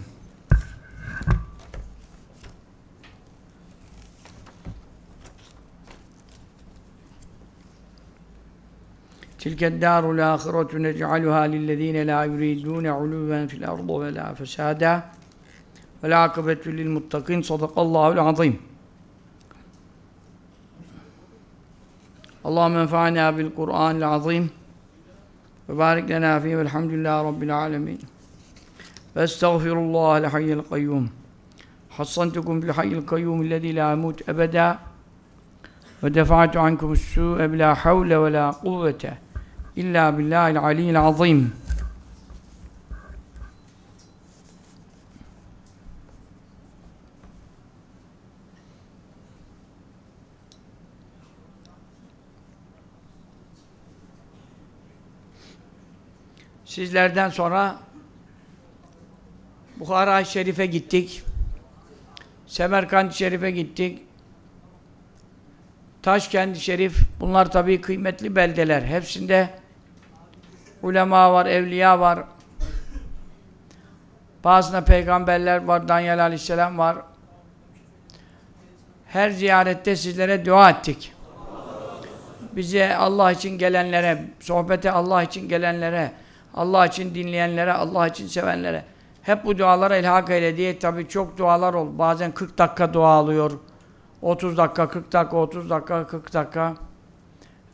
[SPEAKER 1] تلك الدار الآخرة نجعلها للذين لا يريدون علوا في الأرض ولا فسادا والعاقبة للمتقين صدق الله العظيم اللهم انفعنا بالقرآن العظيم وبارك لنا فيه والحمد لله رب العالمين فاستغفر الله الحي القيوم حصنتكم بالحي القيوم الذي لا يموت أبدا ودفعت عنكم السوء بلا حول ولا قوة إلا بالله العلي العظيم Sizlerden sonra Bukhara Şerif'e gittik. Semerkant Şerif'e gittik. Taşkent Şerif. Bunlar tabii kıymetli beldeler. Hepsinde ulema var, evliya var. Bazına peygamberler var, Danyal Aleyhisselam var. Her ziyarette sizlere dua ettik. Bize Allah için gelenlere, sohbete Allah için gelenlere, Allah için dinleyenlere, Allah için sevenlere hep bu dualara ilhak eyle diye tabi çok dualar oldu. Bazen 40 dakika dua alıyor. 30 dakika, 40 dakika, 30 dakika, 40 dakika.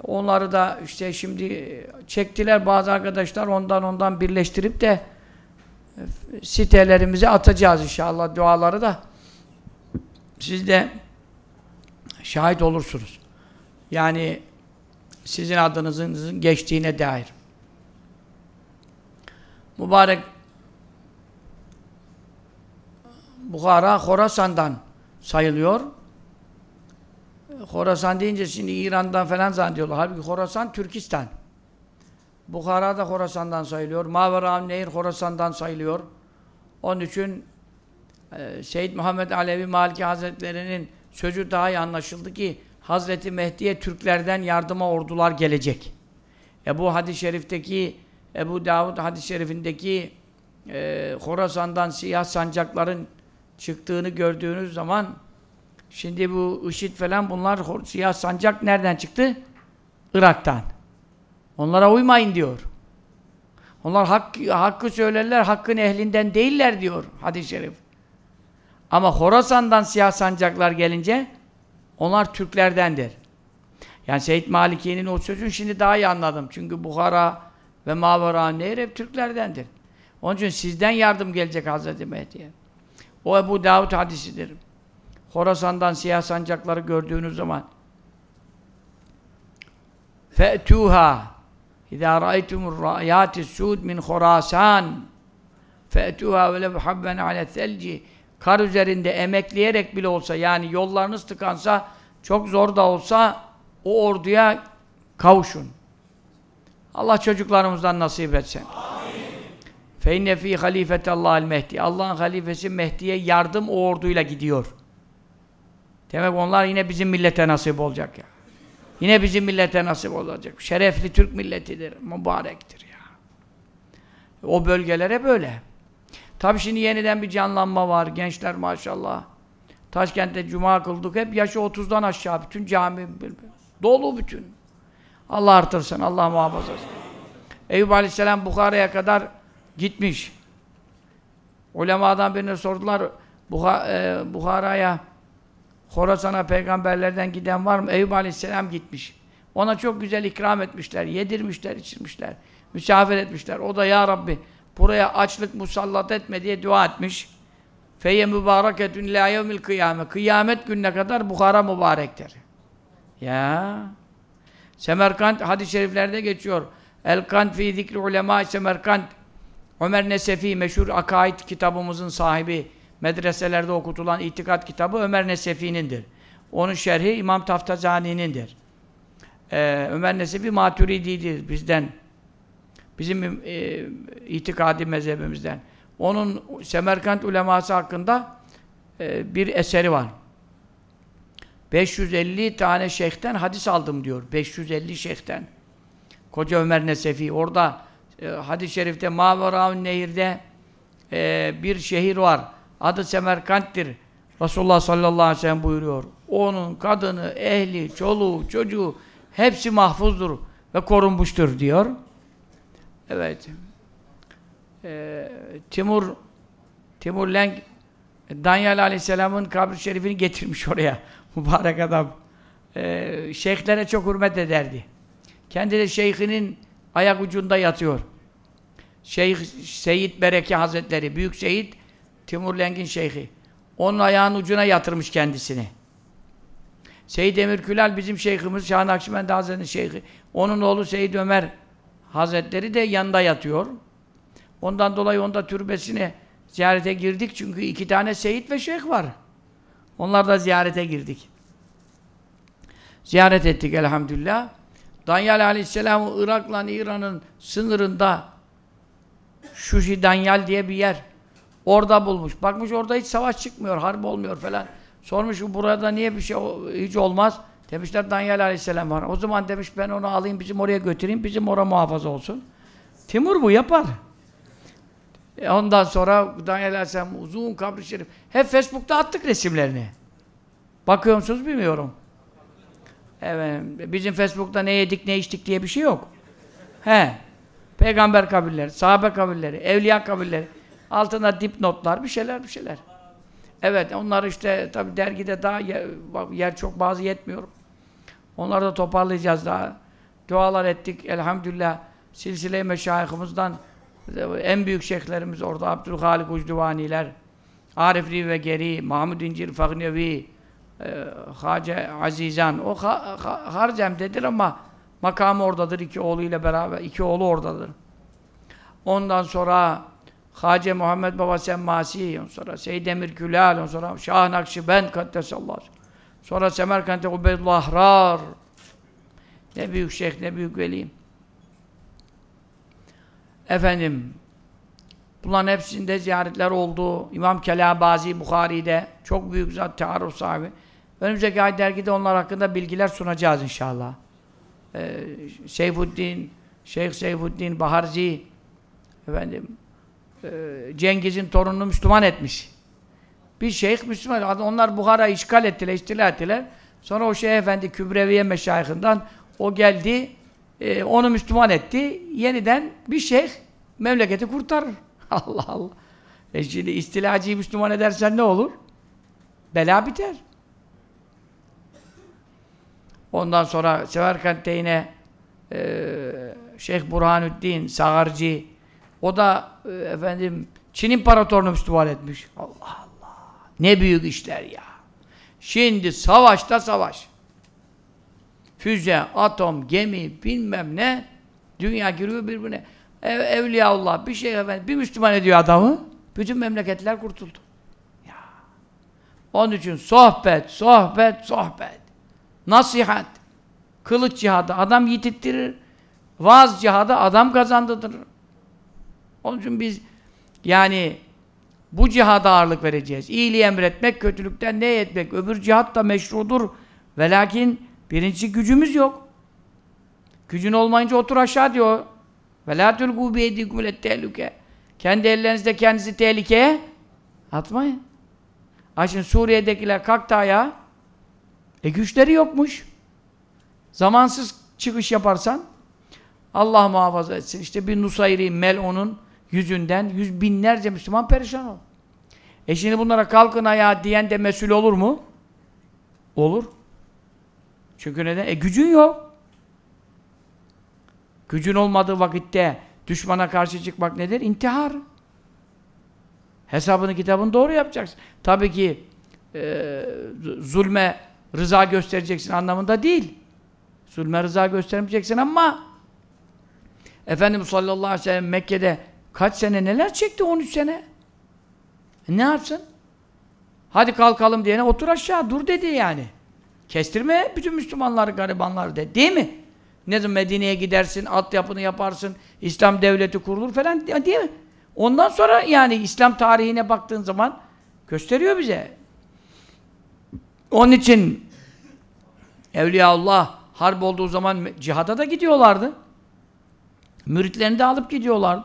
[SPEAKER 1] Onları da işte şimdi çektiler bazı arkadaşlar ondan ondan birleştirip de e, sitelerimize atacağız inşallah duaları da. Siz de şahit olursunuz. Yani sizin adınızın geçtiğine dair mübarek Bukhara, Horasan'dan sayılıyor. Horasan deyince şimdi İran'dan falan zannediyorlar. Halbuki Horasan, Türkistan. Bukhara da Horasan'dan sayılıyor. Mavera Nehir Horasan'dan sayılıyor. Onun için e, Seyyid Muhammed Alevi Maliki Hazretleri'nin sözü daha iyi anlaşıldı ki Hazreti Mehdi'ye Türklerden yardıma ordular gelecek. E bu hadis-i şerifteki Ebu Davud hadis-i şerifindeki e, Horasan'dan siyah sancakların çıktığını gördüğünüz zaman şimdi bu IŞİD falan bunlar siyah sancak nereden çıktı? Irak'tan. Onlara uymayın diyor. Onlar hakkı hakkı söylerler, hakkın ehlinden değiller diyor hadis-i şerif. Ama Horasan'dan siyah sancaklar gelince onlar Türklerdendir. Yani Seyyid Maliki'nin o sözünü şimdi daha iyi anladım. Çünkü Bukhara, ve Mavera Nehir hep Türklerdendir. Onun için sizden yardım gelecek Hazreti Mehdi'ye. O Ebu Davud hadisidir. Horasan'dan siyah sancakları gördüğünüz zaman fe'tuha İzâ râitumur râyâti sud min Horasan fe'tuha ve lev habben ale kar üzerinde emekleyerek bile olsa yani yollarınız tıkansa çok zor da olsa o orduya kavuşun. Allah çocuklarımızdan nasip etsin. Fe inne fî halifetallâhil mehdi. Allah'ın halifesi Mehdi'ye yardım o orduyla gidiyor. Demek onlar yine bizim millete nasip olacak ya. Yine bizim millete nasip olacak. Şerefli Türk milletidir, mübarektir ya. O bölgelere böyle. Tabi şimdi yeniden bir canlanma var. Gençler maşallah. Taşkent'te cuma kıldık. Hep yaşı 30'dan aşağı. Bütün cami dolu bütün. Allah artırsın, Allah muhafaza etsin. Eyüp Aleyhisselam Bukhara'ya kadar gitmiş. Ulemadan birine sordular, Buha, e, Bukhara'ya, Horasan'a peygamberlerden giden var mı? Eyüp Aleyhisselam gitmiş. Ona çok güzel ikram etmişler, yedirmişler, içirmişler, misafir etmişler. O da ya Rabbi buraya açlık musallat etme diye dua etmiş. Feye mübareketün la yevmil kıyamet. Kıyamet gününe kadar Bukhara mübarektir. Ya Semerkant hadis-i şeriflerde geçiyor. Elkant fi zikri ulema Semerkant. Ömer Nesefi meşhur akaid kitabımızın sahibi medreselerde okutulan itikat kitabı Ömer Nesefi'nindir. Onun şerhi İmam Taftazani'nindir. Ee, Ömer Nesefi maturididir bizden. Bizim e, itikadi mezhebimizden. Onun Semerkant uleması hakkında e, bir eseri var. 550 tane şeyhten hadis aldım diyor. 550 şeyhten. Koca Ömer Nesefi orada e, hadis-i şerifte Maveraun Nehir'de e, bir şehir var. Adı Semerkant'tir. Resulullah sallallahu aleyhi ve sellem buyuruyor. Onun kadını, ehli, çoluğu, çocuğu hepsi mahfuzdur ve korunmuştur diyor. Evet. E, Timur Timur Lenk Danyal aleyhisselamın kabri şerifini getirmiş oraya mübarek adam e, şeyhlere çok hürmet ederdi. Kendi de şeyhinin ayak ucunda yatıyor. Şeyh Seyit Bereke Hazretleri, Büyük Seyit Timur Lengin Şeyhi. Onun ayağının ucuna yatırmış kendisini. Seyyid Emir Külal bizim şeyhimiz, Şahin Akşimendi Hazretleri'nin şeyhi. Onun oğlu Seyyid Ömer Hazretleri de yanında yatıyor. Ondan dolayı onda türbesine ziyarete girdik çünkü iki tane seyit ve şeyh var. Onlar da ziyarete girdik. Ziyaret ettik elhamdülillah. Danyal aleyhisselamı Irak'la İran'ın sınırında şuji Danyal diye bir yer. Orada bulmuş. Bakmış orada hiç savaş çıkmıyor, harp olmuyor falan. Sormuş burada niye bir şey hiç olmaz. Demişler Danyal aleyhisselam var. O zaman demiş ben onu alayım bizim oraya götüreyim bizim ora muhafaza olsun. Timur bu yapar. E, ondan sonra Danyal Aleyhisselam uzun kabri şerif. Hep Facebook'ta attık resimlerini. Bakıyor musunuz bilmiyorum. Evet, bizim Facebook'ta ne yedik ne içtik diye bir şey yok. He. Peygamber kabirleri, sahabe kabirleri, evliya kabirleri. Altına dipnotlar, bir şeyler bir şeyler. Evet, onlar işte tabi dergide daha yer, yer çok bazı yetmiyor. Onları da toparlayacağız daha. Dualar ettik elhamdülillah. Silsile-i meşayihimizden en büyük şeyhlerimiz orada Abdülhalik Ucduvaniler, Arifli ve Geri, Mahmud İncir Fagnevi, e, Hacı Azizan. O ha, ha, Harcem'dedir ama makamı oradadır. iki oğlu ile beraber. iki oğlu oradadır. Ondan sonra Hacı Muhammed Baba Semmasi, ondan sonra Seyyid Emir Külal, ondan sonra Şah Nakşibend Kaddesallahu Sonra Semerkant'te Ubeydullah Ahrar. Ne büyük şeyh, ne büyük velim. Efendim, bunların hepsinde ziyaretler oldu. İmam Kelabazi Bukhari'de çok büyük zat taarruf sahibi. Önümüzdeki ay dergide onlar hakkında bilgiler sunacağız inşallah. Ee, Seyfuddin, Şeyh Seyfuddin Baharzi, efendim, e, Cengiz'in torununu Müslüman etmiş. Bir şeyh Müslüman, onlar Bukhara işgal ettiler, istila ettiler. Sonra o Şeyh Efendi Kübreviye meşayihinden o geldi, e, onu Müslüman etti. Yeniden bir şeyh memleketi kurtarır. Allah Allah. E şimdi istilacıyı Müslüman edersen ne olur? Bela biter. Ondan sonra Severkant'te yine e, Şeyh Burhanüddin Sagarci o da e, efendim Çin imparatorunu Müslüman etmiş. Allah Allah. Ne büyük işler ya. Şimdi savaşta savaş. Füze, atom, gemi, bilmem ne. Dünya giriyor birbirine. Ev, Evliyaullah bir şey efendim. Bir Müslüman ediyor adamı. Bütün memleketler kurtuldu. Ya. Onun için sohbet, sohbet, sohbet. Nasihat. Kılıç cihadı adam yitirttirir. vaz cihadı adam kazandırır. Onun için biz yani bu cihada ağırlık vereceğiz. İyiliği emretmek, kötülükten ne etmek. Öbür cihat da meşrudur. Ve lakin birinci gücümüz yok. Gücün olmayınca otur aşağı diyor. Ve la tulgu biyedikum Kendi ellerinizde kendinizi tehlikeye atmayın. açın Suriye'dekiler kalktı ayağa. E güçleri yokmuş. Zamansız çıkış yaparsan Allah muhafaza etsin. İşte bir Nusayri Mel'on'un yüzünden yüz binlerce Müslüman perişan ol E şimdi bunlara kalkın ayağa diyen de mesul olur mu? Olur. Çünkü neden? E gücün yok. Gücün olmadığı vakitte düşmana karşı çıkmak nedir? İntihar. Hesabını kitabını doğru yapacaksın. Tabii ki e, zulme rıza göstereceksin anlamında değil. Zulme rıza göstermeyeceksin ama Efendimiz sallallahu aleyhi ve sellem Mekke'de kaç sene neler çekti 13 sene? E ne yapsın? Hadi kalkalım diyene otur aşağı dur dedi yani. Kestirme bütün Müslümanlar garibanlar de. Değil mi? Ne zaman Medine'ye gidersin, altyapını yaparsın, İslam devleti kurulur falan değil mi? Ondan sonra yani İslam tarihine baktığın zaman gösteriyor bize. Onun için Evliyaullah harp olduğu zaman cihada da gidiyorlardı. Müritlerini de alıp gidiyorlar.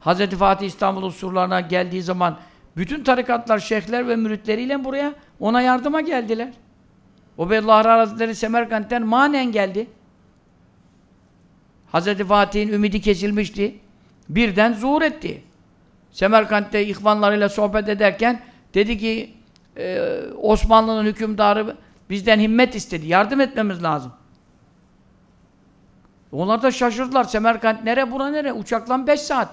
[SPEAKER 1] Hz. Fatih İstanbul'un surlarına geldiği zaman bütün tarikatlar, şeyhler ve müritleriyle buraya ona yardıma geldiler. Ubeydullah Arar Hazretleri Semerkant'ten manen geldi. Hazreti Fatih'in ümidi kesilmişti. Birden zuhur etti. Semerkant'te ihvanlarıyla sohbet ederken dedi ki e, Osmanlı'nın hükümdarı bizden himmet istedi. Yardım etmemiz lazım. Onlar da şaşırdılar. Semerkant nere bura nere? Uçakla 5 saat.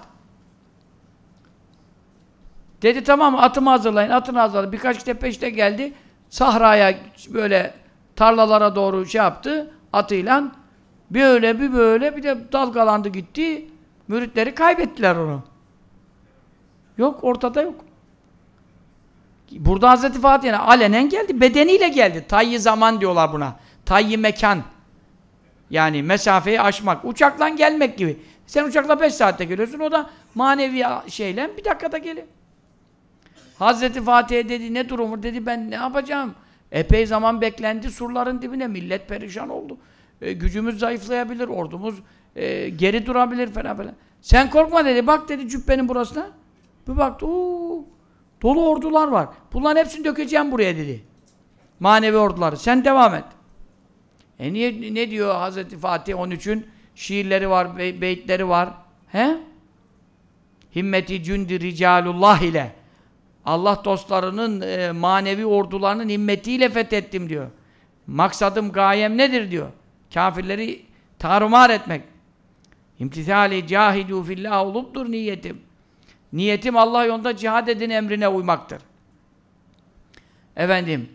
[SPEAKER 1] Dedi tamam atımı hazırlayın. Atını hazırlayın. Birkaç kişi peşte geldi. Sahraya böyle tarlalara doğru şey yaptı atıyla. öyle bir böyle bir de dalgalandı gitti. Müritleri kaybettiler onu. Yok ortada yok. Burada Hz Fatih'e yani alenen geldi. Bedeniyle geldi. Tayyi zaman diyorlar buna. Tayyi mekan. Yani mesafeyi aşmak. Uçakla gelmek gibi. Sen uçakla 5 saatte geliyorsun. O da manevi şeyle bir dakikada geliyor. Hazreti Fatih'e dedi ne durumur dedi ben ne yapacağım? Epey zaman beklendi surların dibine millet perişan oldu. E, gücümüz zayıflayabilir, ordumuz e, geri durabilir falan filan. Sen korkma dedi. Bak dedi cübbenin burasına. Bir baktı ooo dolu ordular var. Bunların hepsini dökeceğim buraya dedi. Manevi orduları. Sen devam et. E niye, ne diyor Hazreti Fatih 13'ün? Şiirleri var, be beytleri var. He? Himmeti cündi ricalullah ile Allah dostlarının e, manevi ordularının himmetiyle fethettim diyor. Maksadım, gayem nedir diyor. Kafirleri tarumar etmek. İmtithali cahidu fillah oluptur niyetim. Niyetim Allah yolunda cihad edin emrine uymaktır. Efendim,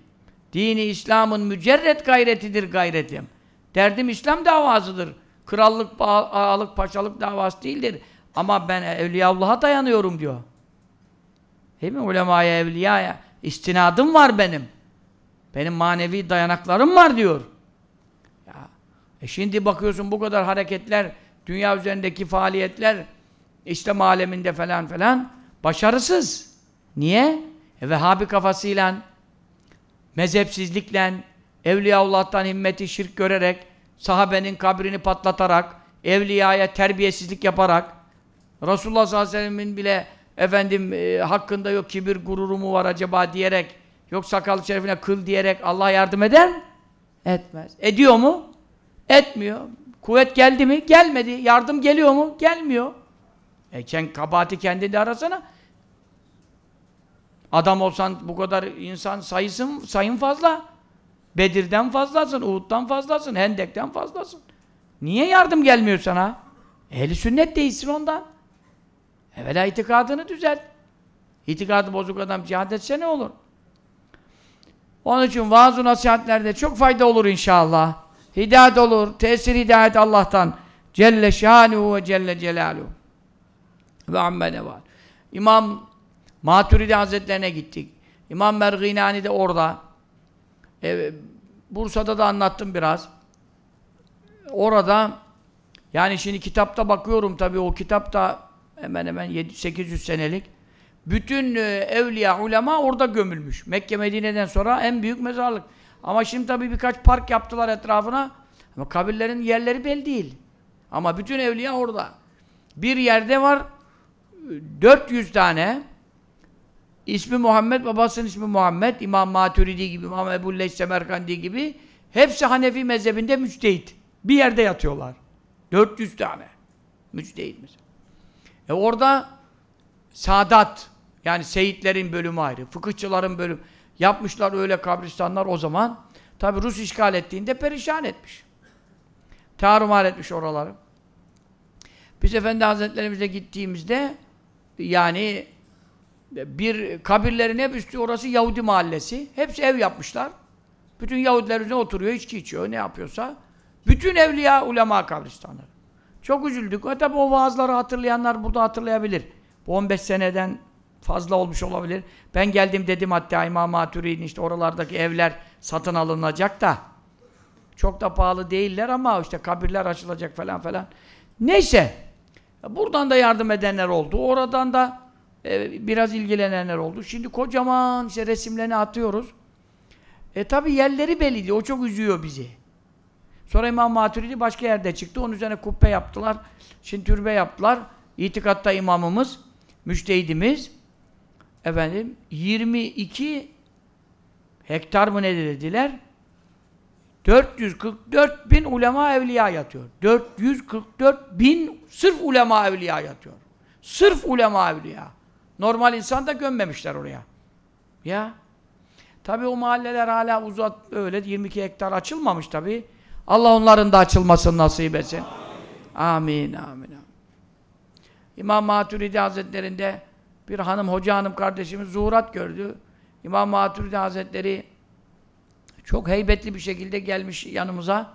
[SPEAKER 1] dini İslam'ın mücerret gayretidir gayretim. Derdim İslam davasıdır. Krallık, ağalık, paşalık davası değildir. Ama ben Evliyaullah'a dayanıyorum diyor. Değil mi? Ulemaya, evliyaya istinadım var benim. Benim manevi dayanaklarım var diyor. Ya, e şimdi bakıyorsun bu kadar hareketler, dünya üzerindeki faaliyetler, işte aleminde falan falan başarısız. Niye? E, Vehhabi kafasıyla, mezhepsizlikle, Evliyaullah'tan himmeti şirk görerek, sahabenin kabrini patlatarak, evliyaya terbiyesizlik yaparak, Resulullah sallallahu aleyhi ve sellem'in bile efendim e, hakkında yok kibir gururumu var acaba diyerek yok sakal şerifine kıl diyerek Allah yardım eder mi? Etmez. Ediyor mu? Etmiyor. Kuvvet geldi mi? Gelmedi. Yardım geliyor mu? Gelmiyor. E sen kabahati kendini arasana. Adam olsan bu kadar insan sayısın, sayın fazla. Bedir'den fazlasın, Uhud'dan fazlasın, Hendek'ten fazlasın. Niye yardım gelmiyor sana? Ehli sünnet değilsin ondan. Evvela itikadını düzelt. İtikadı bozuk adam cihat etse ne olur? Onun için vaaz-ı nasihatlerde çok fayda olur inşallah. Hidayet olur. Tesir hidayet Allah'tan. Celle şanuhu ve celle celaluhu. Ve amme var? İmam Maturidi Hazretlerine gittik. İmam Merginani de orada. Ee, Bursa'da da anlattım biraz. Orada yani şimdi kitapta bakıyorum tabii o kitapta hemen hemen 700-800 senelik bütün e, evliya, ulema orada gömülmüş. Mekke, Medine'den sonra en büyük mezarlık. Ama şimdi tabii birkaç park yaptılar etrafına. Ama kabirlerin yerleri belli değil. Ama bütün evliya orada. Bir yerde var 400 tane ismi Muhammed, babasının ismi Muhammed, İmam Maturidi gibi, İmam Ebu Leys Semerkandi gibi hepsi Hanefi mezhebinde müçtehit. Bir yerde yatıyorlar. 400 tane. Müçtehit mesela. E orada Sadat yani seyitlerin bölümü ayrı, fıkıhçıların bölümü yapmışlar öyle kabristanlar o zaman. Tabi Rus işgal ettiğinde perişan etmiş. Tarumar etmiş oraları. Biz Efendi Hazretlerimize gittiğimizde yani bir kabirlerin hep üstü orası Yahudi mahallesi. Hepsi ev yapmışlar. Bütün Yahudiler üzerine oturuyor, içki içiyor, ne yapıyorsa. Bütün evliya ulema kabristanları. Çok üzüldük. E tabi o vaazları hatırlayanlar burada hatırlayabilir. Bu 15 seneden fazla olmuş olabilir. Ben geldim dedim hatta İmam Maturi'nin işte oralardaki evler satın alınacak da çok da pahalı değiller ama işte kabirler açılacak falan falan. Neyse. Buradan da yardım edenler oldu. Oradan da e, biraz ilgilenenler oldu. Şimdi kocaman işte resimlerini atıyoruz. E tabi yerleri belli. O çok üzüyor bizi. Sonra İmam Maturidi başka yerde çıktı. Onun üzerine kubbe yaptılar. Şimdi türbe yaptılar. İtikatta imamımız, müştehidimiz efendim 22 hektar mı ne dediler? 444 bin ulema evliya yatıyor. 444 bin sırf ulema evliya yatıyor. Sırf ulema evliya. Normal insan da gömmemişler oraya. Ya. Tabi o mahalleler hala uzat öyle 22 hektar açılmamış tabi. Allah onların da açılmasını nasip etsin. Amin, amin. amin. İmam Maturidi Hazretleri'nde bir hanım, hoca hanım kardeşimiz zuhurat gördü. İmam Maturidi Hazretleri çok heybetli bir şekilde gelmiş yanımıza.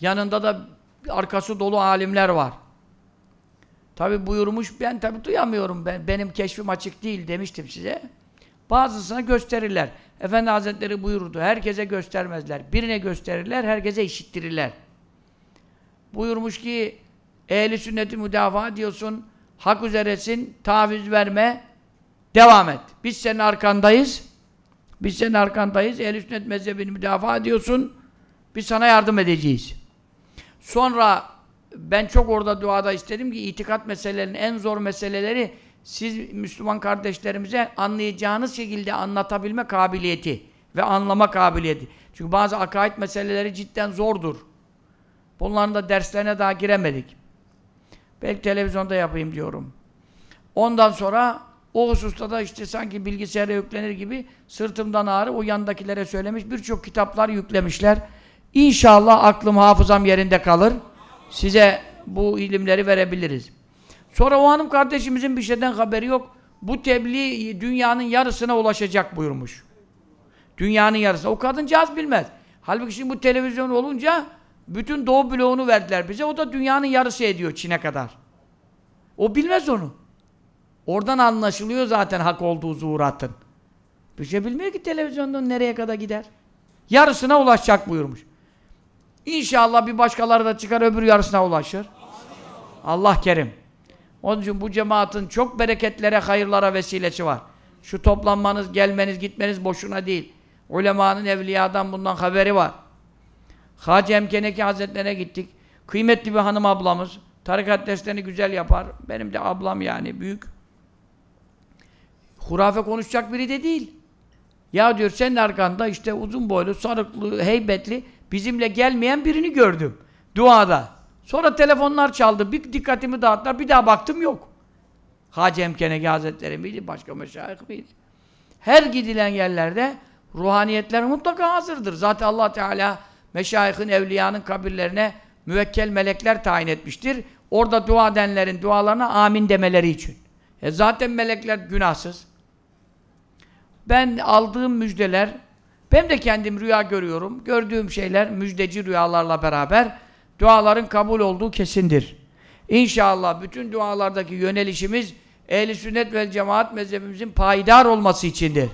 [SPEAKER 1] Yanında da arkası dolu alimler var. Tabi buyurmuş, ben tabi duyamıyorum, ben, benim keşfim açık değil demiştim size. Bazısına gösterirler. Efendi Hazretleri buyurdu. Herkese göstermezler. Birine gösterirler, herkese işittirirler. Buyurmuş ki ehli sünneti müdafaa diyorsun. Hak üzeresin. Taviz verme. Devam et. Biz senin arkandayız. Biz senin arkandayız. Ehl-i sünnet mezhebini müdafaa ediyorsun. Biz sana yardım edeceğiz. Sonra ben çok orada duada istedim ki itikat meselelerinin en zor meseleleri siz Müslüman kardeşlerimize anlayacağınız şekilde anlatabilme kabiliyeti ve anlama kabiliyeti. Çünkü bazı akaid meseleleri cidden zordur. Bunların da derslerine daha giremedik. Belki televizyonda yapayım diyorum. Ondan sonra o hususta da işte sanki bilgisayara yüklenir gibi sırtımdan ağrı o yandakilere söylemiş. Birçok kitaplar yüklemişler. İnşallah aklım hafızam yerinde kalır. Size bu ilimleri verebiliriz. Sonra o hanım kardeşimizin bir şeyden haberi yok. Bu tebliğ dünyanın yarısına ulaşacak buyurmuş. Dünyanın yarısına. O kadıncağız bilmez. Halbuki şimdi bu televizyon olunca bütün Doğu bloğunu verdiler bize. O da dünyanın yarısı ediyor Çin'e kadar. O bilmez onu. Oradan anlaşılıyor zaten hak olduğu zuhuratın. Bir şey bilmiyor ki televizyondan nereye kadar gider. Yarısına ulaşacak buyurmuş. İnşallah bir başkaları da çıkar öbür yarısına ulaşır. Allah kerim. Onun için bu cemaatin çok bereketlere, hayırlara vesilesi var. Şu toplanmanız, gelmeniz, gitmeniz boşuna değil. Ulemanın evliyadan bundan haberi var. Hacı Emkeneki Hazretlerine gittik. Kıymetli bir hanım ablamız. Tarikat derslerini güzel yapar. Benim de ablam yani büyük. Hurafe konuşacak biri de değil. Ya diyor senin arkanda işte uzun boylu, sarıklı, heybetli bizimle gelmeyen birini gördüm duada. Sonra telefonlar çaldı. Bir dikkatimi dağıttılar. Bir daha baktım yok. Hacı Emkenegi Hazretleri miydi? Başka meşayih miydi? Her gidilen yerlerde ruhaniyetler mutlaka hazırdır. Zaten allah Teala meşayihin, evliyanın kabirlerine müvekkel melekler tayin etmiştir. Orada dua edenlerin dualarına amin demeleri için. E zaten melekler günahsız. Ben aldığım müjdeler, ben de kendim rüya görüyorum. Gördüğüm şeyler müjdeci rüyalarla beraber duaların kabul olduğu kesindir. İnşallah bütün dualardaki yönelişimiz ehli sünnet ve cemaat mezhebimizin payidar olması içindir.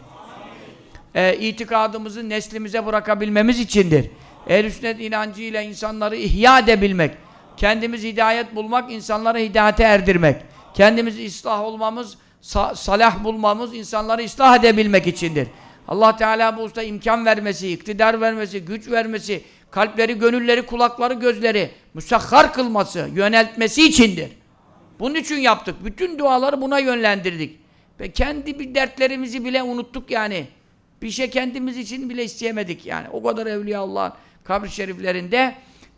[SPEAKER 1] E, itikadımızı neslimize bırakabilmemiz içindir. Ehl-i sünnet inancıyla insanları ihya edebilmek, kendimiz hidayet bulmak, insanları hidayete erdirmek, kendimiz ıslah olmamız, sa salah bulmamız, insanları ıslah edebilmek içindir. Allah Teala bu usta imkan vermesi, iktidar vermesi, güç vermesi, kalpleri, gönülleri, kulakları, gözleri müsahhar kılması, yöneltmesi içindir. Bunun için yaptık. Bütün duaları buna yönlendirdik. Ve kendi bir dertlerimizi bile unuttuk yani. Bir şey kendimiz için bile isteyemedik yani. O kadar evliya Allah, kabir şeriflerinde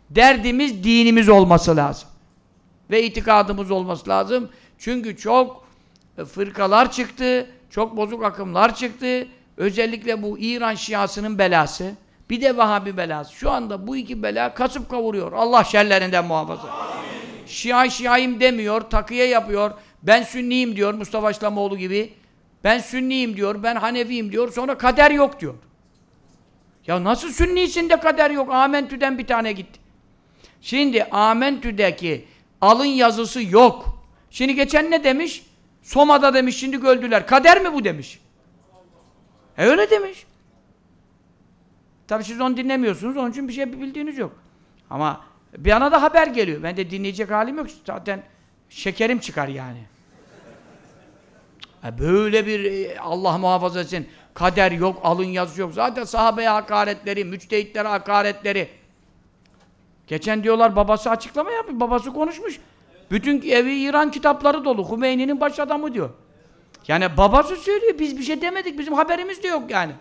[SPEAKER 1] derdimiz dinimiz olması lazım. Ve itikadımız olması lazım. Çünkü çok e, fırkalar çıktı, çok bozuk akımlar çıktı. Özellikle bu İran Şiasının belası bir de Vahabi belası. Şu anda bu iki bela kasıp kavuruyor. Allah şerlerinden muhafaza. Amin. Şia şiayım demiyor, takıya yapıyor. Ben sünniyim diyor Mustafa İslamoğlu gibi. Ben sünniyim diyor, ben hanefiyim diyor. Sonra kader yok diyor. Ya nasıl sünnisin de kader yok? Amentü'den bir tane gitti. Şimdi Amentü'deki alın yazısı yok. Şimdi geçen ne demiş? Soma'da demiş, şimdi öldüler. Kader mi bu demiş. E öyle demiş. Tabi siz onu dinlemiyorsunuz, onun için bir şey bildiğiniz yok. Ama bir ana da haber geliyor. Ben de dinleyecek halim yok. Zaten şekerim çıkar yani. E, böyle bir e, Allah muhafaza etsin. Kader yok, alın yazı yok. Zaten sahabeye hakaretleri, müçtehitlere hakaretleri. Geçen diyorlar babası açıklama yapmış, babası konuşmuş. Bütün evi İran kitapları dolu. Hümeyni'nin baş adamı diyor. Yani babası söylüyor. Biz bir şey demedik. Bizim haberimiz de yok yani.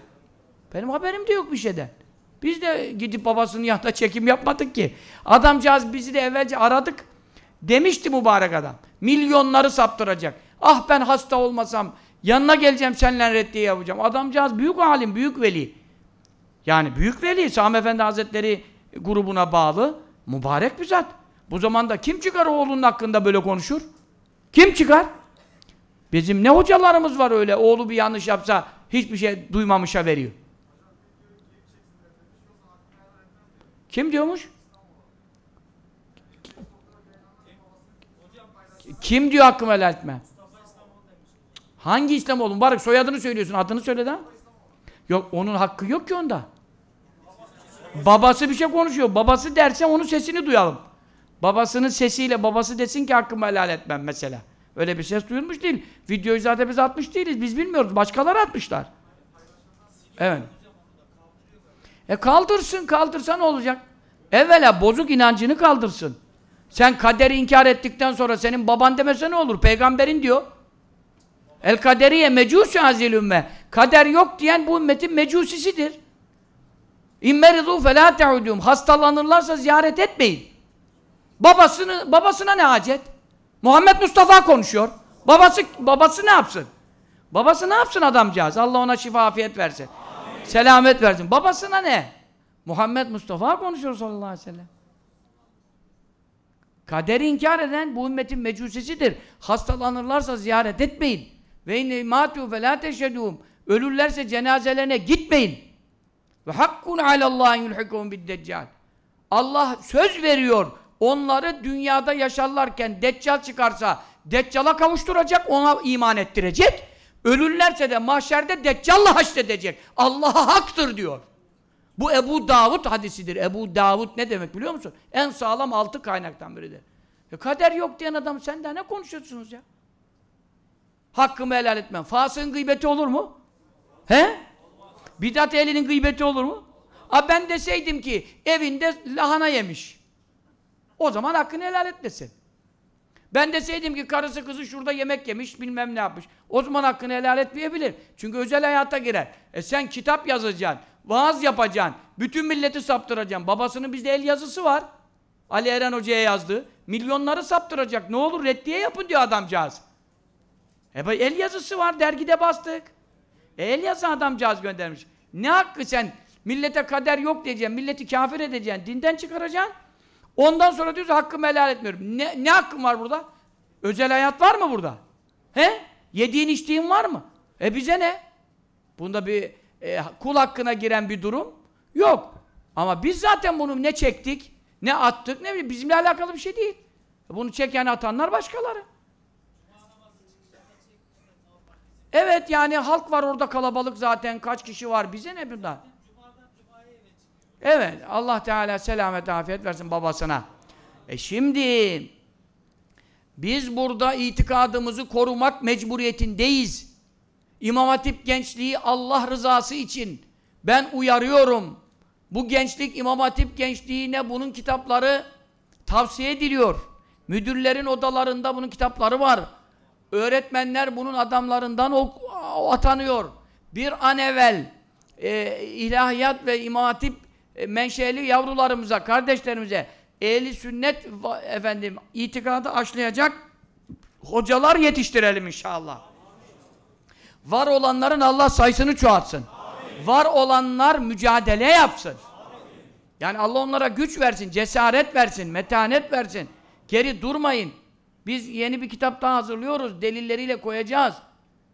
[SPEAKER 1] Benim haberim de yok bir şeyden. Biz de gidip babasının yanında çekim yapmadık ki. Adamcağız bizi de evvelce aradık. Demişti mübarek adam. Milyonları saptıracak. Ah ben hasta olmasam yanına geleceğim seninle reddiye yapacağım. Adamcağız büyük alim, büyük veli. Yani büyük veli Sami Efendi Hazretleri grubuna bağlı mübarek bir zat. Bu zamanda kim çıkar oğlunun hakkında böyle konuşur? Kim çıkar? Bizim ne hocalarımız var öyle oğlu bir yanlış yapsa hiçbir şey duymamışa veriyor. Kim diyormuş? Kim diyor hakkımı helal etme? Hangi İslam oğlum? Barık soyadını söylüyorsun, adını söyle de. Yok, onun hakkı yok ki onda. Babası bir şey konuşuyor. Babası derse onun sesini duyalım. Babasının sesiyle babası desin ki hakkımı helal etmem mesela. Öyle bir ses duyulmuş değil. Videoyu zaten biz atmış değiliz. Biz bilmiyoruz. Başkaları atmışlar. Evet. E kaldırsın, kaldırsa ne olacak? Evvela bozuk inancını kaldırsın. Sen kaderi inkar ettikten sonra senin baban demese ne olur? Peygamberin diyor. El kaderiye mecusu hazil ümme. Kader yok diyen bu ümmetin mecusisidir. İmmeridu felâ te'udûm. Hastalanırlarsa ziyaret etmeyin. Babasını, babasına ne acet? Muhammed Mustafa konuşuyor. Babası, babası ne yapsın? Babası ne yapsın adamcağız? Allah ona şifa afiyet versin. Selamet versin. Babasına ne? Muhammed Mustafa konuşuyor sallallahu aleyhi ve sellem. Kaderi inkar eden bu ümmetin mecusesidir. Hastalanırlarsa ziyaret etmeyin. Ve inne matu fe la teşhedûm. Ölürlerse cenazelerine gitmeyin. Ve hakkun alallâhin yulhikûm biddeccal. Allah söz veriyor. Onları dünyada yaşarlarken deccal çıkarsa deccala kavuşturacak, ona iman ettirecek. Ölürlerse de mahşerde deccalla haşredecek. Allah'a haktır diyor. Bu Ebu Davud hadisidir. Ebu Davud ne demek biliyor musun? En sağlam altı kaynaktan biridir. E kader yok diyen adam sen daha ne konuşuyorsunuz ya? Hakkımı helal etmem. Fasığın gıybeti olur mu? He? Bidat elinin gıybeti olur mu? A ben deseydim ki evinde lahana yemiş. O zaman hakkını helal etmesin. Ben deseydim ki karısı kızı şurada yemek yemiş, bilmem ne yapmış. O zaman hakkını helal etmeyebilir. Çünkü özel hayata girer. E sen kitap yazacaksın, vaaz yapacaksın, bütün milleti saptıracaksın. Babasının bizde el yazısı var. Ali Eren Hoca'ya yazdı. Milyonları saptıracak. Ne olur reddiye yapın diyor adamcağız. E el yazısı var, dergide bastık. E el yazı adamcağız göndermiş. Ne hakkı sen millete kader yok diyeceksin, milleti kafir edeceksin, dinden çıkaracaksın. Ondan sonra diyorsa hakkımı helal etmiyorum. Ne, ne hakkım var burada? Özel hayat var mı burada? He? Yediğin içtiğin var mı? E bize ne? Bunda bir e, kul hakkına giren bir durum yok. Ama biz zaten bunu ne çektik, ne attık, ne bileyim bizimle alakalı bir şey değil. E bunu çeken atanlar başkaları. Evet yani halk var orada kalabalık zaten kaç kişi var bize ne bundan? Evet, Allah Teala selamet, afiyet versin babasına. E şimdi biz burada itikadımızı korumak mecburiyetindeyiz. İmam Hatip gençliği Allah rızası için ben uyarıyorum. Bu gençlik İmam Hatip gençliğine bunun kitapları tavsiye ediliyor. Müdürlerin odalarında bunun kitapları var. Öğretmenler bunun adamlarından ok atanıyor. Bir an evvel e, ilahiyat ve İmam Hatip e, menşeli yavrularımıza, kardeşlerimize ehli sünnet efendim itikadı aşlayacak hocalar yetiştirelim inşallah. Var olanların Allah sayısını çoğaltsın. Var olanlar mücadele yapsın. Yani Allah onlara güç versin, cesaret versin, metanet versin. Geri durmayın. Biz yeni bir kitap daha hazırlıyoruz. Delilleriyle koyacağız.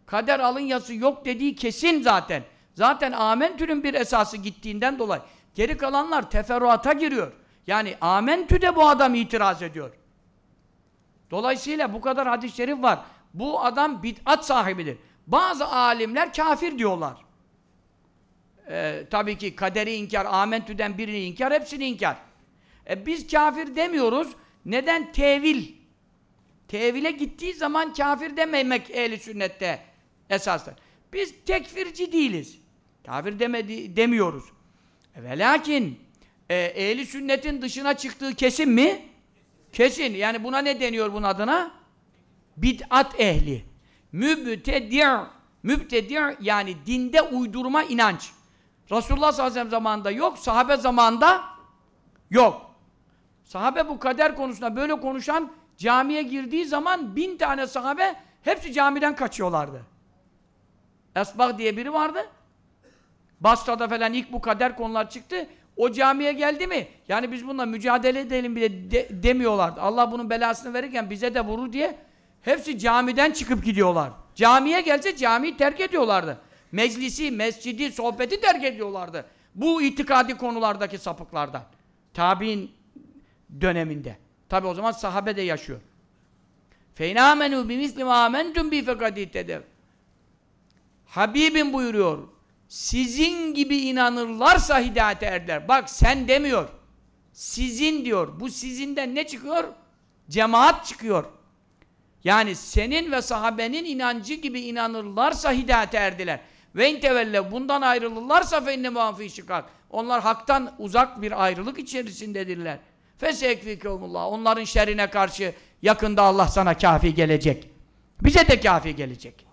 [SPEAKER 1] Kader alın alınyası yok dediği kesin zaten. Zaten Amentü'nün bir esası gittiğinden dolayı. Geri kalanlar teferruata giriyor. Yani amentü de bu adam itiraz ediyor. Dolayısıyla bu kadar hadis-i şerif var. Bu adam bid'at sahibidir. Bazı alimler kafir diyorlar. Ee, tabii ki kaderi inkar, amentüden birini inkar, hepsini inkar. E biz kafir demiyoruz. Neden? Tevil. Tevile gittiği zaman kafir dememek ehli sünnette esastır. Biz tekfirci değiliz. Kafir demedi, demiyoruz. E, ve lakin e, ehli sünnetin dışına çıktığı kesin mi? Kesin. Yani buna ne deniyor bunun adına? Bid'at ehli. mübtedir, mübtedir yani dinde uydurma inanç. Resulullah sallallahu aleyhi ve sellem zamanında yok, sahabe zamanında yok. Sahabe bu kader konusunda böyle konuşan camiye girdiği zaman bin tane sahabe hepsi camiden kaçıyorlardı. Esbah diye biri vardı. Basra'da falan ilk bu kader konular çıktı. O camiye geldi mi? Yani biz bununla mücadele edelim bile de, demiyorlardı. Allah bunun belasını verirken bize de vurur diye hepsi camiden çıkıp gidiyorlar. Camiye gelse camiyi terk ediyorlardı. Meclisi, mescidi, sohbeti terk ediyorlardı. Bu itikadi konulardaki sapıklardan. Tabi'in döneminde. Tabi o zaman sahabe de yaşıyor. فَاِنَامَنُوا بِمِسْلِ مَا اَمَنْتُمْ بِي فَقَدِيتَدَوْ Habibim buyuruyor sizin gibi inanırlarsa hidayete erdiler. Bak sen demiyor. Sizin diyor. Bu sizinden ne çıkıyor? Cemaat çıkıyor. Yani senin ve sahabenin inancı gibi inanırlarsa hidayete erdiler. Ve intevelle bundan ayrılırlarsa fenne muafi şıkak. Onlar haktan uzak bir ayrılık içerisindedirler. Fesekfikevmullah. Onların şerine karşı yakında Allah sana kafi gelecek. Bize de kafi gelecek.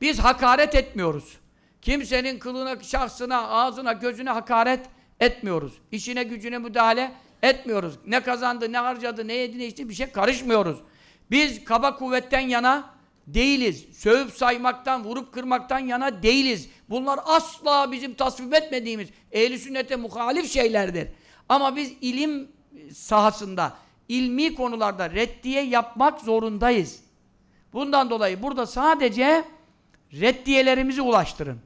[SPEAKER 1] Biz hakaret etmiyoruz. Kimsenin kılına, şahsına, ağzına, gözüne hakaret etmiyoruz. İşine gücüne müdahale etmiyoruz. Ne kazandı, ne harcadı, ne yedi, ne içti bir şey karışmıyoruz. Biz kaba kuvvetten yana değiliz. Sövüp saymaktan, vurup kırmaktan yana değiliz. Bunlar asla bizim tasvip etmediğimiz ehli sünnete muhalif şeylerdir. Ama biz ilim sahasında, ilmi konularda reddiye yapmak zorundayız. Bundan dolayı burada sadece reddiyelerimizi ulaştırın.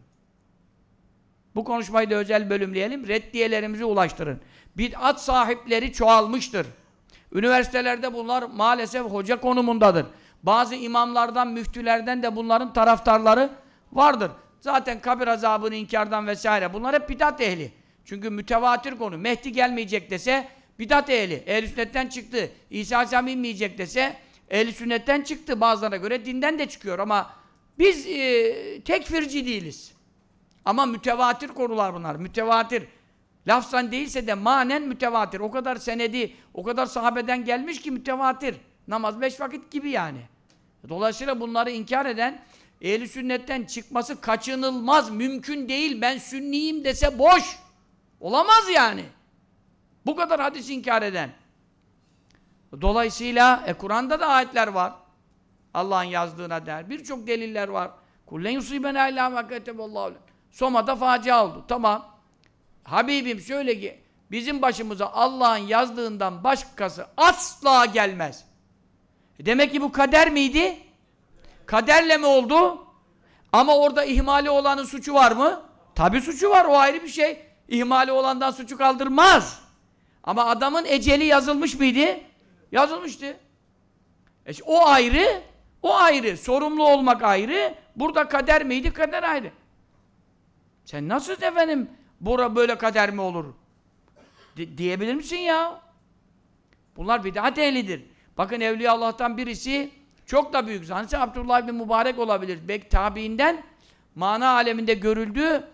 [SPEAKER 1] Bu konuşmayı da özel bölümleyelim. Reddiyelerimizi ulaştırın. Bid'at sahipleri çoğalmıştır. Üniversitelerde bunlar maalesef hoca konumundadır. Bazı imamlardan, müftülerden de bunların taraftarları vardır. Zaten kabir azabını inkardan vesaire. Bunlar hep bidat ehli. Çünkü mütevatir konu. Mehdi gelmeyecek dese bidat ehli. Ehl-i sünnetten çıktı. İsa Aleyhisselam inmeyecek dese ehl-i sünnetten çıktı. Bazılarına göre dinden de çıkıyor ama biz e, tekfirci değiliz. Ama mütevatir korular bunlar. Mütevatir. Lafzan değilse de manen mütevatir. O kadar senedi, o kadar sahabeden gelmiş ki mütevatir. Namaz beş vakit gibi yani. Dolayısıyla bunları inkar eden ehli sünnetten çıkması kaçınılmaz, mümkün değil. Ben sünniyim dese boş. Olamaz yani. Bu kadar hadis inkar eden. Dolayısıyla e, Kur'an'da da ayetler var. Allah'ın yazdığına der. Birçok deliller var. Kullen yusibena illa ma kataballahu Soma'da facia oldu. Tamam. Habibim şöyle ki bizim başımıza Allah'ın yazdığından başkası asla gelmez. E demek ki bu kader miydi? Kaderle mi oldu? Ama orada ihmali olanın suçu var mı? Tabi suçu var o ayrı bir şey. İhmali olandan suçu kaldırmaz. Ama adamın eceli yazılmış mıydı? Yazılmıştı. E işte o ayrı, o ayrı. Sorumlu olmak ayrı. Burada kader miydi? Kader ayrı. Sen nasıl efendim Bora böyle kader mi olur? De diyebilir misin ya? Bunlar bid'at ehlidir. Bakın Evliya Allah'tan birisi çok da büyük. zannetse Abdullah bin Mübarek olabilir. Belki tabiinden mana aleminde görüldü.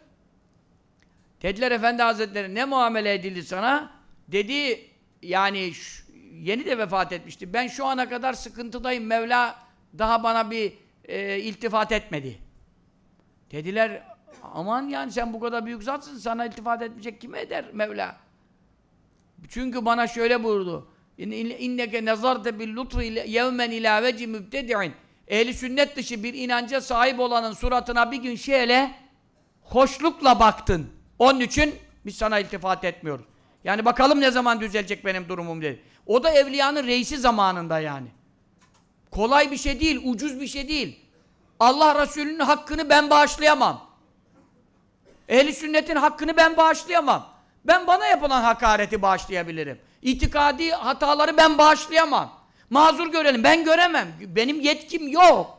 [SPEAKER 1] Dediler Efendi Hazretleri ne muamele edildi sana? Dedi yani yeni de vefat etmişti. Ben şu ana kadar sıkıntıdayım. Mevla daha bana bir e, iltifat etmedi. Dediler aman yani sen bu kadar büyük zatsın sana iltifat etmeyecek kime eder Mevla? Çünkü bana şöyle buyurdu. İnneke nazarte bil lutfi yevmen ila veci mübtedi'in. Ehli sünnet dışı bir inanca sahip olanın suratına bir gün şöyle hoşlukla baktın. Onun için biz sana iltifat etmiyoruz. Yani bakalım ne zaman düzelecek benim durumum dedi. O da evliyanın reisi zamanında yani. Kolay bir şey değil, ucuz bir şey değil. Allah Resulü'nün hakkını ben bağışlayamam. Ehli sünnetin hakkını ben bağışlayamam. Ben bana yapılan hakareti bağışlayabilirim. İtikadi hataları ben bağışlayamam. Mazur görelim. Ben göremem. Benim yetkim yok.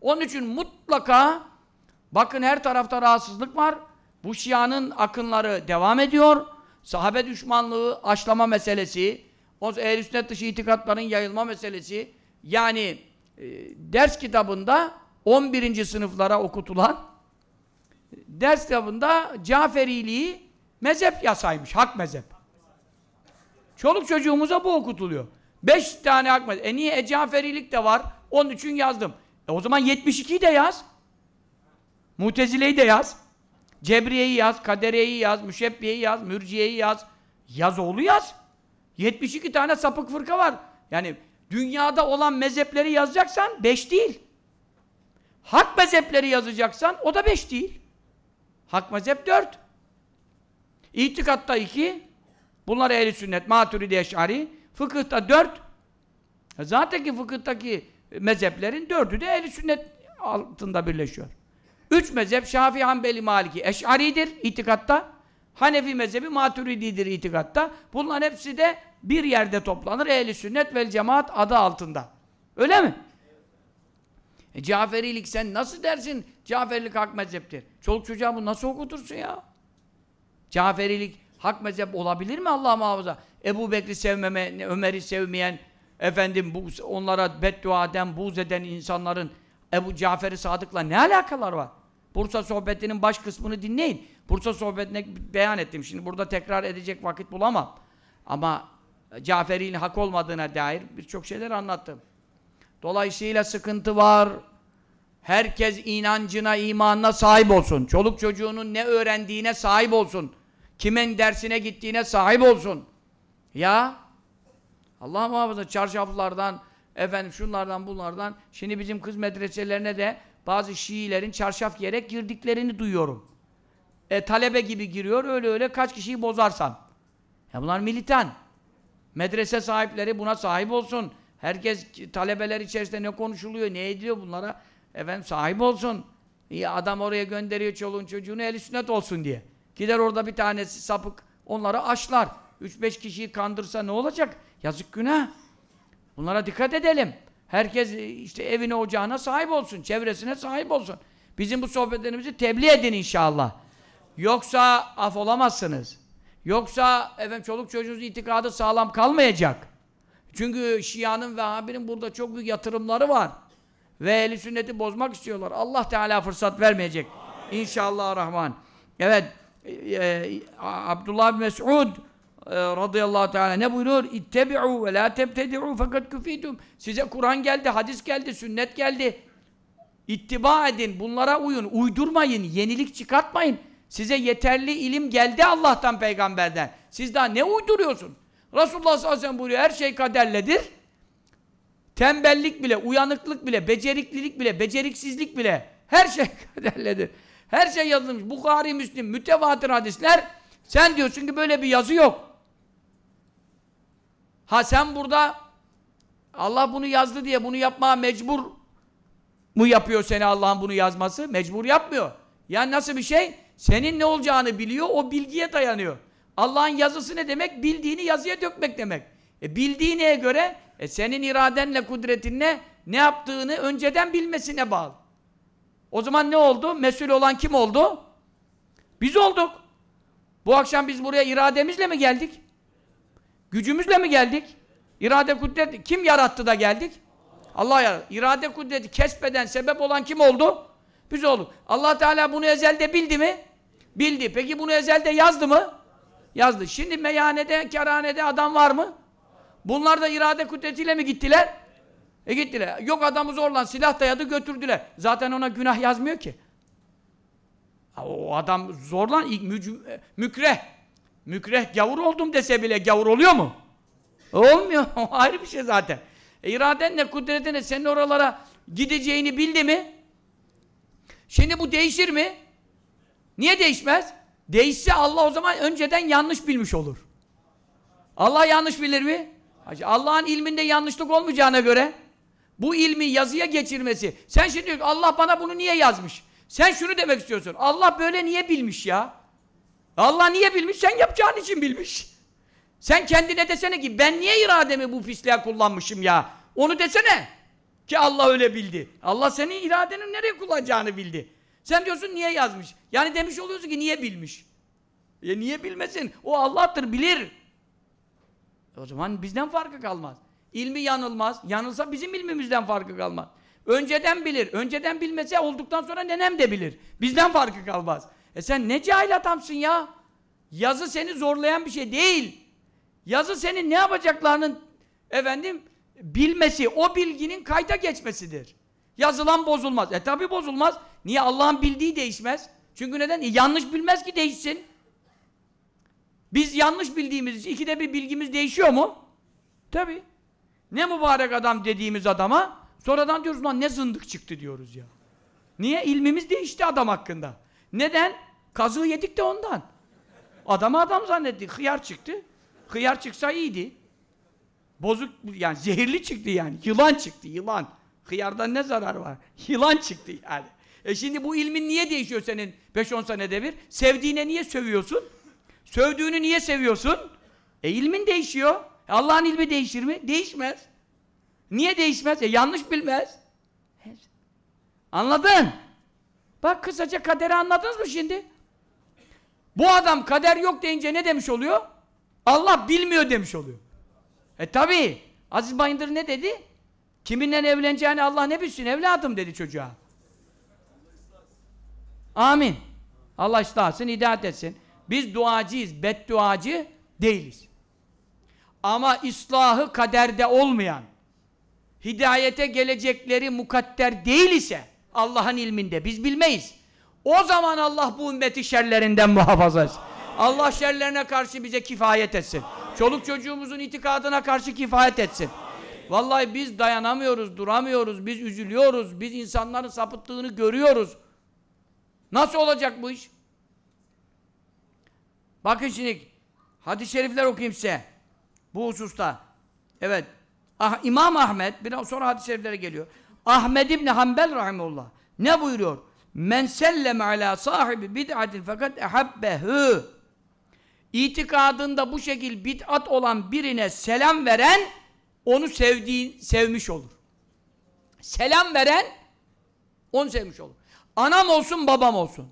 [SPEAKER 1] Onun için mutlaka bakın her tarafta rahatsızlık var. Bu şianın akınları devam ediyor. Sahabe düşmanlığı, aşlama meselesi, o ehl sünnet dışı itikatların yayılma meselesi yani e, ders kitabında 11. sınıflara okutulan ders kitabında Caferiliği mezhep yasaymış, hak mezhep. Çoluk çocuğumuza bu okutuluyor. Beş tane hak mezhep. E niye? E Caferilik de var. Onun için yazdım. E o zaman 72'yi de yaz. Mutezile'yi de yaz. Cebriye'yi yaz, Kadere'yi yaz, Müşebbiye'yi yaz, Mürciye'yi yaz. Yaz oğlu yaz. 72 tane sapık fırka var. Yani dünyada olan mezhepleri yazacaksan 5 değil. Hak mezhepleri yazacaksan o da 5 değil. Hak mezhep dört. İtikatta iki. Bunlar ehli sünnet, maturidi eşari. Fıkıhta dört. E, zaten ki fıkıhtaki mezheplerin dördü de ehli sünnet altında birleşiyor. Üç mezhep Şafii, Hanbeli, Maliki eşaridir itikatta. Hanefi mezhebi maturididir itikatta. Bunların hepsi de bir yerde toplanır. Ehli sünnet vel cemaat adı altında. Öyle mi? E, Caferilik sen nasıl dersin Caferilik hak mezheptir. Çoluk çocuğa bu nasıl okutursun ya? Caferilik hak mezhep olabilir mi Allah muhafaza? Ebu Bekri sevmeme, Ömer'i sevmeyen, efendim bu, onlara beddua eden, buğz eden insanların Ebu cafer Sadık'la ne alakalar var? Bursa sohbetinin baş kısmını dinleyin. Bursa sohbetine beyan ettim. Şimdi burada tekrar edecek vakit bulamam. Ama Caferi'nin hak olmadığına dair birçok şeyler anlattım. Dolayısıyla sıkıntı var. Herkes inancına, imanına sahip olsun. Çoluk çocuğunun ne öğrendiğine sahip olsun. Kimin dersine gittiğine sahip olsun. Ya Allah muhafaza çarşaflardan, efendim şunlardan bunlardan. Şimdi bizim kız medreselerine de bazı Şiilerin çarşaf giyerek girdiklerini duyuyorum. E, talebe gibi giriyor öyle öyle kaç kişiyi bozarsan. Ya bunlar militan. Medrese sahipleri buna sahip olsun. Herkes talebeler içerisinde ne konuşuluyor, ne ediliyor bunlara Efendim sahip olsun. İyi adam oraya gönderiyor çoluğun çocuğunu eli sünnet olsun diye. Gider orada bir tanesi sapık onları açlar. 3-5 kişiyi kandırsa ne olacak? Yazık günah. Bunlara dikkat edelim. Herkes e, işte evine ocağına sahip olsun, çevresine sahip olsun. Bizim bu sohbetlerimizi tebliğ edin inşallah. Yoksa af olamazsınız. Yoksa efendim çoluk çocuğunuz itikadı sağlam kalmayacak. Çünkü Şia'nın ve Habi'nin burada çok büyük yatırımları var. Ve ehli sünneti bozmak istiyorlar. Allah Teala fırsat vermeyecek. İnşallah Rahman. Evet. E, e, Abdullah bin Mes'ud e, radıyallahu teala ne buyurur? İttebi'u ve la tebtedi'u fakat küfidum. Size Kur'an geldi, hadis geldi, sünnet geldi. İttiba edin, bunlara uyun, uydurmayın, yenilik çıkartmayın. Size yeterli ilim geldi Allah'tan, peygamberden. Siz daha ne uyduruyorsun? Resulullah sallallahu aleyhi ve sellem buyuruyor, her şey kaderledir. Tembellik bile, uyanıklık bile, beceriklilik bile, beceriksizlik bile her şey kaderledir. Her şey yazılmış. Bukhari, Müslim, mütevatir hadisler sen diyorsun ki böyle bir yazı yok. Ha sen burada Allah bunu yazdı diye bunu yapmaya mecbur mu yapıyor seni Allah'ın bunu yazması? Mecbur yapmıyor. Yani nasıl bir şey? Senin ne olacağını biliyor, o bilgiye dayanıyor. Allah'ın yazısı ne demek? Bildiğini yazıya dökmek demek. E bildiği göre? E senin iradenle, kudretinle ne yaptığını önceden bilmesine bağlı. O zaman ne oldu? Mesul olan kim oldu? Biz olduk. Bu akşam biz buraya irademizle mi geldik? Gücümüzle mi geldik? İrade kudret kim yarattı da geldik? Allah yarattı. İrade kudreti kesmeden sebep olan kim oldu? Biz olduk. Allah Teala bunu ezelde bildi mi? Bildi. Peki bunu ezelde yazdı mı? Yazdı. Şimdi meyhanede, kerhanede adam var mı? Bunlar da irade kudretiyle mi gittiler? E gittiler. Yok adamı zorla silah dayadı götürdüler. Zaten ona günah yazmıyor ki. O adam zorlan e, mükreh. Mükreh gavur oldum dese bile gavur oluyor mu? Olmuyor. Ayrı bir şey zaten. E, iradenle, kudretinle senin oralara gideceğini bildi mi? Şimdi bu değişir mi? Niye değişmez? Değişse Allah o zaman önceden yanlış bilmiş olur. Allah yanlış bilir mi? Allah'ın ilminde yanlışlık olmayacağına göre bu ilmi yazıya geçirmesi. Sen şimdi diyorsun Allah bana bunu niye yazmış? Sen şunu demek istiyorsun. Allah böyle niye bilmiş ya? Allah niye bilmiş? Sen yapacağın için bilmiş. Sen kendine desene ki ben niye irademi bu pisliğe kullanmışım ya? Onu desene. Ki Allah öyle bildi. Allah senin iradenin nereye kullanacağını bildi. Sen diyorsun niye yazmış? Yani demiş oluyorsun ki niye bilmiş? E niye bilmesin? O Allah'tır, bilir. O zaman bizden farkı kalmaz. İlmi yanılmaz. Yanılsa bizim ilmimizden farkı kalmaz. Önceden bilir. Önceden bilmese olduktan sonra nenem de bilir. Bizden farkı kalmaz. E sen ne cahil adamsın ya? Yazı seni zorlayan bir şey değil. Yazı senin ne yapacaklarının efendim bilmesi, o bilginin kayda geçmesidir. Yazılan bozulmaz. E tabi bozulmaz. Niye? Allah'ın bildiği değişmez. Çünkü neden? E, yanlış bilmez ki değişsin. Biz yanlış bildiğimiz için ikide bir bilgimiz değişiyor mu? Tabi. Ne mübarek adam dediğimiz adama sonradan diyoruz lan ne zındık çıktı diyoruz ya. Niye? ilmimiz değişti adam hakkında. Neden? Kazığı yedik de ondan. Adamı adam zannettik. Hıyar çıktı. Hıyar çıksa iyiydi. Bozuk yani zehirli çıktı yani. Yılan çıktı yılan. Hıyardan ne zarar var? Yılan çıktı yani. E şimdi bu ilmin niye değişiyor senin 5-10 senede bir? Sevdiğine niye sövüyorsun? Sövdüğünü niye seviyorsun? E ilmin değişiyor. E, Allah'ın ilmi değişir mi? Değişmez. Niye değişmez? E yanlış bilmez. Anladın? Bak kısaca kaderi anladınız mı şimdi? Bu adam kader yok deyince ne demiş oluyor? Allah bilmiyor demiş oluyor. E tabi. Aziz Bayındır ne dedi? Kiminle evleneceğini Allah ne bilsin evladım dedi çocuğa. Amin. Allah ıslah etsin, hidayet etsin. Biz duacıyız, bedduacı değiliz. Ama ıslahı kaderde olmayan, hidayete gelecekleri mukadder değil ise Allah'ın ilminde biz bilmeyiz. O zaman Allah bu ümmeti şerlerinden muhafaza etsin. Allah şerlerine karşı bize kifayet etsin. Çoluk çocuğumuzun itikadına karşı kifayet etsin. Vallahi biz dayanamıyoruz, duramıyoruz, biz üzülüyoruz, biz insanların sapıttığını görüyoruz. Nasıl olacak bu iş? Bakın şimdi hadis-i şerifler okuyayım size. Bu hususta. Evet. Ah, İmam Ahmet biraz sonra hadis-i şeriflere geliyor. Ahmed ibn Hanbel rahimullah. Ne buyuruyor? Men selleme ala sahibi bid'atin fakat ehabbehü İtikadında bu şekil bid'at olan birine selam veren onu sevdiğin sevmiş olur. Selam veren onu sevmiş olur. Anam olsun babam olsun.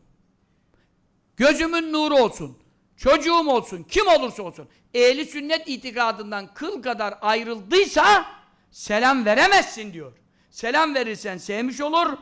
[SPEAKER 1] Gözümün nuru olsun çocuğum olsun, kim olursa olsun, ehli sünnet itikadından kıl kadar ayrıldıysa selam veremezsin diyor. Selam verirsen sevmiş olur.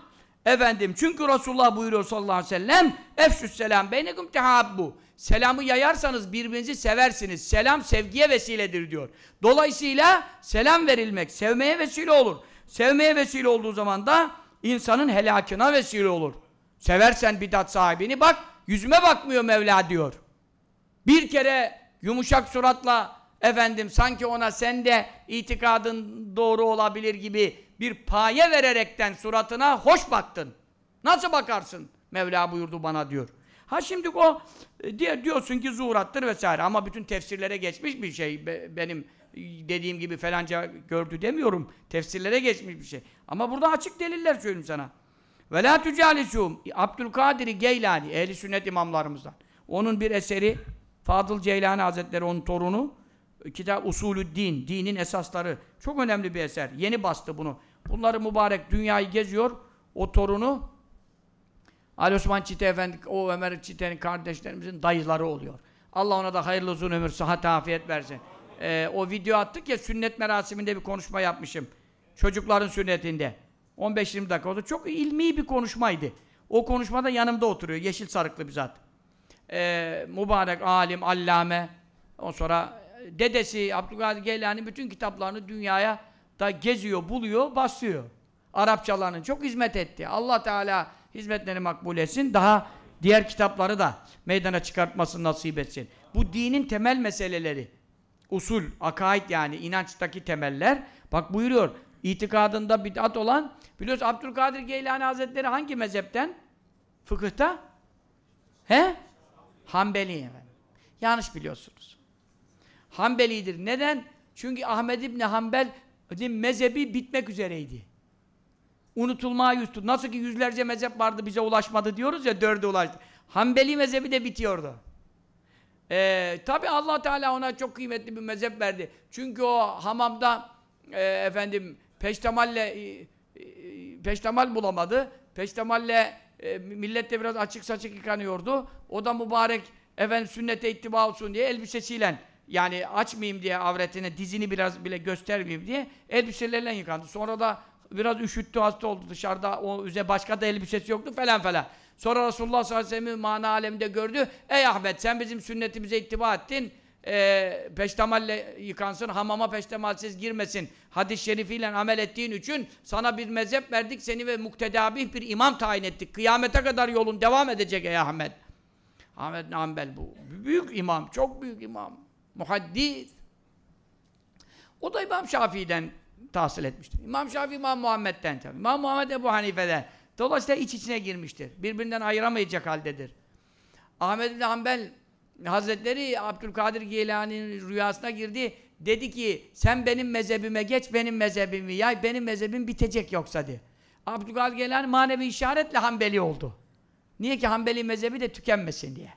[SPEAKER 1] Efendim çünkü Resulullah buyuruyor sallallahu aleyhi ve sellem efşüs selam beynekum tehabbu. Selamı yayarsanız birbirinizi seversiniz. Selam sevgiye vesiledir diyor. Dolayısıyla selam verilmek sevmeye vesile olur. Sevmeye vesile olduğu zaman da insanın helakına vesile olur. Seversen bidat sahibini bak yüzüme bakmıyor Mevla diyor. Bir kere yumuşak suratla efendim sanki ona sen de itikadın doğru olabilir gibi bir paye vererekten suratına hoş baktın. Nasıl bakarsın? Mevla buyurdu bana diyor. Ha şimdi o e, diyor diyorsun ki zuhurattır vesaire ama bütün tefsirlere geçmiş bir şey Be, benim e, dediğim gibi falanca gördü demiyorum. Tefsirlere geçmiş bir şey. Ama burada açık deliller söyleyeyim sana. Ve la tücalisum Abdülkadir Geylani ehli sünnet imamlarımızdan. Onun bir eseri Fadıl Ceylani Hazretleri onun torunu. Kitap Usulü Din, dinin esasları. Çok önemli bir eser. Yeni bastı bunu. Bunları mübarek dünyayı geziyor. O torunu Ali Osman Çite Efendi, o Ömer Çite'nin kardeşlerimizin dayıları oluyor. Allah ona da hayırlı uzun ömür, sıhhat, afiyet versin. Ee, o video attık ya sünnet merasiminde bir konuşma yapmışım. Çocukların sünnetinde. 15-20 dakika oldu. Çok ilmi bir konuşmaydı. O konuşmada yanımda oturuyor. Yeşil sarıklı bir zat e, mübarek alim, allame, ondan sonra dedesi Abdülkadir Geylani bütün kitaplarını dünyaya da geziyor, buluyor, basıyor. Arapçalarının çok hizmet etti. Allah Teala hizmetlerini makbul etsin. Daha diğer kitapları da meydana çıkartmasını nasip etsin. Bu dinin temel meseleleri, usul, akaid yani inançtaki temeller. Bak buyuruyor, itikadında bid'at olan, biliyorsun Abdülkadir Geylani Hazretleri hangi mezhepten? Fıkıhta? He? Hanbeliyim. Yanlış biliyorsunuz. Hanbelidir. Neden? Çünkü Ahmed İbni Hanbel'in mezhebi bitmek üzereydi. Unutulmaya yüz Nasıl ki yüzlerce mezhep vardı bize ulaşmadı diyoruz ya dördü ulaştı. Hanbeli mezhebi de bitiyordu. Ee, Tabi allah Teala ona çok kıymetli bir mezhep verdi. Çünkü o hamamda e, efendim peştemalle e, peştemal bulamadı. Peştemalle e, millet de biraz açık saçık yıkanıyordu. O da mübarek efendim sünnete ittiba olsun diye elbisesiyle yani açmayayım diye avretine dizini biraz bile göstermeyeyim diye elbiselerle yıkandı. Sonra da biraz üşüttü, hasta oldu dışarıda. O üze başka da elbisesi yoktu falan falan. Sonra Resulullah sallallahu aleyhi ve sellem'i mana alemde gördü. Ey Ahmet sen bizim sünnetimize ittiba ettin e, peştemalle yıkansın, hamama peştemalsiz girmesin. Hadis-i şerifiyle amel ettiğin için sana bir mezhep verdik, seni ve muktedabih bir imam tayin ettik. Kıyamete kadar yolun devam edecek ey Ahmet. Ahmet Nambel bu. Büyük imam, çok büyük imam. Muhaddis. O da İmam Şafii'den tahsil etmiştir. İmam Şafii, İmam Muhammed'den tabii. İmam Muhammed Ebu Hanife'den. Dolayısıyla iç içine girmiştir. Birbirinden ayıramayacak haldedir. Ahmet bin Hanbel Hazretleri Abdülkadir Geylani'nin rüyasına girdi. Dedi ki sen benim mezhebime geç benim mezhebimi yay benim mezhebim bitecek yoksa de. Abdülkadir Geylani manevi işaretle Hanbeli oldu. Niye ki Hanbeli mezhebi de tükenmesin diye.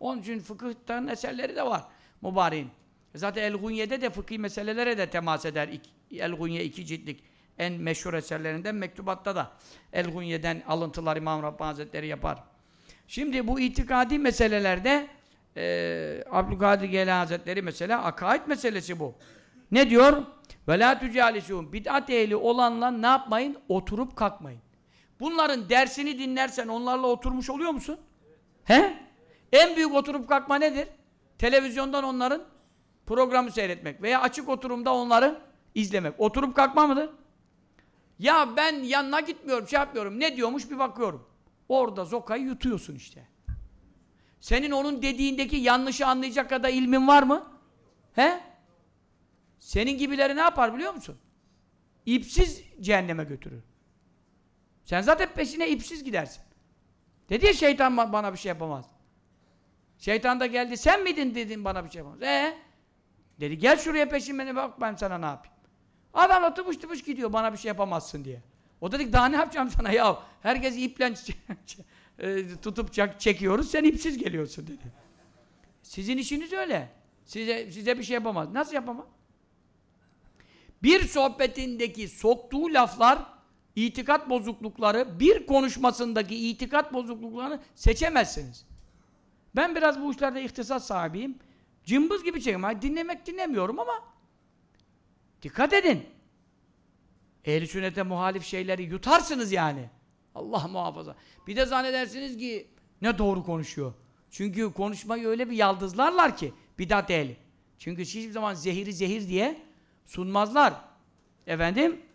[SPEAKER 1] Onun için fıkıhtan eserleri de var mübareğin. Zaten El Gunye'de de fıkhi meselelere de temas eder. El Gunye iki ciltlik en meşhur eserlerinden mektubatta da El Gunye'den alıntılar İmam Rabbani Hazretleri yapar. Şimdi bu itikadi meselelerde e, Abdülkadir Geylan Hazretleri mesela akaid meselesi bu. Ne diyor? Ve la tücalisûn bid'at ehli olanla ne yapmayın? Oturup kalkmayın. Bunların dersini dinlersen onlarla oturmuş oluyor musun? He? En büyük oturup kalkma nedir? Televizyondan onların programı seyretmek veya açık oturumda onları izlemek. Oturup kalkma mıdır? Ya ben yanına gitmiyorum, şey yapmıyorum. Ne diyormuş bir bakıyorum. Orada zokayı yutuyorsun işte. Senin onun dediğindeki yanlışı anlayacak kadar ilmin var mı? He? Senin gibileri ne yapar biliyor musun? İpsiz cehenneme götürür. Sen zaten peşine ipsiz gidersin. Dedi ya şeytan bana bir şey yapamaz. Şeytan da geldi. Sen miydin dedin bana bir şey yapamaz. Ee? Dedi gel şuraya peşime bak ben sana ne yapayım. Adam Adamla tıpış tıpış gidiyor bana bir şey yapamazsın diye. O dedik daha ne yapacağım sana ya? Herkes iple e, tutup çekiyoruz, sen ipsiz geliyorsun dedi. Sizin işiniz öyle. Size, size bir şey yapamaz. Nasıl yapamaz? Bir sohbetindeki soktuğu laflar, itikat bozuklukları, bir konuşmasındaki itikat bozukluklarını seçemezsiniz. Ben biraz bu işlerde iktisat sahibiyim. Cımbız gibi çekim. Dinlemek dinlemiyorum ama dikkat edin. Ehli sünnete muhalif şeyleri yutarsınız yani. Allah muhafaza. Bir de zannedersiniz ki ne doğru konuşuyor. Çünkü konuşmayı öyle bir yaldızlarlar ki bidat ehli. Çünkü hiçbir zaman zehiri zehir diye sunmazlar. Efendim?